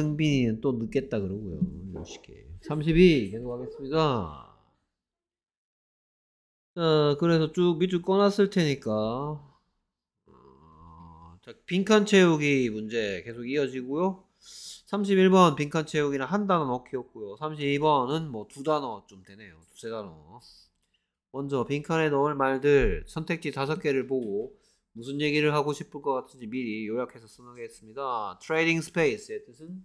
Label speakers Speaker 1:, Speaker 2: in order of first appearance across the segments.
Speaker 1: 승빈이는또 늦겠다 그러고요. 10개. 32 계속 하겠습니다. 자, 그래서 쭉 밑줄 꺼놨을 테니까 어, 자, 빈칸 채우기 문제 계속 이어지고요. 31번 빈칸 채우기는 한 단어 넣기였고요. 32번은 뭐 두 단어 좀 되네요. 두 세 단어. 먼저 빈칸에 넣을 말들 선택지 다섯 개를 보고 무슨 얘기를 하고 싶을 것 같은지 미리 요약해서 써놓겠습니다. Trading space의 뜻은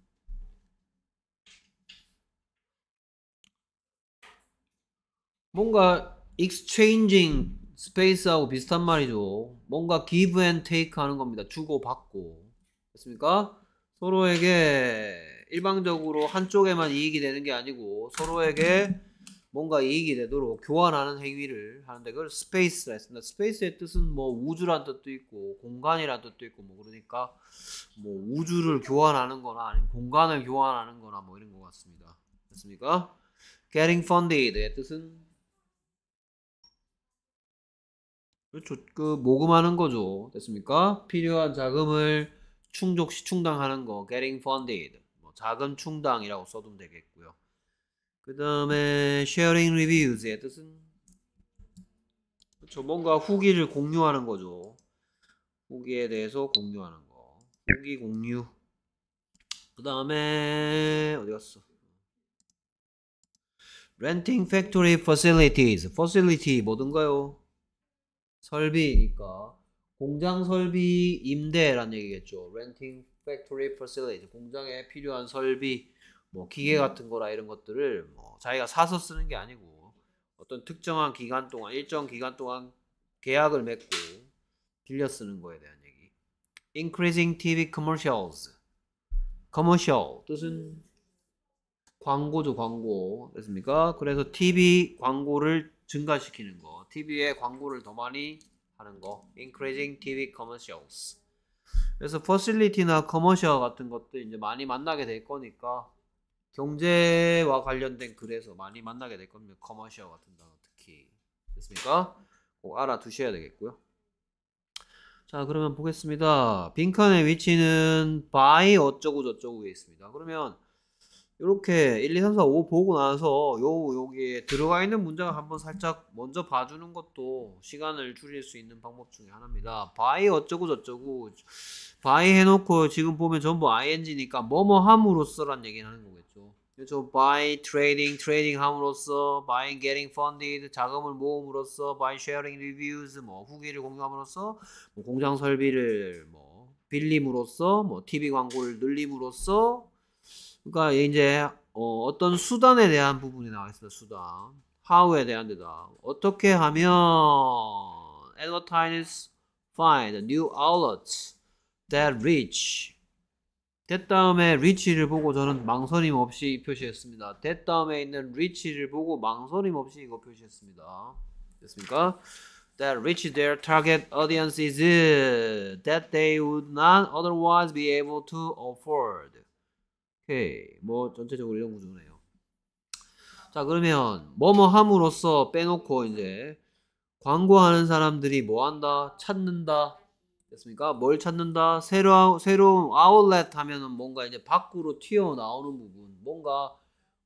Speaker 1: 뭔가 exchanging space하고 비슷한 말이죠. 뭔가 give and take 하는 겁니다. 주고 받고. 됐습니까? 서로에게 일방적으로 한쪽에만 이익이 되는 게 아니고 서로에게 뭔가 이익이 되도록 교환하는 행위를 하는데 그걸 스페이스라 했습니다. 스페이스의 뜻은 뭐 우주란 뜻도 있고 공간이란 뜻도 있고 뭐 그러니까 뭐 우주를 교환하는 거나 아니면 공간을 교환하는 거나 뭐 이런 것 같습니다. 됐습니까? getting funded의 뜻은 그렇죠. 그 모금하는 거죠. 됐습니까? 필요한 자금을 충족시 충당하는 거 getting funded. 뭐 자금 충당이라고 써도 되겠고요. 그다음에 sharing reviews의 뜻은 그렇죠. 뭔가 후기를 공유하는 거죠. 후기에 대해서 공유하는 거. 후기 공유. 그다음에 어디 갔어? renting factory facilities. facility 뭐든가요? 설비니까 공장 설비 임대란 얘기겠죠. renting factory facility 공장에 필요한 설비 뭐 기계 음. 같은 거라 이런 것들을 뭐 자기가 사서 쓰는 게 아니고 어떤 특정한 기간 동안 일정 기간 동안 계약을 맺고 빌려 쓰는 거에 대한 얘기. increasing TV commercials commercial 뜻은 광고죠 광고 됐습니까? 그래서 TV 광고를 증가시키는 것 TV에 광고를 더 많이 하는 거. Increasing TV commercials. 그래서 퍼실리티나 커머셜 같은 것도 이제 많이 만나게 될 거니까 경제와 관련된 글에서 많이 만나게 될 겁니다. 커머셜 같은 단어 특히. 됐습니까? 꼭 알아두셔야 되겠고요. 자 그러면 보겠습니다. 빈칸의 위치는 by 어쩌고 저쩌고에 있습니다. 그러면 이렇게 1, 2, 3, 4, 5 보고 나서 요 여기에 들어가 있는 문장을 한번 살짝 먼저 봐주는 것도 시간을 줄일 수 있는 방법 중에 하나입니다. by 어쩌고 저쩌고 by 해놓고 지금 보면 전부 ing니까 뭐뭐함으로써란 얘기를 하는 거겠죠. 그렇죠. by trading, trading 함으로써, by getting funded, 자금을 모음으로써, by sharing reviews, 뭐 후기를 공유함으로써, 뭐 공장 설비를 뭐 빌림으로써, 뭐 TV 광고를 늘림으로써 그러니까 이제 어, 떤 수단에 대한 부분이 나와있습니다. 수단. how에 대한 데다. 어떻게 하면 advertise find new outlets that reach that 다음에 reach를 보고 저는 망설임 없이 표시했습니다. that 다음에 있는 reach를 보고 망설임 없이 이거 표시했습니다. 됐습니까? that reach their target audiences that they would not otherwise be able to afford. 오케이. 뭐 전체적으로 이런 구조네요. 자 그러면 뭐뭐 함으로써 빼놓고 이제 광고하는 사람들이 뭐 한다? 찾는다. 됐습니까? 뭘 찾는다? 새로 새로운 아웃렛 하면은 뭔가 이제 밖으로 튀어 나오는 부분, 뭔가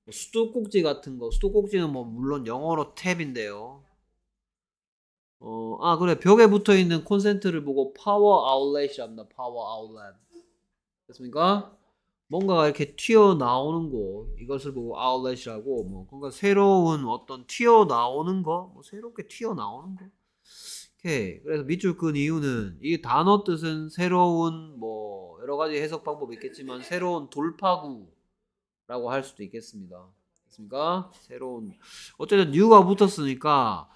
Speaker 1: 뭐 수도꼭지 같은 거. 수도꼭지는 뭐 물론 영어로 탭인데요. 어, 아 그래 벽에 붙어 있는 콘센트를 보고 파워 아웃렛이랍니다. 파워 아웃렛. 됐습니까? 뭔가 이렇게 튀어나오는 거 이것을 보고 아웃렛이라고 뭐 뭔가 새로운 어떤 튀어나오는 거뭐 새롭게 튀어나오는 거 오케이 그래서 밑줄 끈 이유는 이 단어 뜻은 새로운 뭐 여러 가지 해석 방법이 있겠지만 새로운 돌파구라고 할 수도 있겠습니다 됐습니까 새로운 어쨌든 n 가 붙었으니까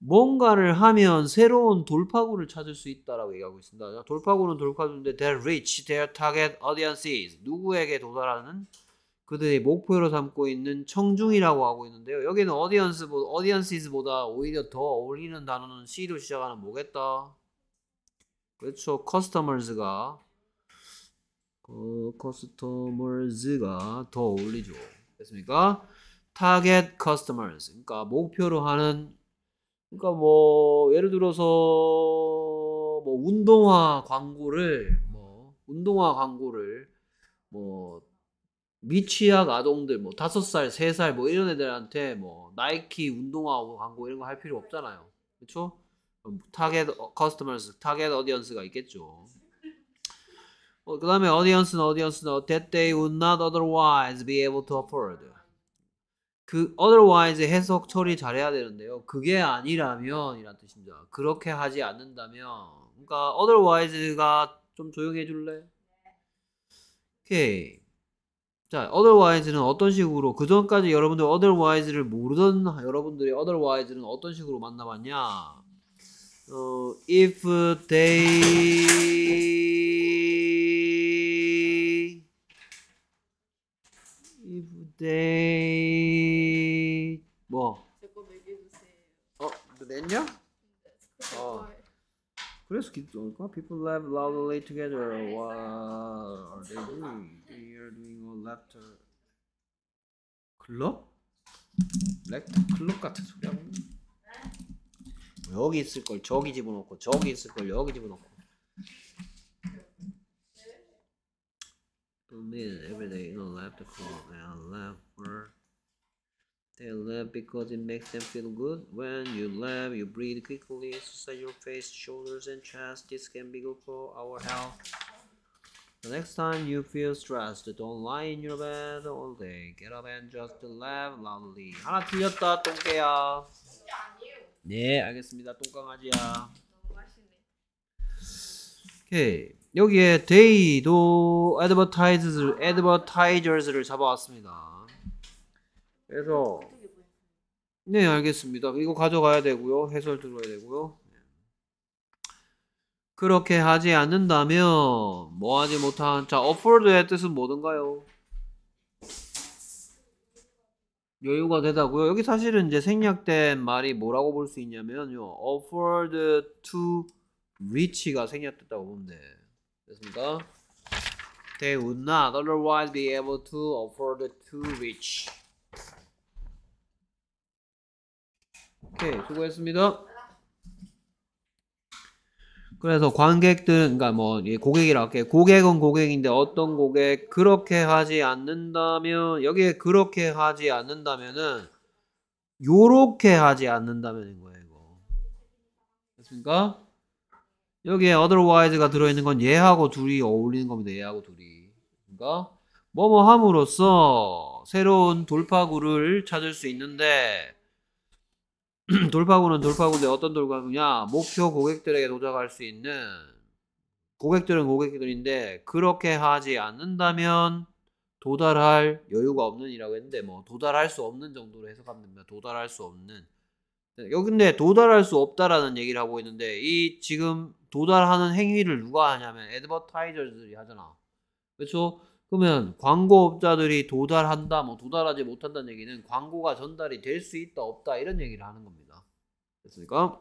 Speaker 1: 뭔가를 하면 새로운 돌파구를 찾을 수 있다라고 얘기하고 있습니다. 돌파구는 돌파구인데 their reach, their target audiences 누구에게 도달하는 그들이 목표로 삼고 있는 청중이라고 하고 있는데요. 여기는 a u d i e n c e audience보다 오히려 더 어울리는 단어는 C로 시작하는 뭐겠다? 그렇죠. customers,가 어, customers가 더 어울리죠. 됐습니까? target customers 그러니까 목표로 하는 그러니까 뭐 예를 들어서 뭐 운동화 광고를 뭐 운동화 광고를 뭐 미취학 아동들 뭐 다섯 살, 세 살 뭐 이런 애들한테 뭐 나이키 운동화 광고 이런 거 할 필요 없잖아요. 그렇죠? 타겟 커스터머스, 타겟 어디언스가 있겠죠. 어, 그다음에 어디언스는어디언스는 that they would not otherwise be able to afford. 그 otherwise 해석 처리 잘해야 되는데요. 그게 아니라면 이란 뜻입니다. 그렇게 하지 않는다면 그러니까 otherwise가 좀 조용해 줄래? 오케이. 자, otherwise는 어떤 식으로 그 전까지 여러분들 otherwise를 모르던 여러분들이 otherwise는 어떤 식으로 만나봤냐? 어, if they birthday 뭐? 제거 먹여주세요. 어, 너 냈냐? 어. 그래서 기도할까? People laugh loudly together while are they doing? They are doing all laughter. 클럽? 렉터 클럽 같은 소리 하고 여기 있을 걸 저기 집어넣고 저기 있을 걸 여기 집어넣고 don't need every day. You know, not to call and I for. They laugh because it makes them feel good. When you laugh, you breathe quickly, exercise your face, shoulders, and chest. This can be good for our health. The next time you feel stressed, don't lie in your bed all day. Get up and just laugh loudly. 하나 틀렸다, 똥개야. 네, 알겠습니다. 똥강아지야. 오케이. 여기에 t h y 도 advertisers, advertisers를 잡아왔습니다. 그래서 네 알겠습니다. 이거 가져가야 되고요. 해설 들어야 되고요. 그렇게 하지 않는다면 뭐 하지 못한 자 afford의 뜻은 뭐든가요? 여유가 되다고요. 여기 사실은 이제 생략된 말이 뭐라고 볼 수 있냐면요. afford to reach가 생략됐다고 보면 돼. 됐습니다. They would not otherwise be able to afford to reach. 오케이, 수고했습니다. 그래서 관객들 그러니까 뭐 고객이라 할게 고객은 고객인데 어떤 고객 그렇게 하지 않는다면 여기에 그렇게 하지 않는다면은 요렇게 하지 않는다면인 거예요 이거 됐습니까? 여기에 otherwise가 들어있는 건 얘하고 둘이 어울리는 겁니다. 얘하고 둘이. 그러니까 뭐뭐 함으로써 새로운 돌파구를 찾을 수 있는데 돌파구는 돌파구인데 어떤 돌파구냐? 목표 고객들에게 도착할 수 있는 고객들은 고객들인데 그렇게 하지 않는다면 도달할 여유가 없는 이라고 했는데 뭐 도달할 수 없는 정도로 해석하면 됩니다. 도달할 수 없는 네, 여기 근데 도달할 수 없다라는 얘기를 하고 있는데 이 지금 도달하는 행위를 누가 하냐면 애드버타이저들이 하잖아. 그렇죠? 그러면 광고업자들이 도달한다, 뭐 도달하지 못한다는 얘기는 광고가 전달이 될 수 있다, 없다 이런 얘기를 하는 겁니다. 됐습니까?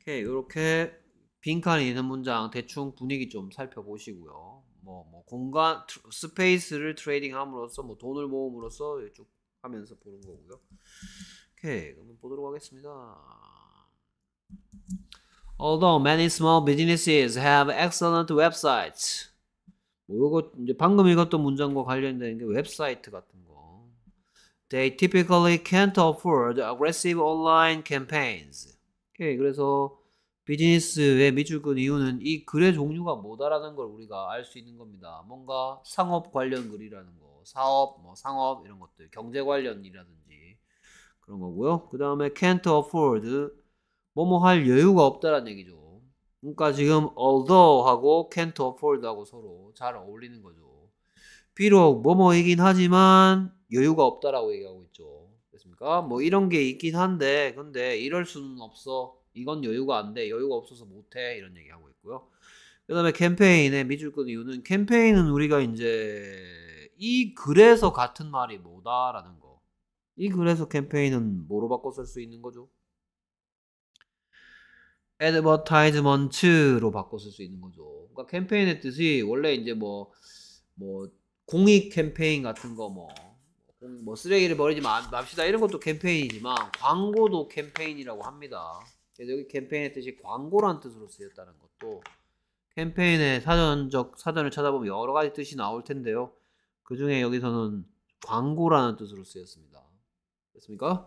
Speaker 1: 오케이 이렇게 빈칸이 있는 문장 대충 분위기 좀 살펴보시고요. 뭐, 뭐 공간 스페이스를 트레이딩함으로써 뭐 돈을 모음으로써 쭉 하면서 보는 거고요. 스펙 예, 한번 보도록 하겠습니다. Although many small businesses have excellent websites. 뭐 이거 이제 방금 읽었던 문장과 관련된 게 웹사이트 같은 거. They typically can't afford aggressive online campaigns. 오케이 예, 그래서 비즈니스에 미출근 이유는 이 글의 종류가 뭐다라는 걸 우리가 알 수 있는 겁니다. 뭔가 상업 관련 글이라는 거, 사업, 뭐 상업 이런 것들, 경제 관련이라든지. 그런 거고요. 그 다음에 can't afford 뭐뭐 할 여유가 없다라는 얘기죠. 그러니까 지금 although 하고 can't afford 하고 서로 잘 어울리는 거죠. 비록 뭐뭐이긴 하지만 여유가 없다라고 얘기하고 있죠. 됐습니까? 뭐 이런 게 있긴 한데 근데 이럴 수는 없어. 이건 여유가 안 돼. 여유가 없어서 못해. 이런 얘기하고 있고요. 그 다음에 캠페인에 밑줄 끄는 이유는 캠페인은 우리가 이제 이 글에서 같은 말이 뭐다라는 거. 이 그래서 캠페인은 뭐로 바꿔 쓸 수 있는 거죠? 에드버타이즈먼 s 로 바꿔 쓸 수 있는 거죠. 그러니까 캠페인의 뜻이 원래 이제 뭐, 뭐, 공익 캠페인 같은 거 뭐, 뭐 쓰레기를 버리지 마, 맙시다 이런 것도 캠페인이지만 광고도 캠페인이라고 합니다. 그래서 여기 캠페인의 뜻이 광고란 뜻으로 쓰였다는 것도 캠페인의 사전적 사전을 찾아보면 여러 가지 뜻이 나올 텐데요. 그 중에 여기서는 광고라는 뜻으로 쓰였습니다. 됐습니까?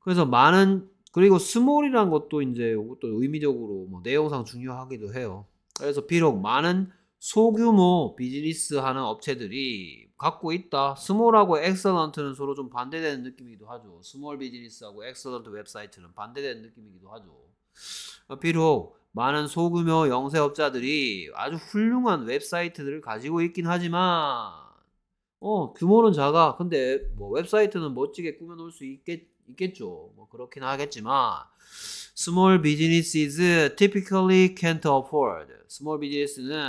Speaker 1: 그래서 많은 그리고 스몰이란 것도 이제 이것도 의미적으로 뭐 내용상 중요하기도 해요. 그래서 비록 많은 소규모 비즈니스 하는 업체들이 갖고 있다. 스몰하고 엑셀런트는 서로 좀 반대되는 느낌이기도 하죠. 스몰 비즈니스하고 엑셀런트 웹사이트는 반대되는 느낌이기도 하죠. 비록 많은 소규모 영세업자들이 아주 훌륭한 웹사이트들을 가지고 있긴 하지만 어, 규모는 작아. 근데 뭐 웹사이트는 멋지게 꾸며놓을 수 있겠, 있겠죠. 뭐 그렇긴 하겠지만, small businesses typically can't afford. small business는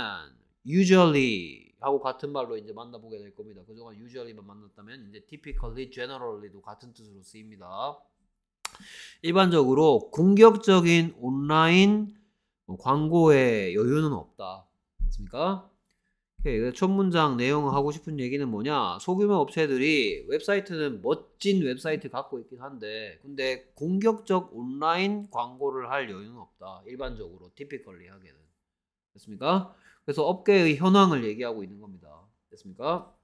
Speaker 1: usually 하고 같은 말로 이제 만나보게 될 겁니다. 그동안 usually만 만났다면 이제 typically, generally도 같은 뜻으로 쓰입니다. 일반적으로 공격적인 온라인 뭐 광고에 여유는 없다. 됐습니까? 첫문장 내용 하고 싶은 얘기는 뭐냐 소규모 업체들이 웹사이트는 멋진 웹 사이트 갖고 있긴 한데 근데 공격적 온라인 광고를 할 여유는 없다 일반적으로 티피컬리 하게는 됐습니까? 그래서 업계의 현황을 얘기하고 있는 겁니다 됐습니까?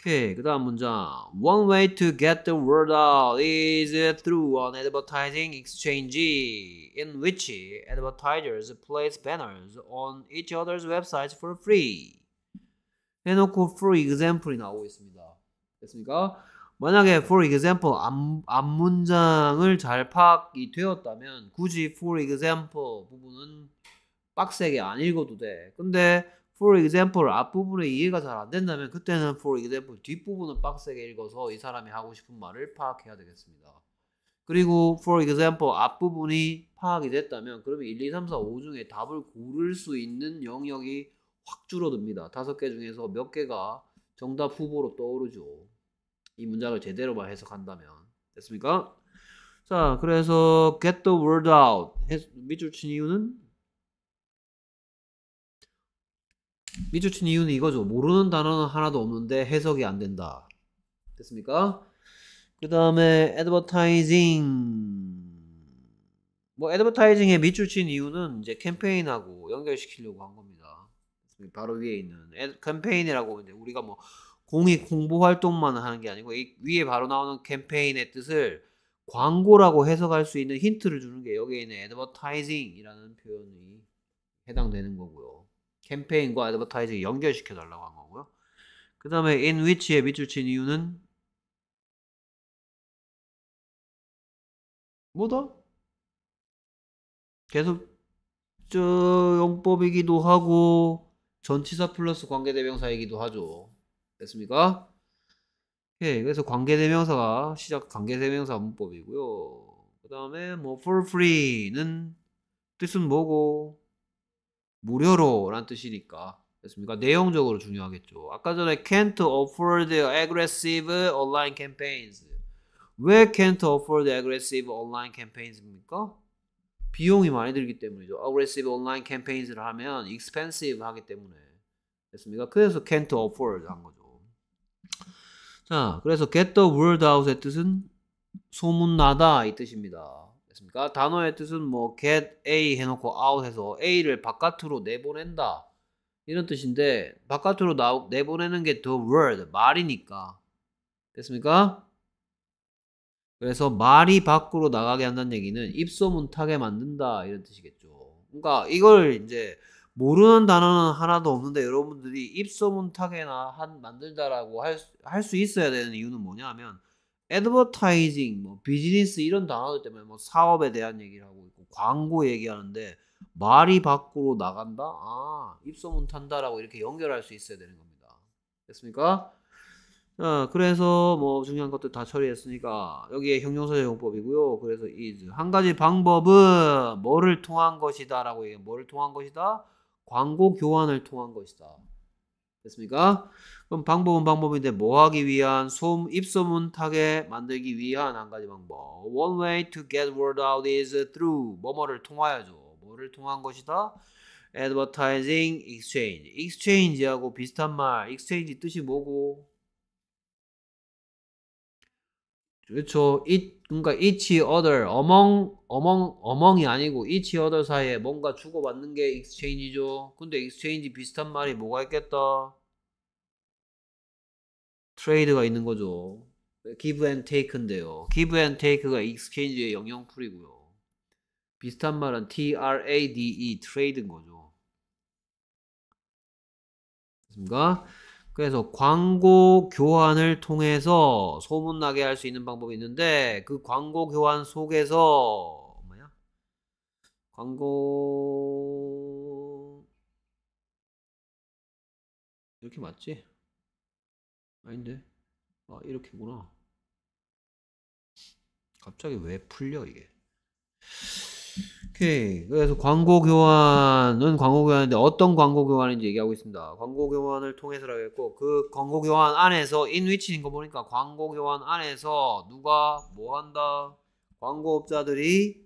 Speaker 1: 오케이 그 다음 문장 One way to get the word out is through an advertising exchange in which advertisers place banners on each other's websites for free 해놓고 for example이 나오고 있습니다. 됐습니까? 만약에 for example 앞, 문장을 잘 파악이 되었다면 굳이 for example 부분은 빡세게 안 읽어도 돼. 근데 for example 앞부분에 이해가 잘 안 된다면 그때는 for example 뒷부분은 빡세게 읽어서 이 사람이 하고 싶은 말을 파악해야 되겠습니다. 그리고 for example 앞부분이 파악이 됐다면 그러면 1, 2, 3, 4, 5 중에 답을 고를 수 있는 영역이 확 줄어듭니다. 다섯 개 중에서 몇 개가 정답 후보로 떠오르죠. 이 문장을 제대로만 해석한다면 됐습니까? 자, 그래서 get the word out 밑줄 친 이유는 밑줄 친 이유는 이거죠. 모르는 단어는 하나도 없는데 해석이 안 된다. 됐습니까? 그 다음에 advertising 뭐 advertising에 밑줄 친 이유는 이제 캠페인하고 연결시키려고 한 겁니다. 바로 위에 있는 캠페인이라고 이제 우리가 뭐 공익 홍보 활동만 하는 게 아니고 이 위에 바로 나오는 캠페인의 뜻을 광고라고 해석할 수 있는 힌트를 주는 게 여기에 있는 advertising이라는 표현이 해당되는 거고요. 캠페인과 advertising 연결시켜 달라고 한 거고요. 그 다음에 in which에 밑줄 친 이유는 뭐다? 계속 저 용법이기도 하고 전치사 플러스 관계대명사이기도 하죠. 됐습니까? 예, 그래서 관계대명사가 시작 관계대명사 문법이고요. 그 다음에 뭐 for free는 뜻은 뭐고 무료로 라는 뜻이니까 됐습니까? 내용적으로 중요하겠죠. 아까 전에 can't afford aggressive online campaigns 왜 can't afford aggressive online campaigns입니까? 비용이 많이 들기 때문이죠. aggressive online campaigns를 하면 expensive 하기 때문에 됐습니까? 그래서 can't afford 한 거죠. 자, 그래서 get the word out의 뜻은 소문나다 이 뜻입니다. 됐습니까? 단어의 뜻은 뭐 get A 해놓고 out 해서 A를 바깥으로 내보낸다 이런 뜻인데 바깥으로 나, 내보내는 게 the word 말이니까 됐습니까? 그래서 말이 밖으로 나가게 한다는 얘기는 입소문타게 만든다 이런 뜻이겠죠. 그러니까 이걸 이제 모르는 단어는 하나도 없는데 여러분들이 입소문타게나 한 만들다라고 할 수 있어야 되는 이유는 뭐냐면 advertising, 뭐 비즈니스 이런 단어들 때문에 뭐 사업에 대한 얘기를 하고 있고 광고 얘기하는데 말이 밖으로 나간다? 아, 입소문 탄다라고 이렇게 연결할 수 있어야 되는 겁니다. 됐습니까? 자, 어, 그래서 뭐 중요한 것들 다 처리했으니까 여기에 형용사 적용법이고요 그래서 is 한 가지 방법은 뭐를 통한 것이다라고 얘기해. 뭐를 통한 것이다? 광고 교환을 통한 것이다. 됐습니까? 그럼 방법은 방법인데 뭐 하기 위한 소음 입소문 타게 만들기 위한 한 가지 방법. One way to get word out is through 뭐뭐를 통하여죠. 뭐를 통한 것이다? Advertising exchange. Exchange하고 비슷한 말. Exchange 뜻이 뭐고? 그렇죠. 이 그러니까 each other among among among이 아니고 each other 사이에 뭔가 주고받는 게 exchange죠. 근데 exchange 비슷한 말이 뭐가 있겠다? 트레이드가 있는 거죠. give and take인데요. give and take가 exchange의 영영풀이고요. 비슷한 말은 trade, trade인 거죠. 됐습니까? 그래서 광고 교환을 통해서 소문나게 할 수 있는 방법이 있는데 그 광고 교환 속에서 뭐야? 광고 이렇게 맞지? 아닌데? 아 이렇게구나. 갑자기 왜 풀려 이게? 오케이. 그래서 광고 교환은 광고 교환인데 어떤 광고 교환인지 얘기하고 있습니다. 광고 교환을 통해서라고 했고 그 광고 교환 안에서 인위치인 거 보니까 광고 교환 안에서 누가 뭐 한다? 광고업자들이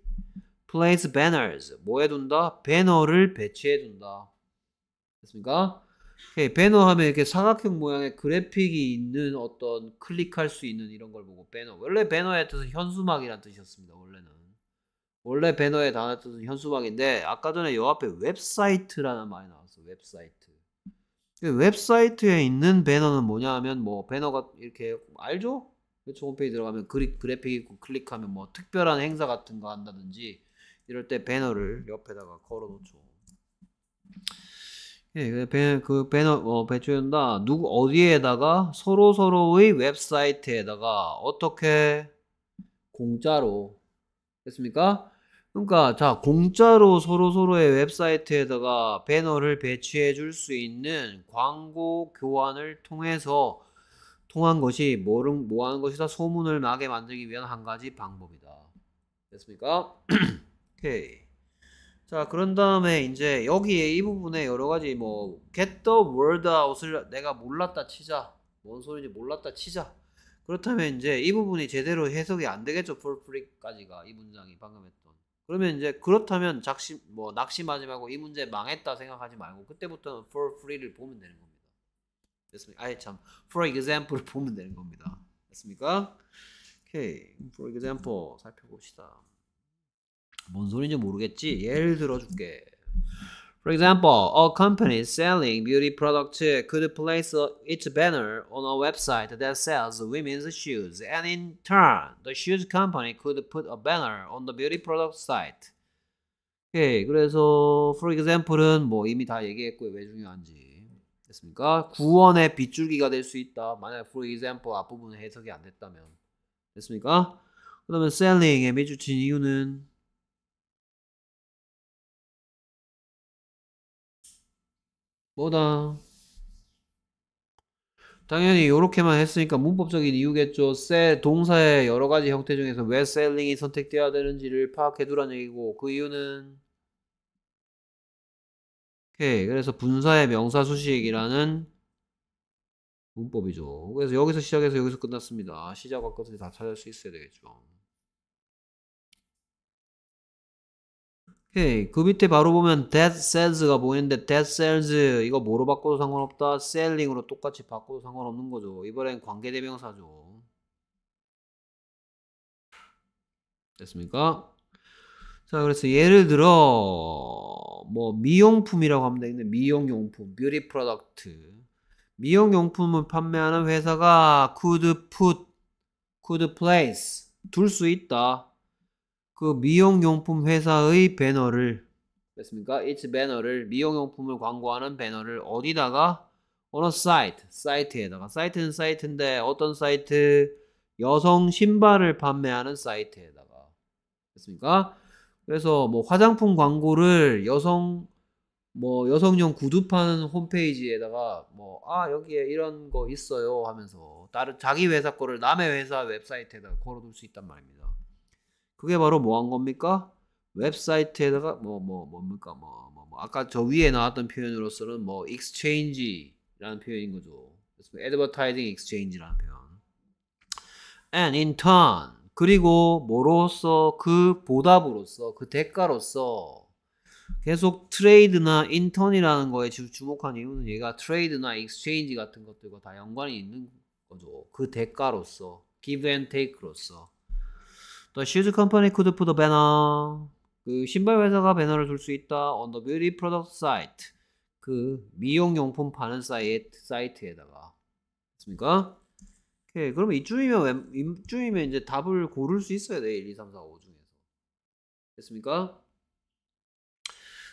Speaker 1: place banners 뭐 해둔다? 배너를 배치해둔다. 됐습니까? 오케이. 배너 하면 이렇게 사각형 모양의 그래픽이 있는 어떤 클릭할 수 있는 이런 걸 보고 배너. 원래 배너의 뜻은 현수막이란 뜻이었습니다. 원래는. 원래 배너에 나와 뜻은 현수막인데 아까 전에 요 앞에 웹사이트라는 말이 나왔어. 웹사이트. 그 웹사이트에 있는 배너는 뭐냐 하면 뭐 배너가 이렇게 알죠? 그렇 홈페이지 들어가면 그리, 그래픽 있고 클릭하면 뭐 특별한 행사 같은 거 한다든지 이럴 때 배너를 옆에다가 걸어 놓죠. 예, 그, 그 배너, 배 어, 배추연다 누구 어디에다가 서로 서로의 웹사이트에다가 어떻게 공짜로 했습니까 그러니까 자 공짜로 서로 서로의 웹사이트에다가 배너를 배치해 줄 수 있는 광고 교환을 통해서 통한 것이 뭐를 뭐하는 것이다 소문을 나게 만들기 위한 한 가지 방법이다. 됐습니까? 오케이. 자 그런 다음에 이제 여기에 이 부분에 여러 가지 뭐 get the word out을 내가 몰랐다 치자 뭔 소리인지 몰랐다 치자 그렇다면 이제 이 부분이 제대로 해석이 안 되겠죠 for free까지가 이 문장이 방금 했던 그러면 이제 그렇다면 작시뭐 낙심하지 말고 이 문제 망했다 생각하지 말고 그때부터는 for free를 보면 되는 겁니다. 됐습니까? 아예 참 for example를 보면 되는 겁니다. 됐습니까? 오케이 for example 살펴봅시다. 뭔 소리인지 모르겠지? 예를 들어 줄게. For example, a company selling beauty products could place its banner on a website that sells women's shoes, and in turn, the shoes company could put a banner on the beauty product site. 오케이, okay, 그래서 for example은 뭐 이미 다 얘기했고 왜 중요한지 됐습니까? 구원의 빗줄기가 될 수 있다. 만약 for example 앞부분 해석이 안 됐다면 됐습니까? 그러면 selling에 미주친 이유는 뭐다? 당연히 이렇게만 했으니까 문법적인 이유겠죠. 셀 동사의 여러 가지 형태 중에서 왜 셀링이 선택되어야 되는지를 파악해두란 얘기고 그 이유는 오케이 그래서 분사의 명사 수식이라는 문법이죠. 그래서 여기서 시작해서 여기서 끝났습니다. 시작과 끝을 다 찾을 수 있어야 되겠죠. 오케이. 예, 그 밑에 바로 보면 dead cells가 보이는데 dead cells 이거 뭐로 바꿔도 상관없다. selling으로 똑같이 바꿔도 상관없는 거죠. 이번엔 관계대명사죠. 됐습니까? 자, 그래서 예를 들어 뭐 미용품이라고 하면 되겠네. 미용용품, 뷰티 프로덕트. 미용용품을 판매하는 회사가 could put, could place 둘 수 있다. 그 미용용품 회사의 배너를 됐습니까? i t 배너를 미용용품을 광고하는 배너를 어디다가 어느 사이트 사이트에다가 사이트는 사이트인데 어떤 사이트 여성 신발을 판매하는 사이트에다가 됐습니까? 그래서 뭐 화장품 광고를 여성 뭐 여성용 구두 파는 홈페이지에다가 뭐 아 여기에 이런 거 있어요 하면서 다른 자기 회사 거를 남의 회사 웹사이트에다가 걸어둘 수 있단 말입니다. 그게 바로 뭐 한 겁니까? 웹사이트에다가 뭐뭐 뭐, 뭡니까 뭐, 뭐, 뭐 아까 저 위에 나왔던 표현으로서는 뭐 exchange라는 표현인 거죠. advertising exchange라는 표현. and in turn 그리고 뭐로서 그 보답으로서 그 대가로서 계속 트레이드나 인턴이라는 거에 주목한 이유는 얘가 트레이드나 익스체인지 같은 것들과 다 연관이 있는 거죠. 그 대가로서 give and take로서 The shoes company could put a banner. 그 신발 회사가 배너를 둘 수 있다. On the beauty product site. 그 미용 용품 파는 사이트, 사이트에다가. 됐습니까? 오케이. 그러면 이쯤이면, 이쯤이면 이제 답을 고를 수 있어야 돼. 1, 2, 3, 4, 5 중에서. 됐습니까?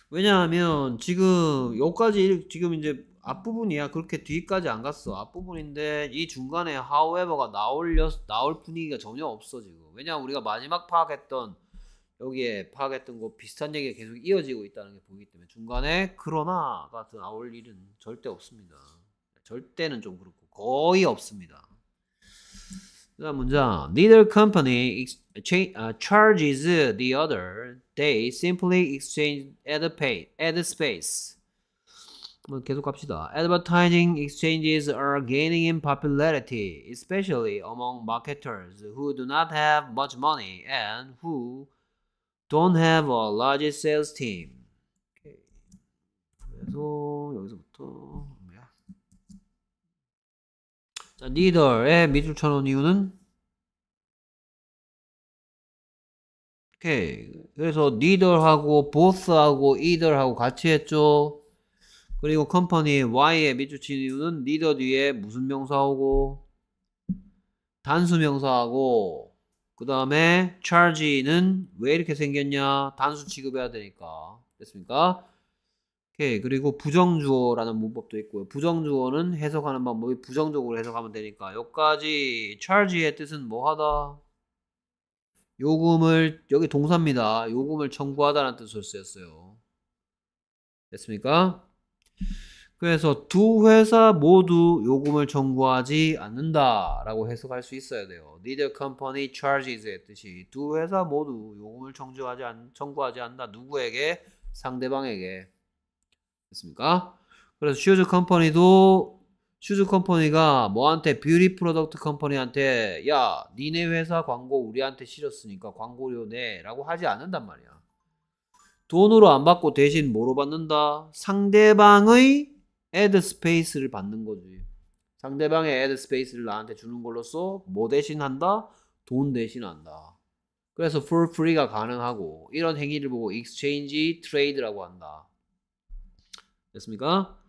Speaker 1: 왜냐하면 지금 여기까지 지금 이제 앞부분이야 그렇게 뒤까지 안 갔어 앞부분인데 이 중간에 however가 나올 여, 나올 분위기가 전혀 없어 지금 왜냐 우리가 마지막 파악했던 여기에 파악했던 거 비슷한 얘기가 계속 이어지고 있다는 게 보이기 때문에 중간에 그러나 같 나올 일은 절대 없습니다 절대는 좀 그렇고 거의 없습니다 그 문장 neither company 아, charges the other they simply exchange ad, pay, ad space 계속 갑시다. Advertising exchanges are gaining in popularity, especially among marketers who do not have much money and who don't have a large sales team. Okay. 그래서 여기서부터 뭐야? 자, neither의 밑줄 쳐놓은 이유는 오케이. Okay. 그래서 neither하고 both하고 either하고 같이 했죠. 그리고 컴퍼니 Y에 밑줄친 이유는 리더 뒤에 무슨 명사하고 단수 명사하고 그 다음에 charge는 왜 이렇게 생겼냐 단수 취급해야 되니까 됐습니까? 오케이 그리고 부정주어라는 문법도 있고요 부정주어는 해석하는 방법이 부정적으로 해석하면 되니까 여기까지 charge의 뜻은 뭐하다 요금을 여기 동사입니다 요금을 청구하다라는 뜻으로 쓰였어요 됐습니까? 그래서 두 회사 모두 요금을 청구하지 않는다라고 해석할 수 있어야 돼요. Neither company charges의 뜻이 두 회사 모두 요금을 청구하지 않, 청구하지 않는다. 누구에게? 상대방에게. 됐습니까? 그래서 슈즈 컴퍼니도 슈즈 컴퍼니가 뭐한테 뷰티 프로덕트 컴퍼니한테 야 니네 회사 광고 우리한테 실었으니까 광고료 내라고 하지 않는단 말이야. 돈으로 안 받고 대신 뭐로 받는다? 상대방의 애드 스페이스를 받는 거지. 상대방의 애드 스페이스를 나한테 주는 걸로써 뭐 대신한다? 돈 대신한다. 그래서 for free가 가능하고 이런 행위를 보고 exchange trade라고 한다. 됐습니까?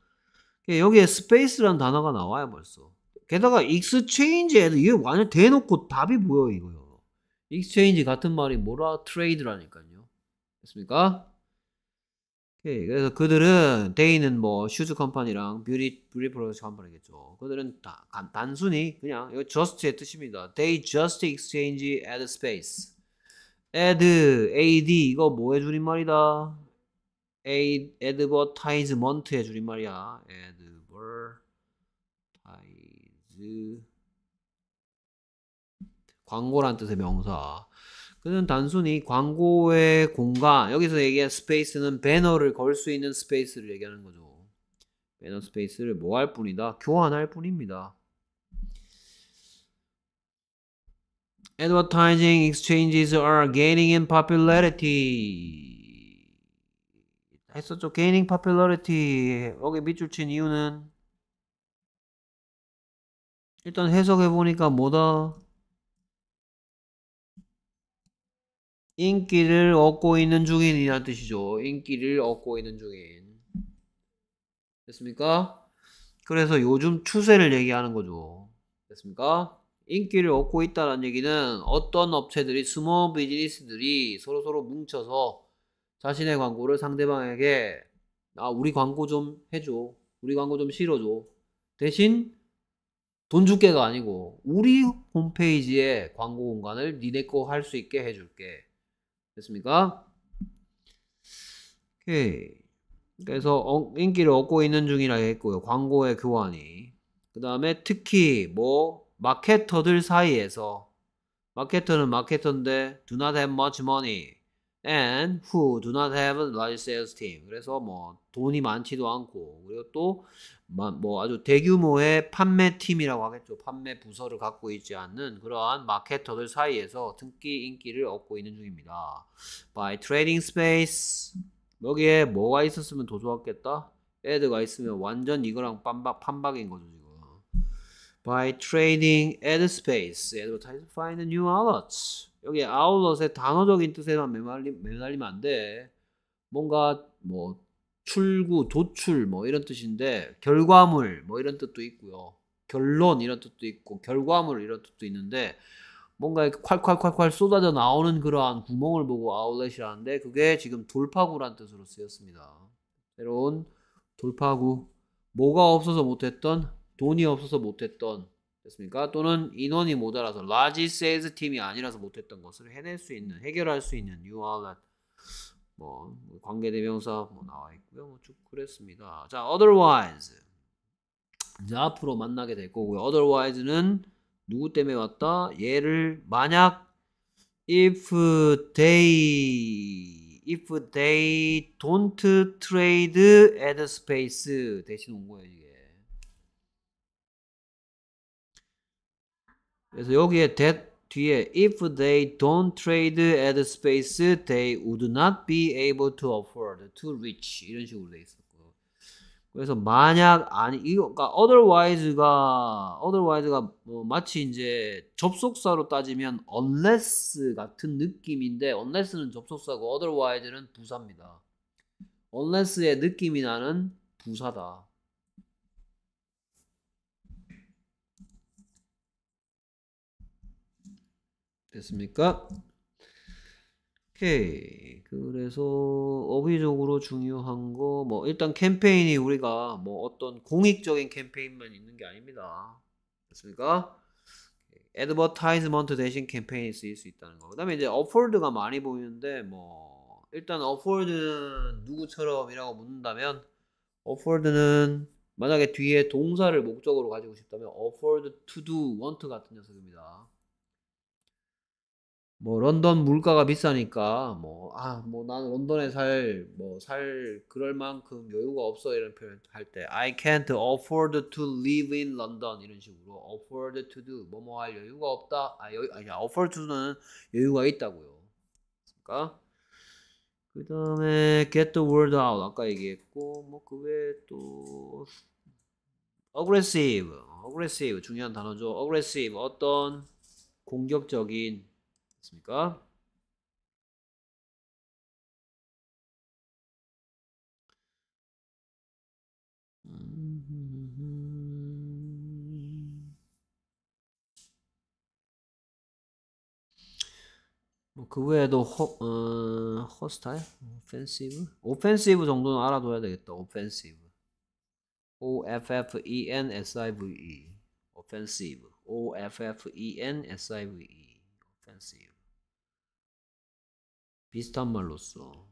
Speaker 1: 여기에 스페이스라는 단어가 나와요 벌써. 게다가 exchange에도 이게 완전 대놓고 답이 보여 이거요. exchange 같은 말이 뭐라? trade라니까요. 됐습니까? 오케이. 그래서 그들은 데이는 뭐 슈즈 컴퍼니랑 뷰리뷰리 프로듀스 컴퍼니겠죠. 그들은 다, 단순히 그냥 이거 just의 뜻입니다. They just exchange ad space. ad ad 이거 뭐해 줄인 말이다. ad advertisement해 줄인 말이야. advertise 광고란 뜻의 명사. 그는 단순히 광고의 공간, 여기서 얘기한 스페이스는 배너를 걸 수 있는 스페이스를 얘기하는 거죠. 배너 스페이스를 뭐 할 뿐이다? 교환할 뿐입니다. Advertising exchanges are gaining in popularity. 했었죠. gaining popularity. 여기 밑줄 친 이유는 일단 해석해 보니까 뭐다? 인기를 얻고 있는 중인이란 뜻이죠. 인기를 얻고 있는 중인. 됐습니까? 그래서 요즘 추세를 얘기하는 거죠. 됐습니까? 인기를 얻고 있다는 얘기는 어떤 업체들이 스몰 비즈니스들이 서로서로 뭉쳐서 자신의 광고를 상대방에게 아 우리 광고 좀 해줘 우리 광고 좀 실어줘 대신 돈 줄게가 아니고 우리 홈페이지에 광고 공간을 니네 거 할 수 있게 해줄게 됐습니까? 오케이. 그래서 음. 어, 인기를 얻고 있는 중이라 했고요. 광고의 교환이. 그 다음에 특히 뭐 마케터들 사이에서 마케터는 마케터인데 do not have much money and who do not have a large sales team. 그래서 뭐 돈이 많지도 않고 그리고 또뭐 아주 대규모의 판매팀이라고 하겠죠. 판매 부서를 갖고 있지 않는 그러한 마케터들 사이에서 특기 인기를 얻고 있는 중입니다. By trading space. 여기에 뭐가 있었으면 더 좋았겠다? 애드가 있으면 완전 이거랑 판박, 판박인 거죠, 지금. By trading ad space, a d v e r t i s e find new outlets. 여기 o u t l 의 단어적인 뜻에만 매달리, 매달리면 안 돼. 뭔가 뭐 출구, 도출 뭐 이런 뜻인데 결과물 뭐 이런 뜻도 있고요. 결론 이런 뜻도 있고 결과물 이런 뜻도 있는데 뭔가 이렇게 콸콸콸콸 쏟아져 나오는 그러한 구멍을 보고 아웃렛이라는데 그게 지금 돌파구란 뜻으로 쓰였습니다. 새로운 돌파구 뭐가 없어서 못했던 돈이 없어서 못했던 됐습니까? 또는 인원이 모자라서 라지 세이즈 팀이 아니라서 못했던 것을 해낼 수 있는 해결할 수 있는 뉴 아웃렛 뭐, 뭐 관계대명사 뭐 나와 있고요. 뭐쭉 그랬습니다. 자, otherwise 이제 앞으로 만나게 될 거고요. otherwise는 누구 때문에 왔다? 얘를 만약 if they if they don't trade at space 대신 온 거예요, 이게. 그래서 여기에 that 뒤에 if they don't trade ad space they would not be able to afford to reach 이런 식으로 돼 있었고 그래서 만약 아니 이거 그러니까 otherwise가 otherwise가 뭐 마치 이제 접속사로 따지면 unless 같은 느낌인데 unless는 접속사고 otherwise는 부사입니다. unless의 느낌이 나는 부사다. 됐습니까? 오케이. 그래서 어휘적으로 중요한 거 뭐 일단 캠페인이 우리가 뭐 어떤 공익적인 캠페인만 있는 게 아닙니다. 됐습니까? 애드버타이즈먼트 대신 캠페인이 쓰일 수 있다는 거. 그다음에 이제 어폴드가 많이 보이는데 뭐 일단 어폴드는 누구처럼이라고 묻는다면 어폴드는 만약에 뒤에 동사를 목적으로 가지고 싶다면 afford to do want 같은 녀석입니다. 뭐 런던 물가가 비싸니까 뭐 아 뭐 난 런던에 살 뭐살 뭐 그럴 만큼 여유가 없어 이런 표현 할 때 I can't afford to live in London 이런 식으로 afford to do 뭐 뭐 할 여유가 없다 아 여유 아니 afford to는 여유가 있다고요. 그니까 그다음에 get the word out 아까 얘기했고 뭐 그 외에 또 aggressive aggressive 중요한 단어죠. aggressive 어떤 공격적인 맞습니까?
Speaker 2: 음.
Speaker 1: 뭐 그 외에도 허, 어, 허스타일? 오펜시브? 오펜시브 정도는 알아둬야 되겠다. 오펜시브. O-F-F-E-N-S-I-V-E. 오펜시브. O-F-F-E-N-S-I-V-E. 오펜시브. 비슷한 말로 써.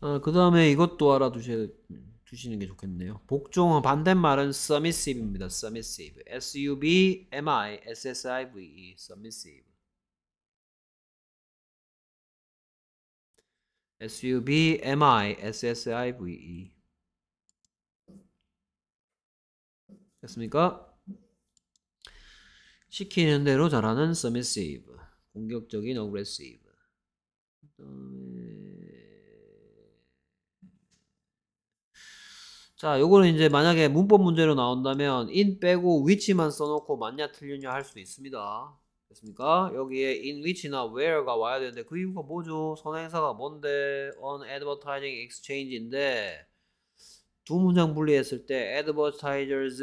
Speaker 1: 아, 그 다음에 이것도 알아두시는 게 좋겠네요. 복종 반대말은 submissive입니다. submissive. S-U-B-M-I-S-S-I-V-E. submissive. submissive 됐습니까? 시키는 대로 잘하는 submissive 공격적인 aggressive 자 요거는 이제 만약에 문법 문제로 나온다면 in 빼고 w h 만 써놓고 맞냐 틀리냐 할 수 있습니다 됐습니까? 여기에 in which나 where가 와야 되는데 그 이유가 뭐죠? 선행사가 뭔데? on advertising exchange인데 두 문장 분리했을 때 advertisers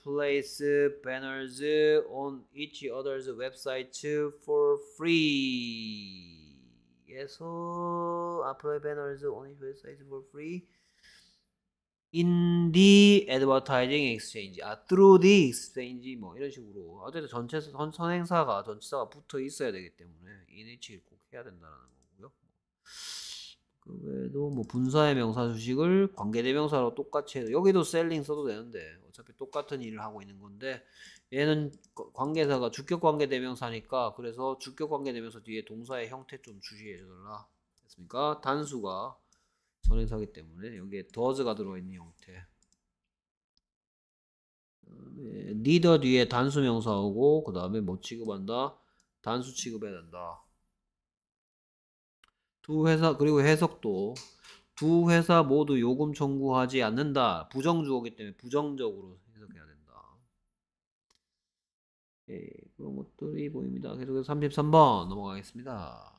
Speaker 1: place banners on each other's websites for free 에서 앞으로의 banners on each website for free in the advertising exchange, 아, through the exchange 뭐 이런 식으로 어쨌든 전체 선, 선행사가 전치사가 붙어 있어야 되기 때문에 inh를 꼭 해야 된다는 거고요. 그 외에도 뭐 분사의 명사 주식을 관계대명사로 똑같이 해도 여기도 셀링 써도 되는데 어차피 똑같은 일을 하고 있는 건데 얘는 관계사가 주격 관계대명사니까 그래서 주격 관계대명사 뒤에 동사의 형태 좀 주시해 달라 했습니까? 단수가 선행사기 때문에 여기에 does가 들어있는 형태 니더 뒤에 단수 명사하고 그 다음에 뭐 취급한다? 단수 취급해야 된다 두 회사 그리고 해석도 두 회사 모두 요금 청구하지 않는다 부정주어기 때문에 부정적으로 해석해야 된다 예, 그런 것들이 보입니다 계속해서 33번 넘어가겠습니다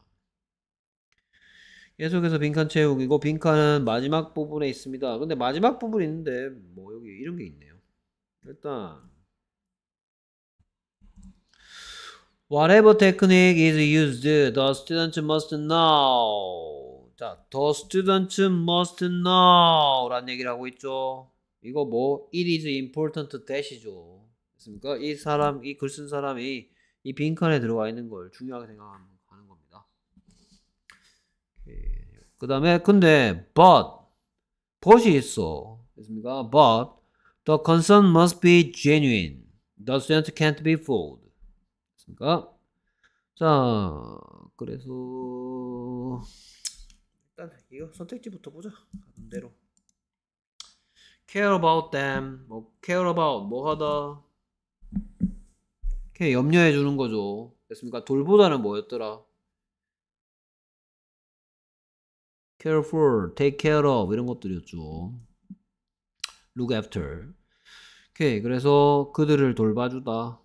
Speaker 1: 계속해서 빈칸 채우기고 빈칸은 마지막 부분에 있습니다. 근데 마지막 부분 이 있는데 뭐 여기 이런 게 있네요. 일단 Whatever technique is used, the student must know. 자, the student must know 라는 얘기를 하고 있죠. 이거 뭐 it is important 대시죠. 그러니까 이 사람, 이 글쓴 사람이 이 빈칸에 들어가 있는 걸 중요하게 생각합니다. 그 다음에 근데 but but이 있어 됐습니까? but the concern must be genuine the student can't be fooled 됐습니까? 자 그래서 일단 이거 선택지부터 보자 가는 대로 care about them 뭐 care about 뭐하다 이렇게 염려해 주는 거죠 됐습니까? 돌보다는 뭐였더라? careful, take care of 이런 것들이었죠. look after. 오케이. 그래서 그들을 돌봐주다.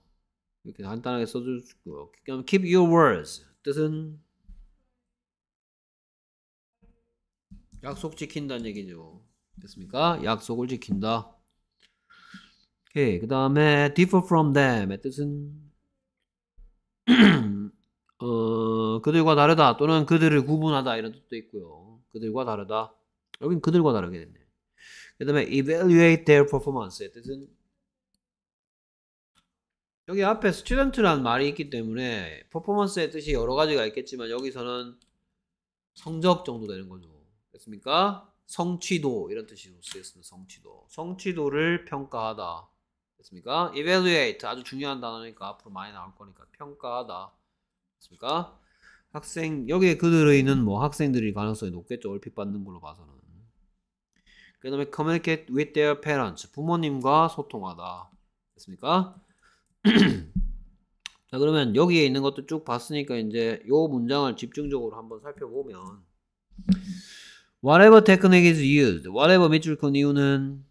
Speaker 1: 이렇게 간단하게 써주고 그럼 keep your words. 뜻은 약속 지킨다는 얘기죠. 됐습니까? 약속을 지킨다. 오케이. 그 다음에 differ from them의 뜻은 어, 그들과 다르다 또는 그들을 구분하다 이런 뜻도 있고요. 그들과 다르다. 여긴 그들과 다르게 됐네. 그 다음에 evaluate their performance의 뜻은 여기 앞에 student란 말이 있기 때문에 p e r r f o m a n c e 의 뜻이 여러 가지가 있겠지만 여기서는 성적 정도 되는 거죠. 됐습니까? 성취도 이런 뜻으로 쓰였습니다. 성취도. 성취도를 평가하다. 됐습니까? evaluate 아주 중요한 단어니까 앞으로 많이 나올 거니까 평가하다. 됐습니까? 학생 여기에 그들의는 있뭐 학생들이 가능성이 높겠죠. 얼핏 받는 걸로 봐서는. 그다음에 communicate with their parents 부모님과 소통하다. 됐습니까? 자 그러면 여기에 있는 것도 쭉 봤으니까 이제 요 문장을 집중적으로 한번 살펴보면 whatever technique is used whatever 밑줄 큰 이유는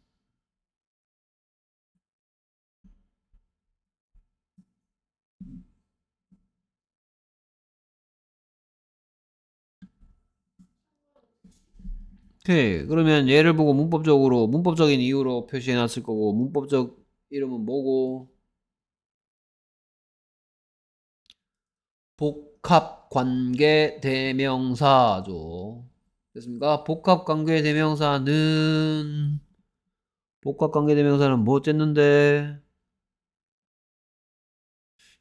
Speaker 1: 오케이. 그러면 얘를 보고 문법적으로 문법적인 이유로 표시해 놨을 거고 문법적 이름은 뭐고 복합 관계 대명사죠. 됐습니까? 복합 관계 대명사는 복합 관계 대명사는 뭐 어쨌는데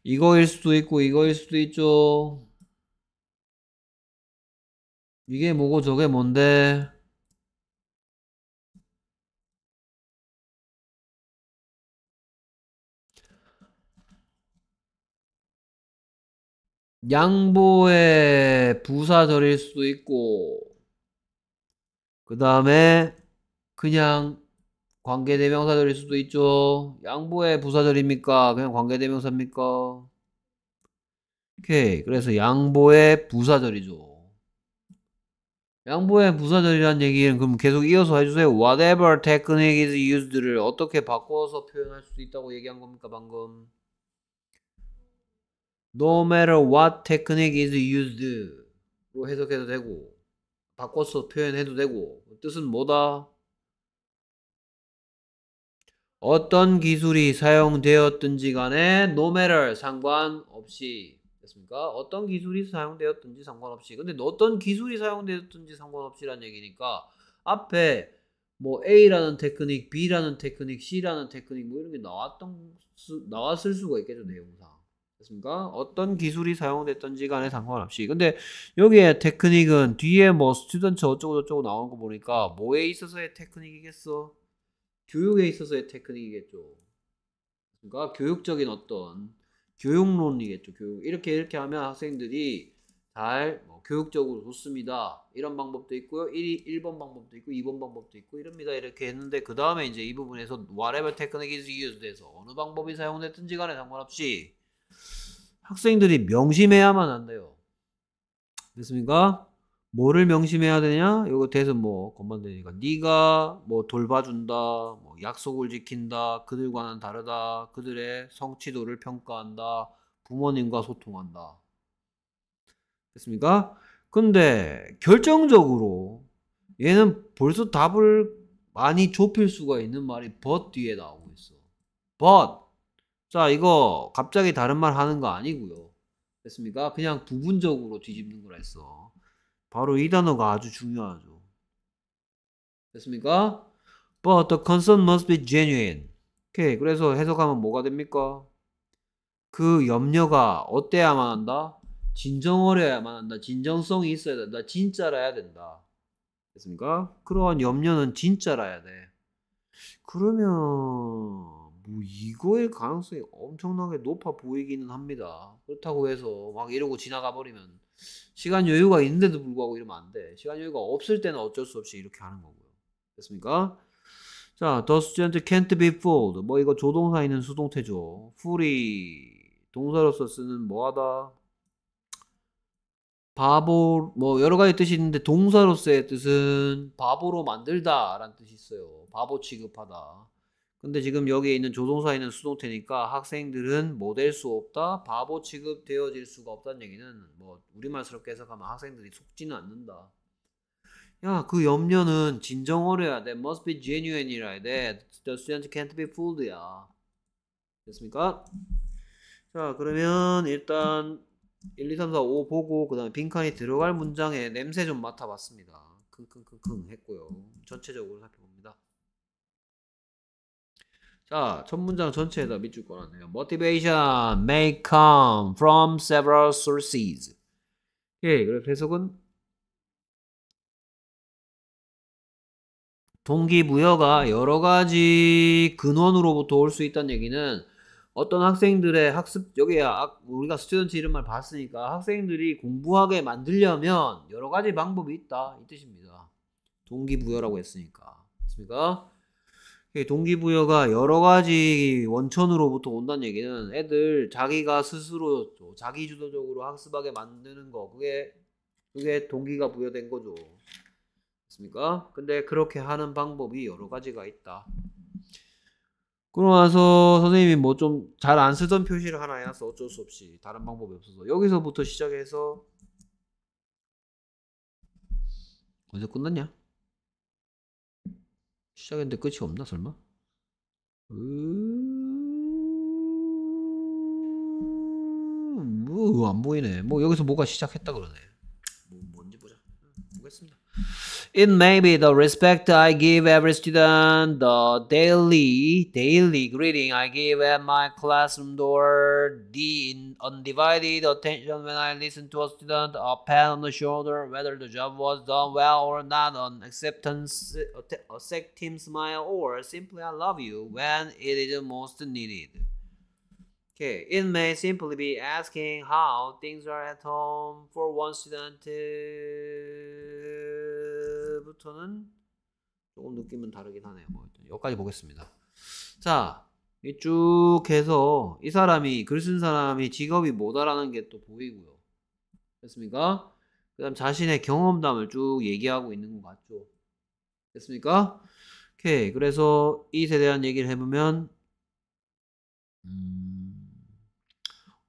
Speaker 1: 이거일 수도 있고 이거일 수도 있죠. 이게 뭐고 저게 뭔데? 양보의 부사절일 수도 있고, 그 다음에 그냥 관계대명사절일 수도 있죠. 양보의 부사절입니까? 그냥 관계대명사입니까? 오케이. 그래서 양보의 부사절이죠. 양보의 부사절이란 얘기는 그럼 계속 이어서 해주세요. Whatever technique is used를 어떻게 바꿔서 표현할 수 있다고 얘기한 겁니까, 방금? no matter what technique is used로 해석해도 되고 바꿔서 표현해도 되고 뜻은 뭐다? 어떤 기술이 사용되었든지 간에 no matter 상관없이 됐습니까? 어떤 기술이 사용되었든지 상관없이 근데 어떤 기술이 사용되었든지 상관없이란 얘기니까 앞에 뭐 A라는 테크닉, B라는 테크닉, C라는 테크닉 뭐 이런 게 나왔던 수, 나왔을 수가 있겠죠 내용상 됐습니까? 어떤 기술이 사용됐던지 간에 상관없이. 근데 여기에 테크닉은 뒤에 뭐 스튜던트 어쩌고저쩌고 나온거 보니까 뭐에 있어서의 테크닉이겠어? 교육에 있어서의 테크닉이겠죠. 그러니까 교육적인 어떤 교육론이겠죠. 교육 이렇게 이렇게 하면 학생들이 잘뭐 교육적으로 좋습니다. 이런 방법도 있고요. 1, 1번 방법도 있고 2번 방법도 있고 이럽니다. 이렇게 했는데 그 다음에 이제 이 부분에서 whatever technique is used 해서 어느 방법이 사용됐든지 간에 상관없이 학생들이 명심해야만 한대요. 됐습니까? 뭐를 명심해야 되냐? 이거 대해서 뭐 건반되니까 네가 뭐 돌봐준다, 뭐 약속을 지킨다, 그들과는 다르다, 그들의 성취도를 평가한다, 부모님과 소통한다. 됐습니까? 근데 결정적으로 얘는 벌써 답을 많이 좁힐 수가 있는 말이 but 뒤에 나오고 있어. but 자, 이거 갑자기 다른 말 하는 거 아니고요. 됐습니까? 그냥 부분적으로 뒤집는 거라 했어. 바로 이 단어가 아주 중요하죠. 됐습니까? But the concern must be genuine. 오케이. 그래서 해석하면 뭐가 됩니까? 그 염려가 어때야만 한다? 진정어려야만 한다. 진정성이 있어야 된다. 진짜라야 된다. 됐습니까? 그러한 염려는 진짜라야 돼. 그러면 뭐 이거일 가능성이 엄청나게 높아 보이기는 합니다. 그렇다고 해서 막 이러고 지나가 버리면 시간 여유가 있는데도 불구하고 이러면 안 돼. 시간 여유가 없을 때는 어쩔 수 없이 이렇게 하는 거고요. 됐습니까? 자, the student can't be fooled. 뭐 이거 조동사 있는 수동태죠. fool이 동사로서 쓰는 뭐하다 바보 뭐 여러 가지 뜻이 있는데 동사로서의 뜻은 바보로 만들다라는 뜻이 있어요. 바보 취급하다. 근데 지금 여기에 있는 조동사 있는 수동태니까 학생들은 뭐될수 없다, 바보 취급 되어질 수가 없다는 얘기는 뭐 우리말스럽게 해석하면 학생들이 속지는 않는다. 야, 그 염려는 진정어려야 돼. must be genuine이라 야 돼. The student can't be fooled야. 됐습니까? 자, 그러면 일단 1, 2, 3, 4, 5 보고 그 다음에 빈칸이 들어갈 문장에 냄새 좀 맡아봤습니다. 킁킁킁킁 했고요. 전체적으로 살펴 자, 첫 문장 전체에다 밑줄 걸었네요. Motivation may come from several sources. 예, 그래 해석은 동기부여가 여러 가지 근원으로부터 올 수 있다는 얘기는 어떤 학생들의 학습, 여기 우리가 스튜던트 이름만 봤으니까 학생들이 공부하게 만들려면 여러 가지 방법이 있다. 이 뜻입니다. 동기부여라고 했으니까. 맞습니까? 예, 동기부여가 여러 가지 원천으로부터 온다는 얘기는 애들 자기가 스스로 자기주도적으로 학습하게 만드는 거 그게 그게 동기가 부여된 거죠. 맞습니까? 근데 그렇게 하는 방법이 여러 가지가 있다. 그러고 나서 선생님이 뭐 좀 잘 안 쓰던 표시를 하나 해놨어. 어쩔 수 없이 다른 방법이 없어서 여기서부터 시작해서 언제 끝났냐? 시작했는데 끝이 없나 설마? 으안 보이네. 뭐 여기서 뭐가 시작했다 그러네. 뭐 뭔지 보자. 보겠습니다. It may be the respect I give every student, the daily, daily greeting I give at my classroom door, the undivided attention when I listen to a student, a pat on the shoulder, whether the job was done well or not, an acceptance, accepting smile, or simply I love you when it is most needed. Okay, it may simply be asking how things are at home for one student. To 여부터는 조금 느낌은 다르긴 하네요. 뭐 여기까지 보겠습니다. 자, 이쭉 해서 이 사람이 글 쓴 사람이 직업이 뭐다라는 게 또 보이고요. 됐습니까? 그다음 자신의 경험담을 쭉 얘기하고 있는 것 같죠. 됐습니까? 오케이. 그래서 이세 대한 얘기를 해보면 음,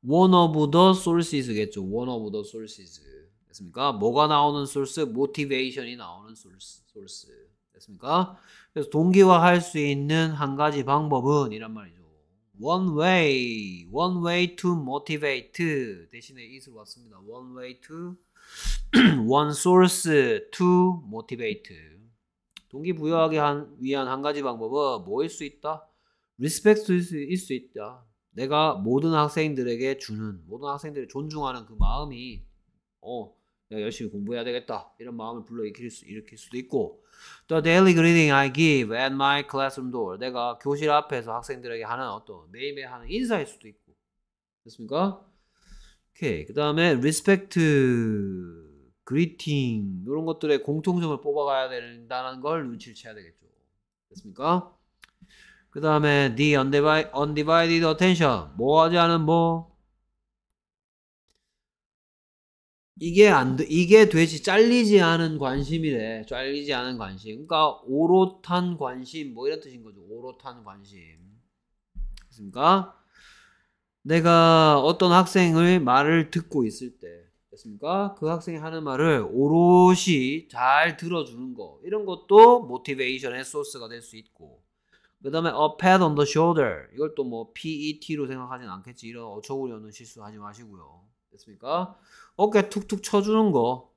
Speaker 1: one of the sources겠죠. one of the sources. 됐습니까? 뭐가 나오는 소스? 모티베이션이 나오는 소스. 소스. 됐습니까? 그래서 동기화할 수 있는 한 가지 방법은 이란 말이죠. One way, one way to motivate 대신에 이슬 왔습니다. One way to, one source to motivate. 동기부여하기 한, 위한 한 가지 방법은 뭐일 수 있다? 리스펙트일 수 있다. 내가 모든 학생들에게 주는 모든 학생들을 존중하는 그 마음이 어 내가 열심히 공부해야 되겠다 이런 마음을 불러 일으킬, 수, 일으킬 수도 있고 The daily greeting I give at my classroom door 내가 교실 앞에서 학생들에게 하는 어떤 매일매일 하는 인사일 수도 있고 됐습니까? 오케이 그 다음에 respect greeting 이런 것들의 공통점을 뽑아가야 된다는 걸 눈치를 채야 되겠죠 됐습니까? 그 다음에 the undivided attention 뭐 하지 않은 뭐 이게 안 돼, 이게 되지 잘리지 않은 관심이래. 잘리지 않은 관심. 그러니까 오롯한 관심 뭐 이런 뜻인 거죠. 오롯한 관심. 됐습니까? 내가 어떤 학생의 말을 듣고 있을 때 됐습니까? 그 학생이 하는 말을 오롯이 잘 들어주는 거 이런 것도 모티베이션의 소스가 될 수 있고 그 다음에 a pat on the shoulder 이걸 또 뭐 PET로 생각하진 않겠지 이런 어처구니 없는 실수 하지 마시고요 됐습니까? 어깨 툭툭 쳐주는 거.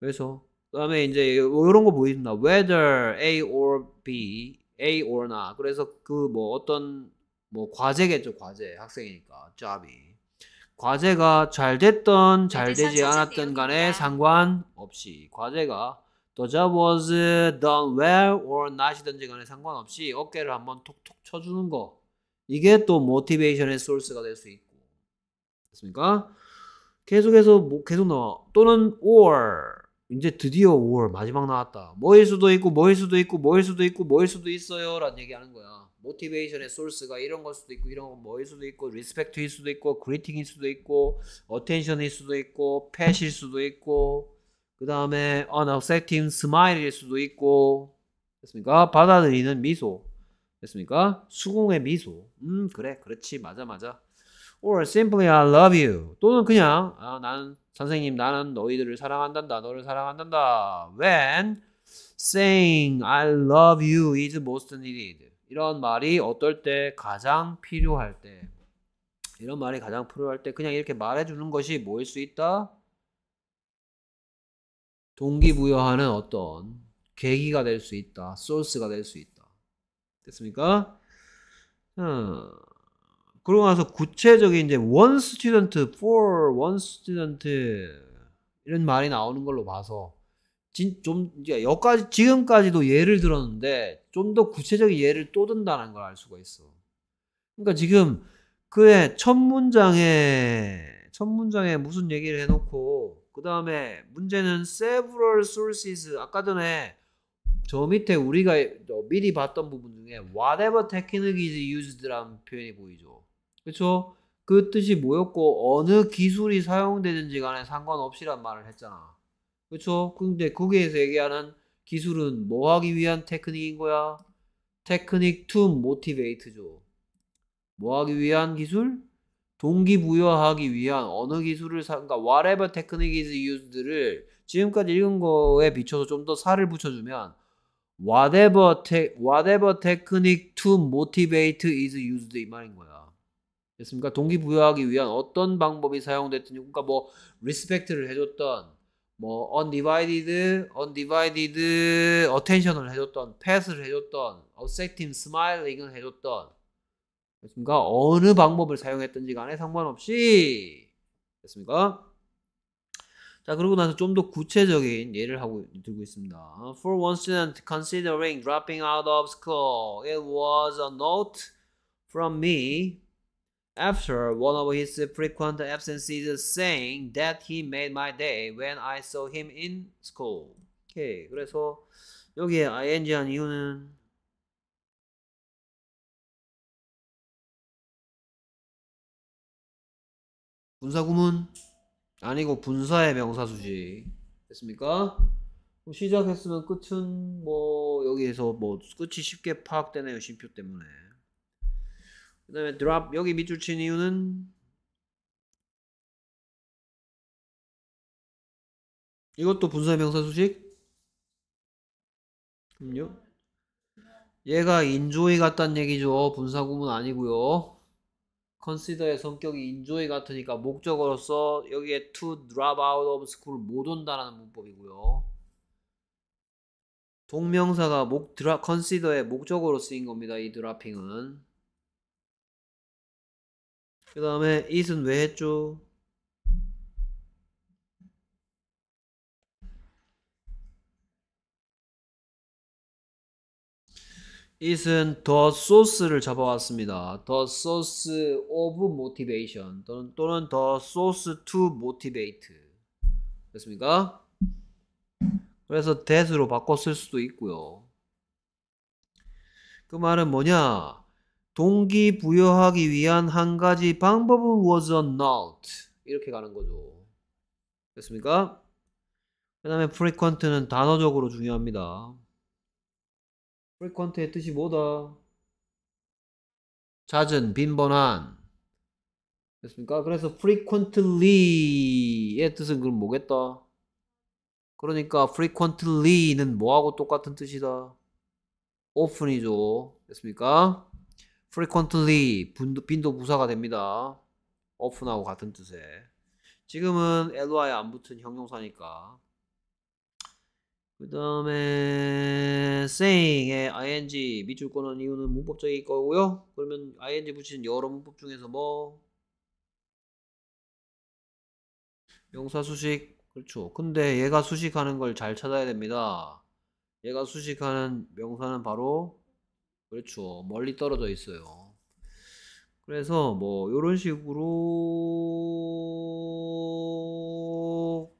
Speaker 1: 그래서 그다음에 이제 이런 거 보인다. whether A or B, A or not. 그래서 그 뭐 어떤 뭐 과제겠죠 과제 학생이니까 job이 과제가 잘 됐던 잘 되지 않았던 간에 상관없이 과제가 the job was done well or not이든지 간에 상관없이 어깨를 한번 톡톡 쳐주는 거 이게 또 모티베이션의 소스가 될 수 있고 됐습니까? 계속해서 계속 나와. 또는 or 이제 드디어 5월 마지막 나왔다. 뭐일 수도 있고 뭐일 수도 있고 뭐일 수도 있고 뭐일 수도 있어요 라는 얘기하는 거야. 모티베이션의 소스가 이런 걸 수도 있고 이런 건 뭐일 수도 있고 리스펙트일 수도 있고 그리팅일 수도 있고 어텐션일 수도 있고 팻일 수도 있고 그 다음에 unaccepting smile일 수도 있고 됐습니까? 받아들이는 미소 됐습니까? 수공의 미소 음 그래 그렇지 맞아 맞아 or simply I love you 또는 그냥 아, 나는 선생님 나는 너희들을 사랑한단다 너를 사랑한단다 when saying I love you is most needed 이런 말이 어떨 때 가장 필요할 때 이런 말이 가장 필요할 때 그냥 이렇게 말해주는 것이 뭐일 수 있다? 동기부여하는 어떤 계기가 될 수 있다. 소스가 될 수 있다. 됐습니까? 음. 그러고 나서 구체적인 이제 one student for one student 이런 말이 나오는 걸로 봐서 진, 좀 이제 여기까지 지금까지도 예를 들었는데 좀 더 구체적인 예를 또 든다는 걸 알 수가 있어. 그러니까 지금 그의 첫 문장에 첫 문장에 무슨 얘기를 해놓고 그 다음에 문제는 several sources 아까 전에 저 밑에 우리가 미리 봤던 부분 중에 whatever technique is used라는 표현이 보이죠. 그렇죠? 그 뜻이 뭐였고 어느 기술이 사용되든지 간에 상관없이란 말을 했잖아. 그렇죠? 근데 거기에서 얘기하는 기술은 뭐 하기 위한 테크닉인 거야? 테크닉 투모티베이트죠뭐 하기 위한 기술? 동기부여하기 위한 어느 기술을 사, 그러니까 whatever technique is used를 지금까지 읽은 거에 비춰서 좀 더 살을 붙여주면 whatever, te, whatever technique to motivate is used 이 말인 거야. 됐습니까? 동기부여하기 위한 어떤 방법이 사용됐든지, 그러니까 뭐, 리스펙트를 해줬던, 뭐, undivided, undivided attention을 해줬던, pass를 해줬던, affecting smiling을 해줬던, 됐습니까? 어느 방법을 사용했든지 간에 상관없이, 됐습니까? 자, 그러고 나서 좀 더 구체적인 예를 하고 들고 있습니다. For one student considering dropping out of school, it was a note from me After one of his frequent absences saying that he made my day when I saw him in school. 오케이. 그래서 여기에 ing 한 이유는 분사구문 아니고 분사의 명사수지 됐습니까? 시작했으면 끝은 뭐 여기에서 뭐 끝이 쉽게 파악되네요 심표 때문에 그 다음에 드랍 여기 밑줄 친 이유는 이것도 분사 명사 수식? 그럼요? 얘가 인조이 같단 얘기죠. 분사구문 아니고요. consider의 성격이 인조이 같으니까 목적으로서 여기에 to drop out of school 못 온다라는 문법이고요. 동명사가 목 드라 컨시더의 목적으로 쓰인 겁니다. 이 드라핑은 그 다음에 it은 왜 했죠? it은 the source를 잡아왔습니다. the source of motivation 또는, 또는 the source to motivate 됐습니까? 그래서 that으로 바꿔 쓸 수도 있고요. 그 말은 뭐냐? 동기부여하기 위한 한 가지 방법은 was or not 이렇게 가는 거죠. 됐습니까? 그 다음에 frequent는 단어적으로 중요합니다. frequent의 뜻이 뭐다? 잦은, 빈번한 됐습니까? 그래서 frequently의 뜻은 그럼 뭐겠다? 그러니까 frequently는 뭐하고 똑같은 뜻이다? often이죠. 됐습니까? frequently 빈도 부사가 됩니다. often하고 같은 뜻에 지금은 ly에 안 붙은 형용사니까 그 다음에 saying에 ing 밑줄 거는 이유는 문법적일 거고요 그러면 ing 붙이는 여러 문법 중에서 뭐 명사 수식 그렇죠 근데 얘가 수식하는 걸 잘 찾아야 됩니다 얘가 수식하는 명사는 바로 그렇죠. 멀리 떨어져 있어요. 그래서 뭐 이런 식으로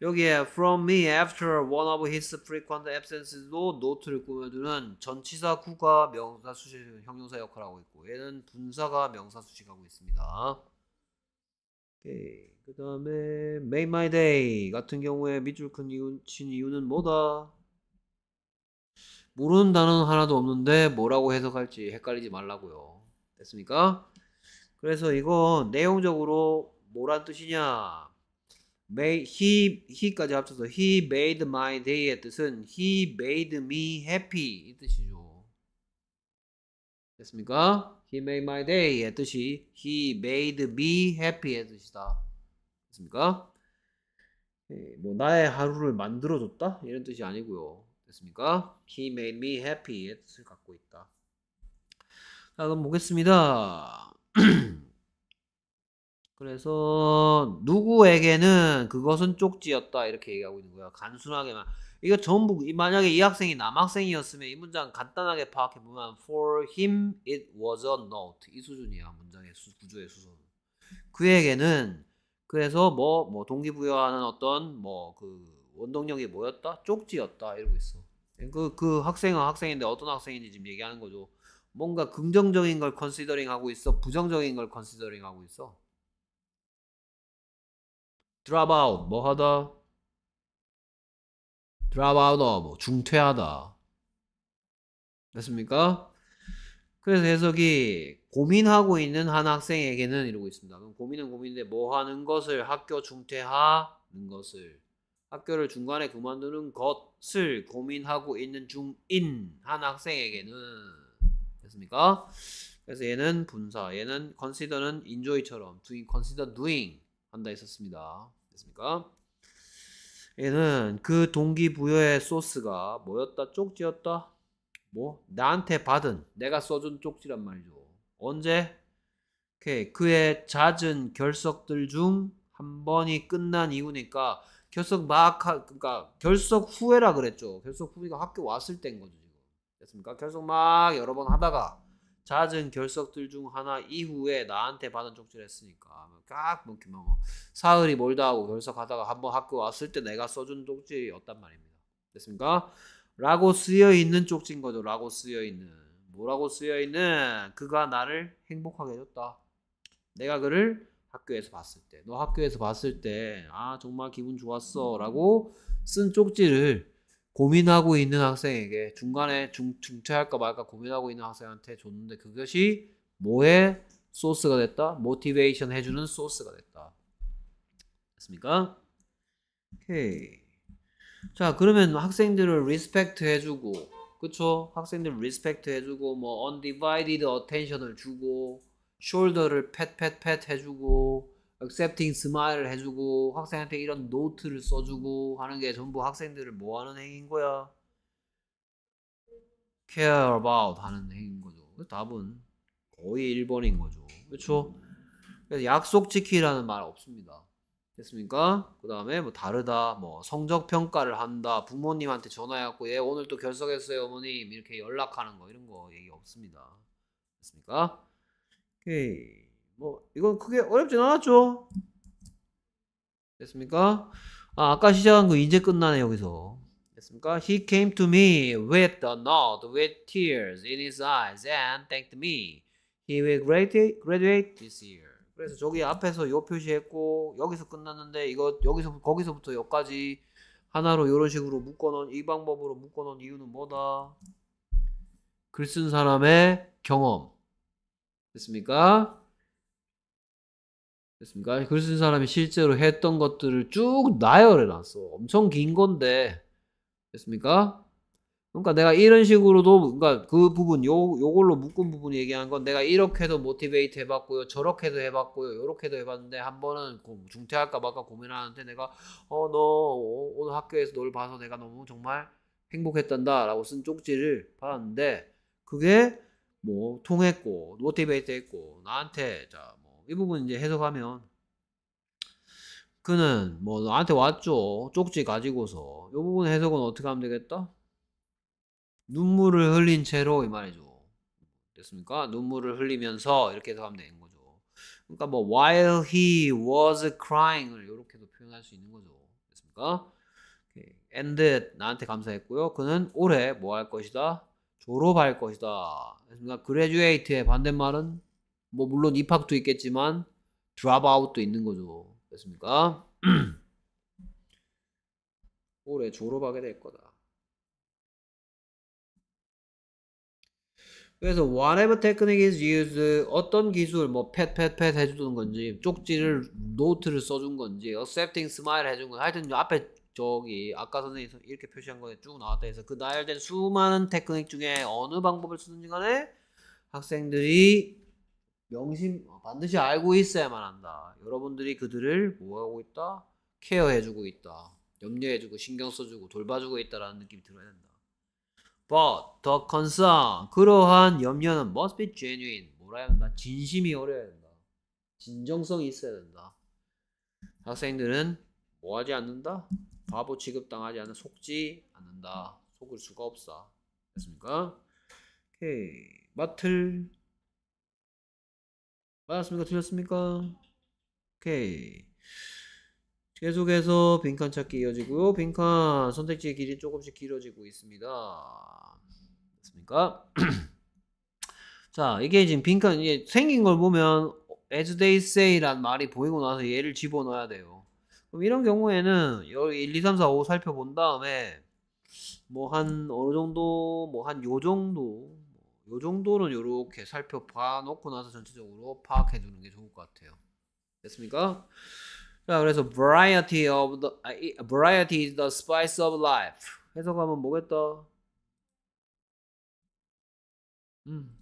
Speaker 1: 여기에 from me after one of his frequent absences도 note를 꾸며두는 전치사 구가 명사 수식 형용사 역할을 하고 있고 얘는 분사가 명사 수식하고 있습니다. 오케이 그 다음에 make my day 같은 경우에 밑줄 큰 이유, 친 이유는 뭐다? 모르는 단어는 하나도 없는데 뭐라고 해석할지 헷갈리지 말라고요. 됐습니까? 그래서 이거 내용적으로 뭐란 뜻이냐? May, he, he까지 합쳐서 he made my day의 뜻은 he made me happy 이 뜻이죠. 됐습니까? he made my day의 뜻이 he made me happy의 뜻이다. 됐습니까? 예, 뭐 나의 하루를 만들어줬다 이런 뜻이 아니고요. 됐습니까? He made me happy. 의 뜻을 갖고 있다. 자, 그럼 보겠습니다. 그래서 누구에게는 그것은 쪽지였다 이렇게 얘기하고 있는 거야. 간순하게만. 이거 전부 만약에 이 학생이 남학생이었으면 이 문장 간단하게 파악해 보면 for him it was a note 이 수준이야 문장의 수, 구조의 수준. 그에게는 그래서 뭐뭐 뭐 동기부여하는 어떤 뭐그 원동력이 뭐였다? 쪽지였다 이러고 있어. 그, 그 학생은 학생인데 어떤 학생인지 지금 얘기하는 거죠. 뭔가 긍정적인 걸 컨시더링 하고 있어. 부정적인 걸 컨시더링 하고 있어. 드 r o p o 뭐 하다? 드 r o p out o 중퇴하다. 됐습니까? 그래서 해석이 고민하고 있는 한 학생에게는 이러고 있습니다. 그럼 고민은 고민인데 뭐 하는 것을 학교 중퇴하는 것을 학교를 중간에 그만두는 것을 고민하고 있는 중인 한 학생에게는 됐습니까? 그래서 얘는 분사, 얘는 consider는 enjoy처럼 doing, consider doing 한다 했었습니다. 됐습니까? 얘는 그 동기부여의 소스가 뭐였다? 쪽지였다? 뭐? 나한테 받은, 내가 써준 쪽지란 말이죠. 언제? 오케이. 그의 잦은 결석들 중 한 번이 끝난 이후니까 결석 막 하, 그러니까 결석 후에라 그랬죠. 결석 후기가 학교 왔을 때인 거죠 됐습니까? 결석 막 여러 번 하다가 잦은 결석들 중 하나 이후에 나한테 받은 쪽지를 했으니까 깍 이렇게 뭐 사흘이 몰다 하고 결석하다가 한번 학교 왔을 때 내가 써준 쪽지였단 말입니다. 됐습니까? 라고 쓰여 있는 쪽지인 거죠. 라고 쓰여 있는 뭐라고 쓰여 있는 그가 나를 행복하게 해줬다. 내가 그를 학교에서 봤을 때, 너 학교에서 봤을 때, 아, 정말 기분 좋았어. 음. 라고 쓴 쪽지를 고민하고 있는 학생에게 중간에 중, 중퇴할까 말까 고민하고 있는 학생한테 줬는데 그것이 뭐의 소스가 됐다? 모티베이션 해주는 소스가 됐다. 됐습니까? 오케이. 자, 그러면 학생들을 리스펙트 해주고, 그쵸? 학생들 리스펙트 해주고, 뭐, undivided 을 주고, 숄더를 팻팻팻 해주고 accepting smile을 해주고 학생한테 이런 노트를 써주고 하는 게 전부 학생들을 뭐하는 행위인 거야? care about 하는 행위인 거죠. 그 답은 거의 1번인 거죠. 그렇죠? 그래서 약속 지키라는 말 없습니다. 됐습니까? 그 다음에 뭐 다르다, 뭐 성적 평가를 한다, 부모님한테 전화해갖고 얘 예, 오늘 또 결석했어요 어머님 이렇게 연락하는 거 이런 거 얘기 없습니다. 됐습니까? 오케이. 뭐 이건 크게 어렵진 않았죠. 됐습니까? 아, 아까 시작한 거 이제 끝나네 여기서. 됐습니까? He came to me with a n o t with tears in his eyes and thanked me. He will graduate, graduate this year. 그래서 저기 앞에서 요 표시했고 여기서 끝났는데 이거 여기서 거기서부터 여기까지 하나로 이런 식으로 묶어놓은 이 방법으로 묶어놓은 이유는 뭐다? 글 쓴 사람의 경험. 됐습니까? 됐습니까? 글쓴 사람이 실제로 했던 것들을 쭉 나열해 놨어. 엄청 긴 건데. 됐습니까? 그러니까 내가 이런 식으로도 그러니까 그 부분 요 요걸로 묶은 부분 얘기한 건 내가 이렇게도 모티베이트 해봤고요 저렇게도 해봤고요 요렇게도 해봤는데 한 번은 중퇴할까 말까 고민하는데 내가 어 너 오늘 학교에서 널 봐서 내가 너무 정말 행복했단다라고 쓴 쪽지를 받았는데 그게 뭐 통했고 노티베이트 했고 나한테 자뭐이 부분 이제 해석하면 그는 뭐 나한테 왔죠 쪽지 가지고서 이 부분 해석은 어떻게 하면 되겠다 눈물을 흘린 채로 이 말이죠 됐습니까 눈물을 흘리면서 이렇게 해석하면 되는 거죠 그러니까 뭐 while he was crying을 이렇게도 표현할 수 있는 거죠 됐습니까 e n d d 나한테 감사했고요 그는 올해 뭐 할 것이다 졸업할 것이다. 그러니까 graduate의 반대말은 뭐 물론 입학도 있겠지만 dropout도 있는 거죠. 됐습니까? 올해 졸업하게 될 거다. 그래서 whatever technique is used 어떤 기술 뭐 팻팻팻 해주는 건지 쪽지를 노트를 써준 건지 accepting smile 해준 건지 하여튼 앞에 저기 아까 선생님 이렇게 표시한 거에 쭉 나왔다 해서 그 나열된 수많은 테크닉 중에 어느 방법을 쓰는지 간에 학생들이 명심 어, 반드시 알고 있어야만 한다 여러분들이 그들을 뭐하고 있다? 케어해주고 있다 염려해주고 신경 써주고 돌봐주고 있다라는 느낌이 들어야 된다 But the concern, 그러한 염려는 must be genuine. 뭐라 해야 된다? 진심이 어려야 된다. 진정성이 있어야 된다. 학생들은 뭐 하지 않는다? 바보 취급당하지 않는 속지 않는다. 속을 수가 없어. 됐습니까? 오케이. 마틀. 맞았습니까? 틀렸습니까? 오케이. 계속해서 빈칸 찾기 이어지고요. 빈칸 선택지의 길이 조금씩 길어지고 있습니다. 됐습니까 자, 이게 지금 빈칸 이게 생긴 걸 보면 as they say란 말이 보이고 나서 얘를 집어넣어야 돼요. 그럼 이런 경우에는 1, 2, 3, 4, 5 살펴본 다음에 뭐 한 어느 정도 뭐 한 요 정도 요 정도는 이렇게 살펴봐 놓고 나서 전체적으로 파악해 두는게 좋을 것 같아요. 됐습니까? 그래서 variety of the 아, variety is the spice of life. 해석하면 뭐겠다? 음.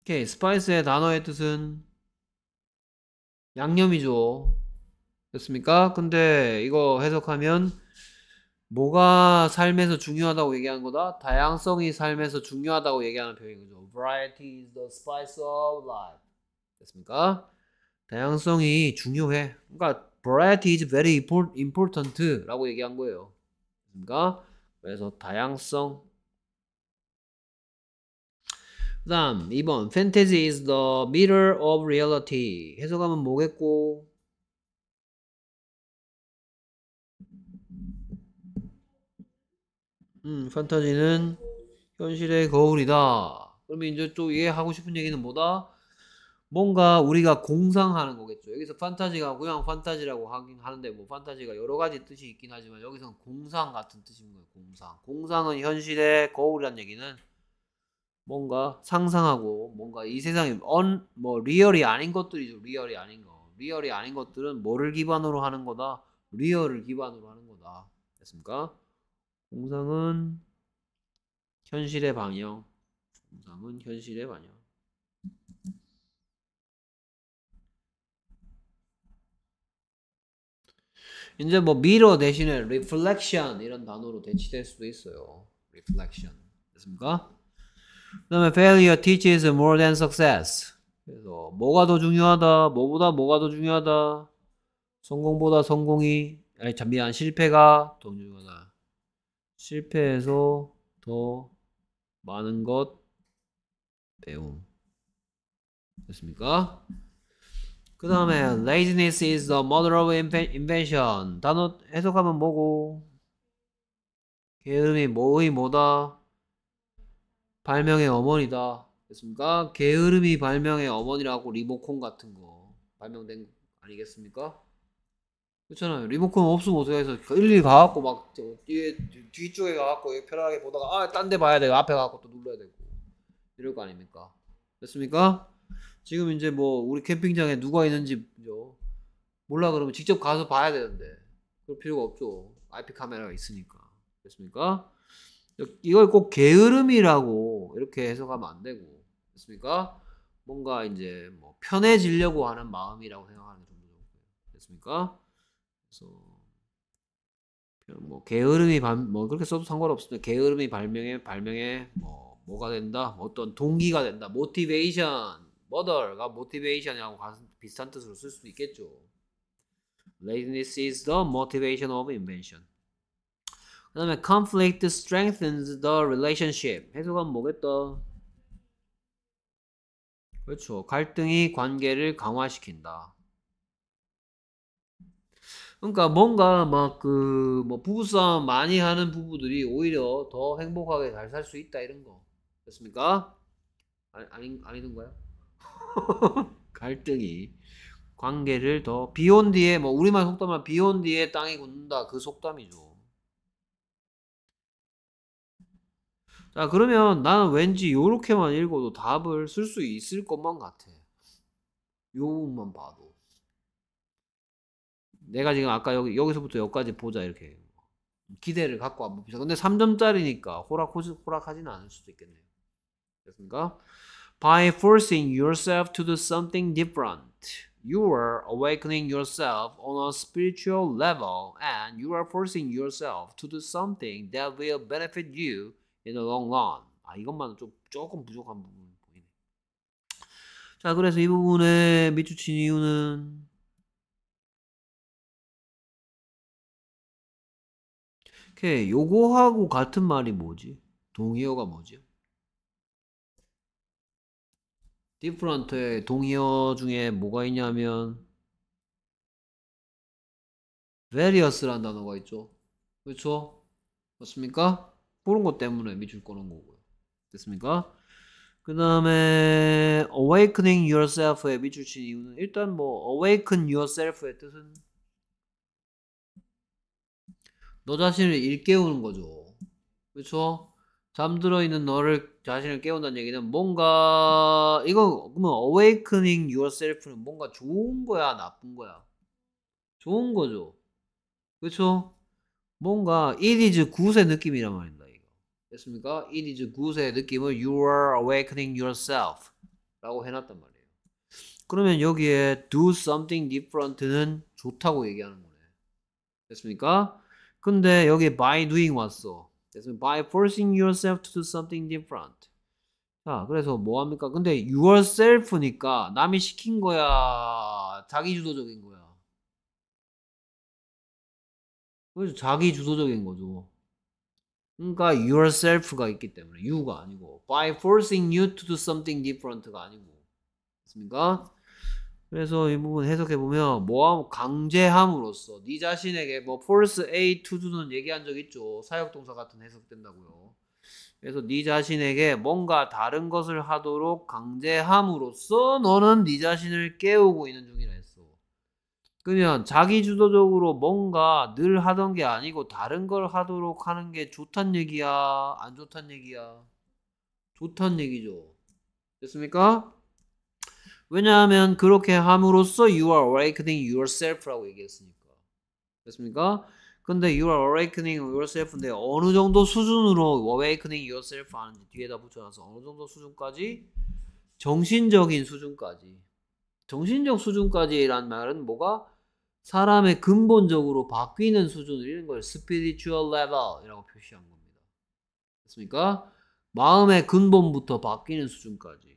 Speaker 1: 오케이, 스파이스의 단어의 뜻은 양념이죠. 됐습니까? 근데 이거 해석하면 뭐가 삶에서 중요하다고 얘기하는 거다? 다양성이 삶에서 중요하다고 얘기하는 표현이죠. Variety is the spice of life. 됐습니까? 다양성이 중요해. 그러니까 variety is very important라고 얘기한 거예요. 그러니까 그래서 다양성. 그다음 2번 fantasy is the mirror of reality. 해석하면 뭐겠고? 음, 판타지는 현실의 거울이다. 그러면 이제 또 이해하고 싶은 얘기는 뭐다? 뭔가 우리가 공상하는 거겠죠. 여기서 판타지가 그냥 판타지라고 하긴 하는데 뭐 판타지가 여러 가지 뜻이 있긴 하지만 여기서는 공상 같은 뜻인 거예요. 공상. 공상은 현실의 거울이란 얘기는 뭔가 상상하고 뭔가 이 세상이 언뭐 리얼이 아닌 것들이죠. 리얼이 아닌 거. 리얼이 아닌 것들은 뭐를 기반으로 하는 거다. 리얼을 기반으로 하는 거다. 됐습니까? 공상은 현실의 방영 공상은 현실의 방영 이제 뭐 m i 대신에 reflection 이런 단어로 대치될 수도 있어요. reflection 됐습니까? 그다음에 failure teaches more than success. 그래서 뭐가 더 중요하다, 뭐보다 뭐가 더 중요하다. 성공보다 성공이 아니 잠 미안 실패가 더 중요하다. 실패에서 더 많은 것 배움. 됐습니까? 그 다음에 음. laziness is the mother of invention 단어 해석하면 뭐고 게으름이 뭐의 뭐다 발명의 어머니다 됐습니까? 게으름이 발명의 어머니라고 리모컨 같은 거 발명된 거 아니겠습니까? 그렇잖아요. 리모컨 없으면 어떻게 해서 그 일일 이 가갖고 막 뒤에 뒤쪽에 가갖고 편하게 보다가 아딴 데 봐야 되고 앞에 가갖고 또 눌러야 되고 이럴 거 아닙니까? 됐습니까? 지금 이제 뭐 우리 캠핑장에 누가 있는지 몰라 그러면 직접 가서 봐야 되는데 그럴 필요가 없죠. IP 카메라가 있으니까. 됐습니까? 이걸 꼭 게으름이라고 이렇게 해석하면 안 되고 됐습니까? 뭔가 이제 뭐 편해지려고 하는 마음이라고 생각하는 게좀 됐습니까? 그래서 뭐 게으름이 반, 뭐 그렇게 써도 상관없습니다. 게으름이 발명의 발명의 뭐 뭐가 된다? 어떤 동기가 된다. 모티베이션 mother가 motivation이라고 비슷한 뜻으로 쓸 수도 있겠죠. Laziness is the motivation of invention. 그 다음에 conflict strengthens the relationship. 해석하 뭐겠다? 그렇죠. 갈등이 관계를 강화시킨다. 그러니까 뭔가 막그뭐 부부싸움 많이 하는 부부들이 오히려 더 행복하게 잘 살 수 있다 이런 거. 됐습니까? 아니 아니 아니던가요? 갈등이 관계를 더 비온 뒤에 뭐 우리말 속담은 비온 뒤에 땅이 굳는다 그 속담이죠. 자 그러면 나는 왠지 이렇게만 읽어도 답을 쓸 수 있을 것만 같아. 요 부분만 봐도 내가 지금 아까 여기 여기서부터 여기까지 보자 이렇게 기대를 갖고 한번 보자. 근데 3점짜리니까 호락 호락하지는 않을 수도 있겠네요. 됐습니까? By forcing yourself to do something different, you are awakening yourself on a spiritual level and you are forcing yourself to do something that will benefit you in the long run. 아, 이것만 좀 조금 부족한 부분 보이네. 자, 그래서 이 부분에 미주친 이유는
Speaker 2: 오케이, 요거하고
Speaker 1: 같은 말이 뭐지? 동의어가 뭐지? d 프런트의 동의어 중에 뭐가 있냐면 various라는 단어가 있죠. 그렇죠? 맞습니까? 그런 것 때문에 미줄 거는 거고요. 됐습니까? 그 다음에 awakening yourself에 밑줄 친 이유는 일단 뭐 awaken yourself의 뜻은 너 자신을 일깨우는 거죠. 그렇죠? 잠들어 있는 너를 자신을 깨운다는 얘기는 뭔가 이거 그러면 awakening yourself는 뭔가 좋은 거야 나쁜 거야 좋은 거죠 그렇죠 뭔가 it is 굿의 느낌이란 말입니다 이거 됐습니까 it is 굿의 느낌을 you are awakening yourself 라고 해놨단 말이에요 그러면 여기에 do something different는 좋다고 얘기하는 거네 됐습니까 근데 여기에 by doing 왔어 그래서 by forcing yourself to do something different. 자, 그래서 뭐 합니까? 근데 yourself니까 남이 시킨 거야, 자기 주도적인 거야. 그래서 자기 주도적인 거죠. 그러니까 yourself가 있기 때문에 you가 아니고 by forcing you to do something different가 아니고, 맞습니까? 그래서 이 부분 해석해 보면 뭐함 강제함으로써 네 자신에게 뭐 force a to do는 얘기한 적 있죠. 사역 동사 같은 해석된다고요. 그래서 네 자신에게 뭔가 다른 것을 하도록 강제함으로써 너는 네 자신을 깨우고 있는 중이라 했어. 그러면 자기 주도적으로 뭔가 늘 하던 게 아니고 다른 걸 하도록 하는 게 좋단 얘기야, 안 좋단 얘기야. 좋단 얘기죠. 됐습니까? 왜냐하면 그렇게 함으로써 you are awakening yourself라고 얘기했으니까. 됐습니까? 근데 you are awakening yourself인데 어느 정도 수준으로 awakening yourself 하는지 뒤에다 붙여놔서 어느 정도 수준까지 정신적인 수준까지 정신적 수준까지란 말은 뭐가 사람의 근본적으로 바뀌는 수준을 이런 걸 spiritual level이라고 표시한 겁니다. 됐습니까? 마음의 근본부터 바뀌는 수준까지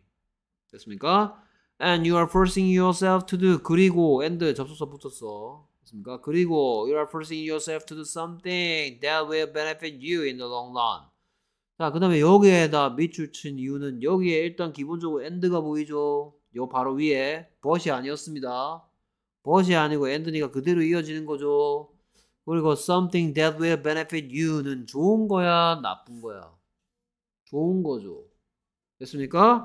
Speaker 1: 됐습니까? and you are forcing yourself to do 그리고 and 접속사 붙었어. 맞습니까? 그리고 you are forcing yourself to do something that will benefit you in the long run. 자, 그다음에 여기에다 밑줄 친 이유는 여기에 일단 기본적으로 end가 보이죠. 요 바로 위에 but이 아니었습니다. but이 아니고 end니까 그대로 이어지는 거죠. 그리고 something that will benefit you는 좋은 거야, 나쁜 거야. 좋은 거죠. 됐습니까?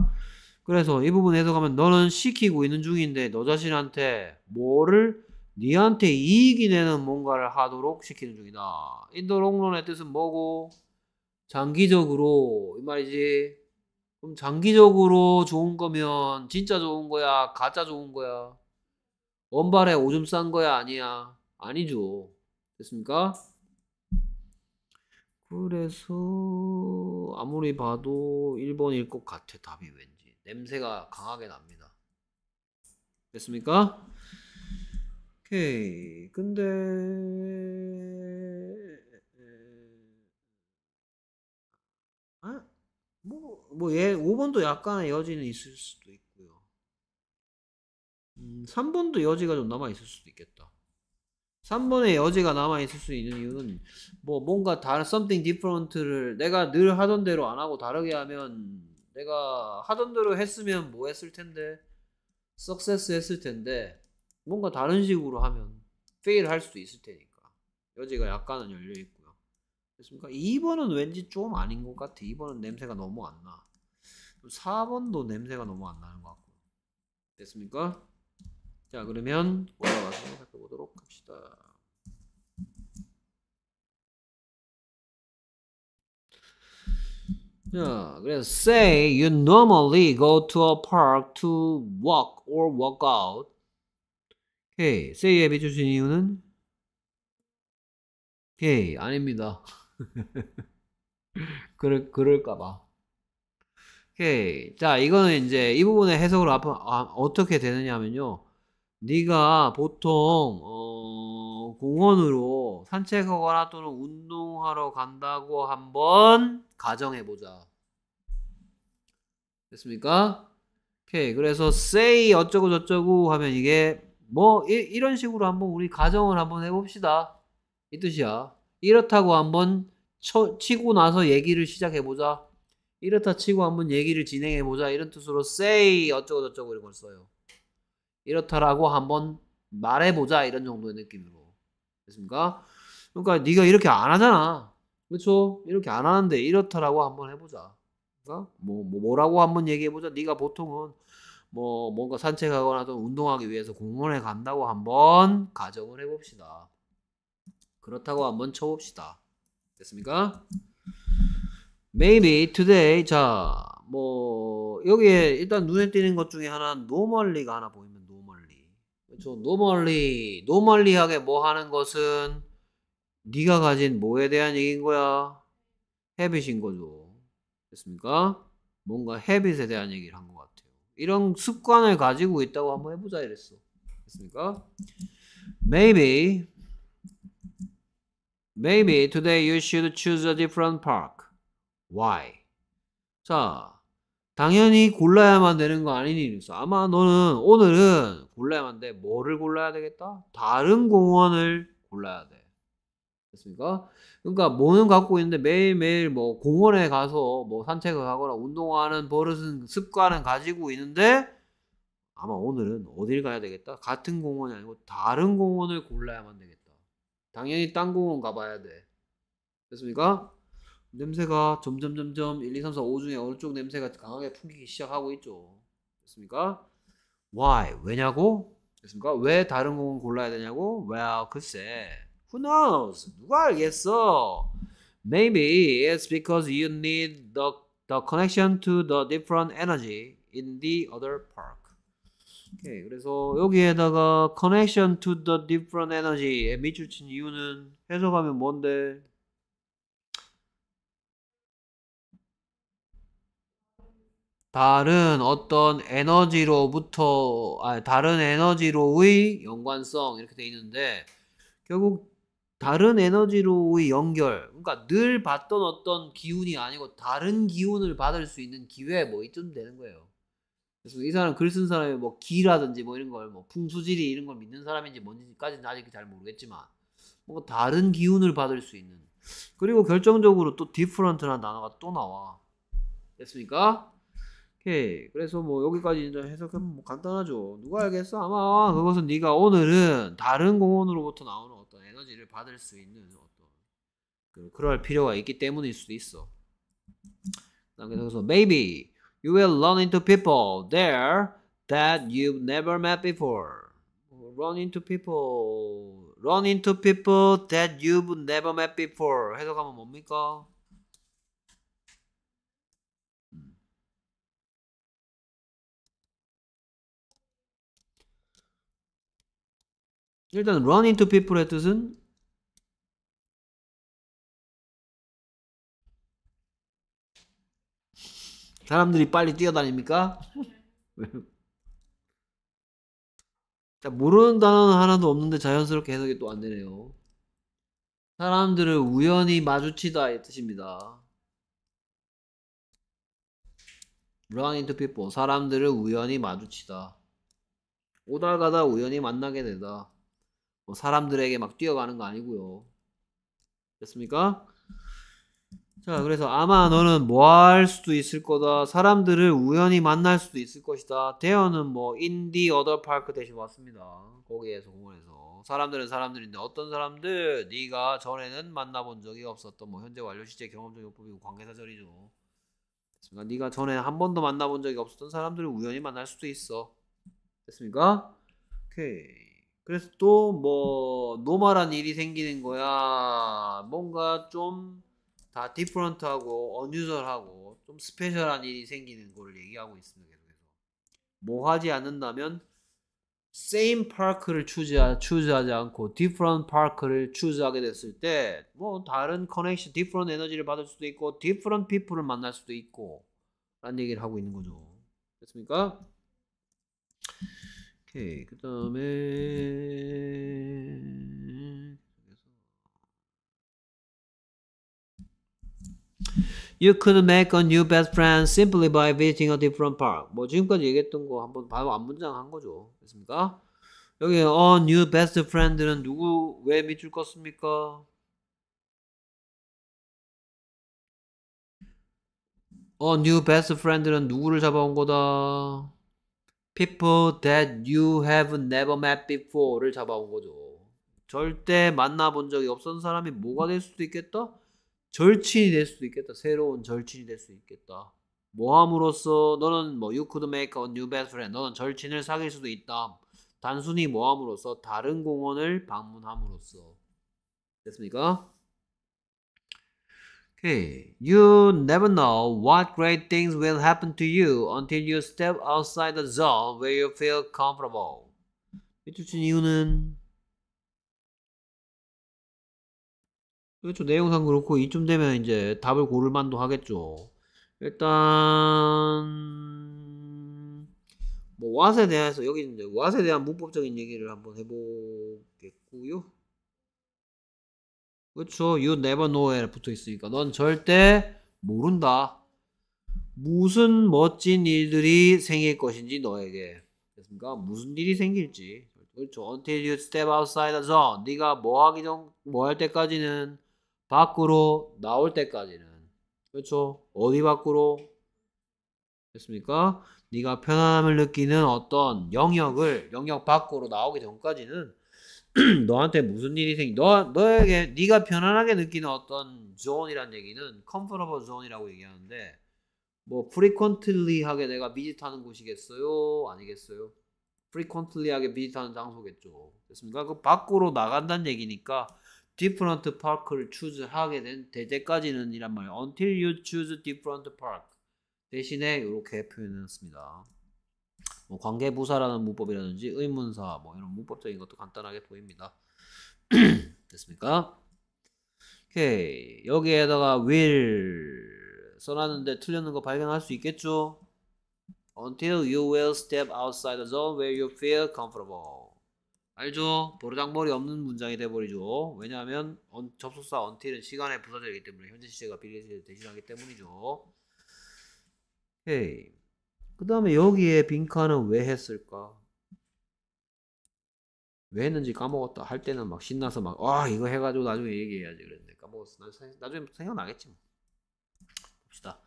Speaker 1: 그래서 이 부분 해석하면 너는 시키고 있는 중인데 너 자신한테 뭐를 니한테 이익이 되는 뭔가를 하도록 시키는 중이다. 인도롱론의 뜻은 뭐고? 장기적으로 이 말이지. 그럼 장기적으로 좋은 거면 진짜 좋은 거야, 가짜 좋은 거야? 원발에 오줌 싼 거야 아니야? 아니죠. 됐습니까? 그래서 아무리 봐도 1번일 것 같아 답이 왠지. 냄새가 강하게 납니다. 됐습니까? 오케이. 근데 아? 뭐, 뭐, 얘, 5번도 약간의 여지는 있을 수도 있고요. 음, 3번도 여지가 좀 남아있을 수도 있겠다. 3번의 여지가 남아있을 수 있는 이유는, 뭐, 뭔가 다른, something different를 내가 늘 하던 대로 안 하고 다르게 하면 내가 하던 대로 했으면 뭐 했을 텐데 석세스 했을 텐데 뭔가 다른 식으로 하면 페일 할 수도 있을 테니까 여지가 약간은 열려 있고요 됐습니까? 2번은 왠지 좀 아닌 것 같아 2번은 냄새가 너무 안나 4번도 냄새가 너무 안 나는 것 같고 됐습니까? 자 그러면 올라가서 살펴보도록 합시다 자, 그래서 say you normally go to a park to walk or walk out. 오케이, say에 비춰준 이유는 오케이, 아닙니다. 그럴 그럴까봐. 오케이, 자 이거는 이제 이 부분의 해석을 앞, 아, 어떻게 되느냐면요. 하 네가 보통 어, 공원으로 산책하거나 또는 운동하러 간다고 한번 가정해 보자. 됐습니까? 오케이. 그래서 say 어쩌고 저쩌고 하면 이게 뭐 이, 이런 식으로 한번 우리 가정을 한번 해봅시다. 이 뜻이야. 이렇다고 한번 쳐, 치고 나서 얘기를 시작해 보자. 이렇다 치고 한번 얘기를 진행해 보자. 이런 뜻으로 say 어쩌고 저쩌고 이런 걸 써요. 이렇다라고 한번 말해보자 이런 정도의 느낌으로 됐습니까? 그러니까 네가 이렇게 안 하잖아 그렇죠? 이렇게 안 하는데 이렇다라고 한번 해보자 그러니까 뭐, 뭐 뭐라고 한번 얘기해보자 네가 보통은 뭐 뭔가 산책하거나 좀 운동하기 위해서 공원에 간다고 한번 가정을 해봅시다 그렇다고 한번 쳐봅시다 됐습니까? Maybe today 자뭐 여기에 일단 눈에 띄는 것 중에 하나 노멀리가 하나 보입니다 그렇죠. 노멀리 노멀리하게 뭐 하는 것은 네가 가진 뭐에 대한 얘기인 거야? 헤빗인 거죠. 됐습니까? 뭔가 헤빗에 대한 얘기를 한 것 같아요. 이런 습관을 가지고 있다고 한번 해보자 이랬어. 됐습니까? Maybe Maybe today you should choose a different park. Why? 자, 당연히 골라야만 되는 거 아니니 이랬어. 아마 너는 오늘은 골라야만 돼. 뭐를 골라야 되겠다? 다른 공원을 골라야 돼. 됐습니까? 그러니까 뭐는 갖고 있는데 매일매일 뭐 공원에 가서 뭐 산책을 하거나 운동하는 버릇은 습관은 가지고 있는데 아마 오늘은 어딜 가야 되겠다? 같은 공원이 아니고 다른 공원을 골라야만 되겠다. 당연히 딴 공원 가봐야 돼. 됐습니까? 냄새가 점점 점점 1, 2, 3, 4, 5 중에 어느 쪽 냄새가 강하게 풍기기 시작하고 있죠. 됐습니까? Why? 왜냐고? 됐습니까? 왜 다른 곡은 골라야 되냐고? Well, 글쎄. Who knows? 누가 알겠어? Maybe it's because you need the, the connection to the different energy in the other park. 오케이, 그래서 여기에다가 connection to the different energy에 밑줄 친 이유는 해석하면 뭔데? 다른 어떤 에너지로부터 아, 다른 에너지로의 연관성 이렇게 돼 있는데 결국 다른 에너지로의 연결 그러니까 늘 받던 어떤 기운이 아니고 다른 기운을 받을 수 있는 기회 뭐 이쯤 되는 거예요. 그래서 이 사람 글 쓴 사람이 뭐 기라든지 뭐 이런 걸 뭐 풍수지리 이런 걸 믿는 사람인지 뭔지까지는 아직 잘 모르겠지만 뭐 다른 기운을 받을 수 있는 그리고 결정적으로 또 d 프런트라는 단어가 또 나와 됐습니까? 오케이. 그래서 뭐 여기까지 이제 해석하면 뭐 간단하죠. 누가 알겠어? 아마 그것은 네가 오늘은 다른 공원으로부터 나오는 어떤 에너지를 받을 수 있는 어떤 그, 그럴 필요가 있기 때문일 수도 있어. 그래서 maybe you will run into people there that you've never met before. run into people, run into people that you've never met before. 해석하면 뭡니까? 일단 run into people의 뜻은 사람들이 빨리 뛰어다닙니까? 모르는 단어 는 하나도 없는데 자연스럽게 해석이 또 안 되네요. 사람들을 우연히 마주치다 의 뜻입니다. run into people 사람들을 우연히 마주치다 오다 가다 우연히 만나게 되다 뭐 사람들에게 막 뛰어가는 거 아니고요. 됐습니까? 자, 그래서 아마 너는 뭐 할 수도 있을 거다. 사람들을 우연히 만날 수도 있을 것이다. 대어는 뭐 인디 어더 파크 대신 왔습니다. 거기에서 공원에서 사람들은 사람들인데 어떤 사람들 네가 전에는 만나본 적이 없었던 뭐 현재 완료 시제 경험적 요법이고 관계사절이죠. 됐습니까? 네가 전에 한 번도 만나본 적이 없었던 사람들을 우연히 만날 수도 있어. 됐습니까? 오케이. 그래서 또 뭐 노멀한 일이 생기는 거야. 뭔가 좀 다 디프런트하고 언유절하고 좀 스페셜한 일이 생기는 걸 얘기하고 있습니다. 계속해서 뭐 하지 않는다면 same park를 추자, 하지 않고 different park를 추자하게 됐을 때 뭐 다른 커넥션, different 에너지를 받을 수도 있고 different people을 만날 수도 있고 라는 얘기를 하고 있는 거죠. 됐습니까? 오케이. 그 다음에 You could make a new best friend simply by visiting a different park. 뭐 지금까지 얘기했던 거 한번 바로 앞 문장 한 거죠. 됐습니까? 여기 a new best friend는 누구 왜 밑줄 껐습니까? a new best friend는 누구를 잡아온 거다? people that you have never met before를 잡아온 거죠. 절대 만나본 적이 없었던 사람이 뭐가 될 수도 있겠다? 절친이 될 수도 있겠다. 새로운 절친이 될 수 있겠다. 모함으로써 너는 뭐 you could make a new best friend. 너는 절친을 사귈 수도 있다. 단순히 모함으로써 다른 공원을 방문함으로써 됐습니까? Okay, you never know what great things will happen to you until you step outside the zone where you feel comfortable. 삐뚤친 이유는 그렇죠. 내용상 그렇고 이쯤 되면 이제 답을 고를 만도 하겠죠. 일단 뭐 왓에 대해서 여기 이제 왓에 대한 문법적인 얘기를 한번 해보겠고요. 그렇죠. You never know 붙어 있으니까 넌 절대 모른다. 무슨 멋진 일들이 생길 것인지 너에게 됐습니까? 무슨 일이 생길지 그렇죠. Until you step outside the zone. 네가 뭐 하기 전, 뭐 할 때까지는 밖으로 나올 때까지는 그렇죠. 어디 밖으로 됐습니까? 네가 편안함을 느끼는 어떤 영역을 영역 밖으로 나오기 전까지는 너한테 무슨 일이 생기 너 너에게 네가 편안하게 느끼는 어떤 존이란 얘기는 c o m f o 이라고 얘기하는데 뭐 f r e q u 하게 내가 비짓하는 곳이겠어요 아니겠어요 f r e q u 하게 비짓하는 장소겠죠 됐습니까 그 밖으로 나간다는 얘기니까 d i f f e r 를 c h 하게 된 대제까지는 이란 말이에요 until you choose different park 대신에 이렇게 표현했습니다 뭐 관계부사라는 문법이라든지 의문사 뭐 이런 문법적인 것도 간단하게 보입니다. 됐습니까? 오케이 여기에다가 will 써놨는데 틀렸는 거 발견할 수 있겠죠? Until you will step outside the zone where you feel comfortable. 알죠? 버르장머리 없는 문장이 돼버리죠. 왜냐하면 on, 접속사 until은 시간에 부사절이기 때문에 현재 시제가 비례시제 대신하기 때문이죠. 오케이. 그 다음에 여기에 빈칸은 왜 했을까? 왜 했는지 까먹었다 할 때는 막 신나서 막, 아, 이거 해가지고 나중에 얘기해야지 그랬는데 까먹었어. 나중에 생각나겠지 뭐. 봅시다.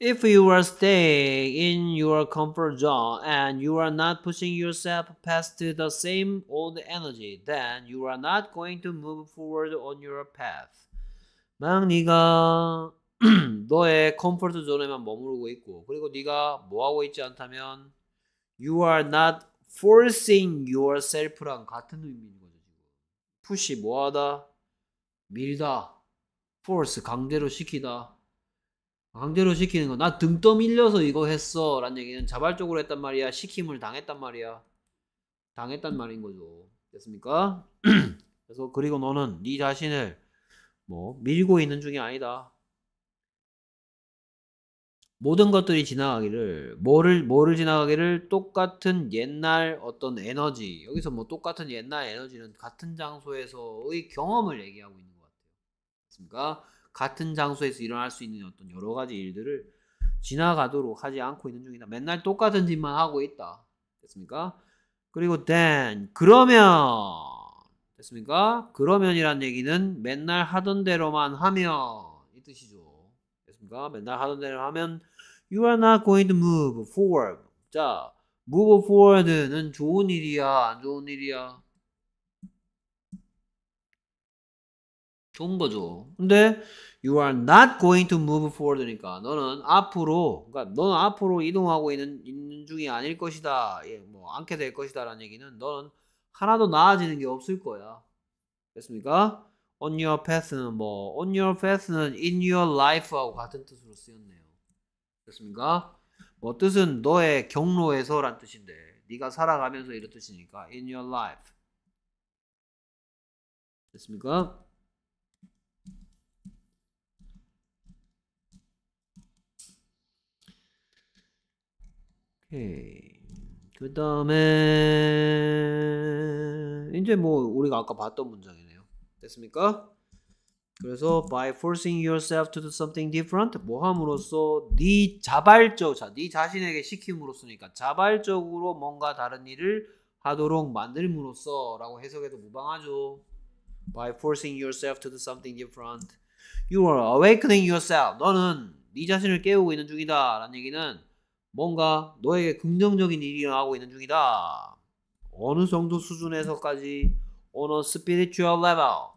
Speaker 1: If you are staying in your comfort zone and you are not pushing yourself past the same old energy, then you are not going to move forward on your path. 막 네가 너의 컴포트 존에만 머무르고 있고 그리고 네가 뭐 하고 있지 않다면 you are not forcing yourself랑 같은 의미인 거죠 지금. push 뭐하다 밀다 force 강제로 시키다 강제로 시키는 거나 등 떠밀려서 이거 했어 라는 얘기는 자발적으로 했단 말이야 시킴을 당했단 말이야 당했단 말인 거죠 됐습니까? 그래서 그리고 너는 네 자신을 뭐 밀고 있는 중이 아니다 모든 것들이 지나가기를 뭐를 뭐를 지나가기를 똑같은 옛날 어떤 에너지 여기서 뭐 똑같은 옛날 에너지는 같은 장소에서의 경험을 얘기하고 있는 것 같아요. 그렇습니까? 같은 장소에서 일어날 수 있는 어떤 여러 가지 일들을 지나가도록 하지 않고 있는 중이다. 맨날 똑같은 짓만 하고 있다. 됐습니까? 그리고 then 그러면 됐습니까? 그러면이란 얘기는 맨날 하던 대로만 하면 이 뜻이죠. 됐습니까? 맨날 하던 대로 하면 You are not going to move forward. 자, move forward는 좋은 일이야, 안 좋은 일이야? 좋은 거죠. 근데 you are not going to move forward니까 너는 앞으로, 그러니까 너는 앞으로 이동하고 있는 있는 중이 아닐 것이다. 예, 뭐 않게 될 것이다라는 얘기는 너는 하나도 나아지는 게 없을 거야. 됐습니까? On your path는 뭐 on your path는 in your life하고 같은 뜻으로 쓰였네요. 됐습니까? 뭐 뜻은 너의 경로에서란 뜻인데 네가 살아가면서 이런 뜻이니까 in your life 됐습니까? 오케이 그 다음에 이제 뭐 우리가 아까 봤던 문장이네요 됐습니까? 그래서 by forcing yourself to do something different 뭐 함으로써 네 자발적 자, 네 자신에게 시킴으로써니까 자발적으로 뭔가 다른 일을 하도록 만들므로써라고 해석해도 무방하죠. By forcing yourself to do something different, you are awakening yourself. 너는 네 자신을 깨우고 있는 중이다라는 얘기는 뭔가 너에게 긍정적인 일이 일어나고 있는 중이다. 어느 정도 수준에서까지 on a spiritual level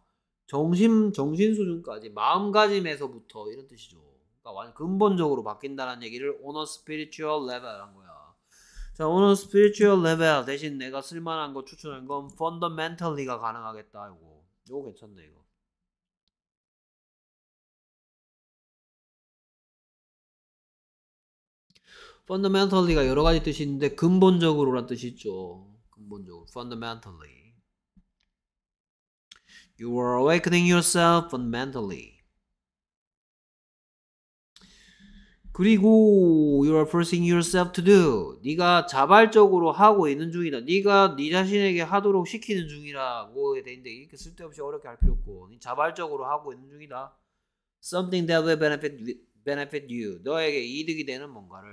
Speaker 1: 정신 정신 수준까지 마음가짐에서부터 이런 뜻이죠. 그러니까 완전 근본적으로 바뀐다는 얘기를 on a spiritual level 한 거야. 자, on a spiritual level 대신 내가 쓸만한 거 추천한 건 fundamentally가 가능하겠다. 이거 이거 괜찮네 이거. 펀더멘털리가 여러 가지 뜻이 있는데 근본적으로란 뜻이 있죠. 근본적으로 f u n d a You are awakening yourself fundamentally. 그리고 you are forcing yourself to do. 네가 자발적으로 하고 있는 중이다. 네가 네 자신에게 하도록 시키는 중이라고 돼 있는데 이렇게 쓸데없이 어렵게 할 필요 없고 자발적으로 하고 있는 중이다. Something that will benefit benefit you. 너에게 이득이 되는 뭔가를.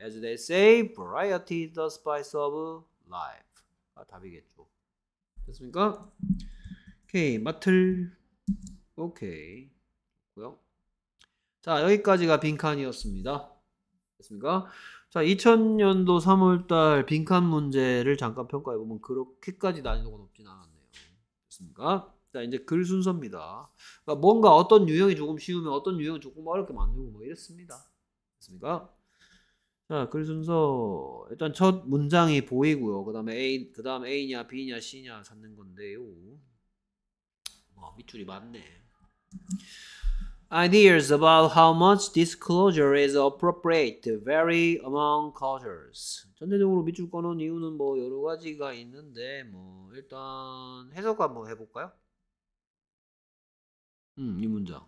Speaker 1: As they say, variety is the spice of life. 아, 답이겠죠. 됐습니까? 오케이 마틀 오케이 고요. 자 여기까지가 빈칸이었습니다. 됐습니까? 자 2000년도 3월달 빈칸 문제를 잠깐 평가해 보면 그렇게까지 난이도가 높진 않았네요. 됐습니까? 자 이제 글 순서입니다. 그러니까 뭔가 어떤 유형이 조금 쉬우면 어떤 유형이 조금 어렵게 만들고 뭐 이랬습니다. 됐습니까? 자, 글 순서 일단 첫 문장이 보이고요. 그 다음에 A, 그 다음 A냐, B냐, C냐 찾는 건데요. 어, 밑줄이 많네. Ideas about how much disclosure is appropriate vary among cultures. 전체적으로 밑줄 꺼놓은 이유는 뭐 여러 가지가 있는데 뭐 일단 해석 한번 해볼까요? 음, 이 문장.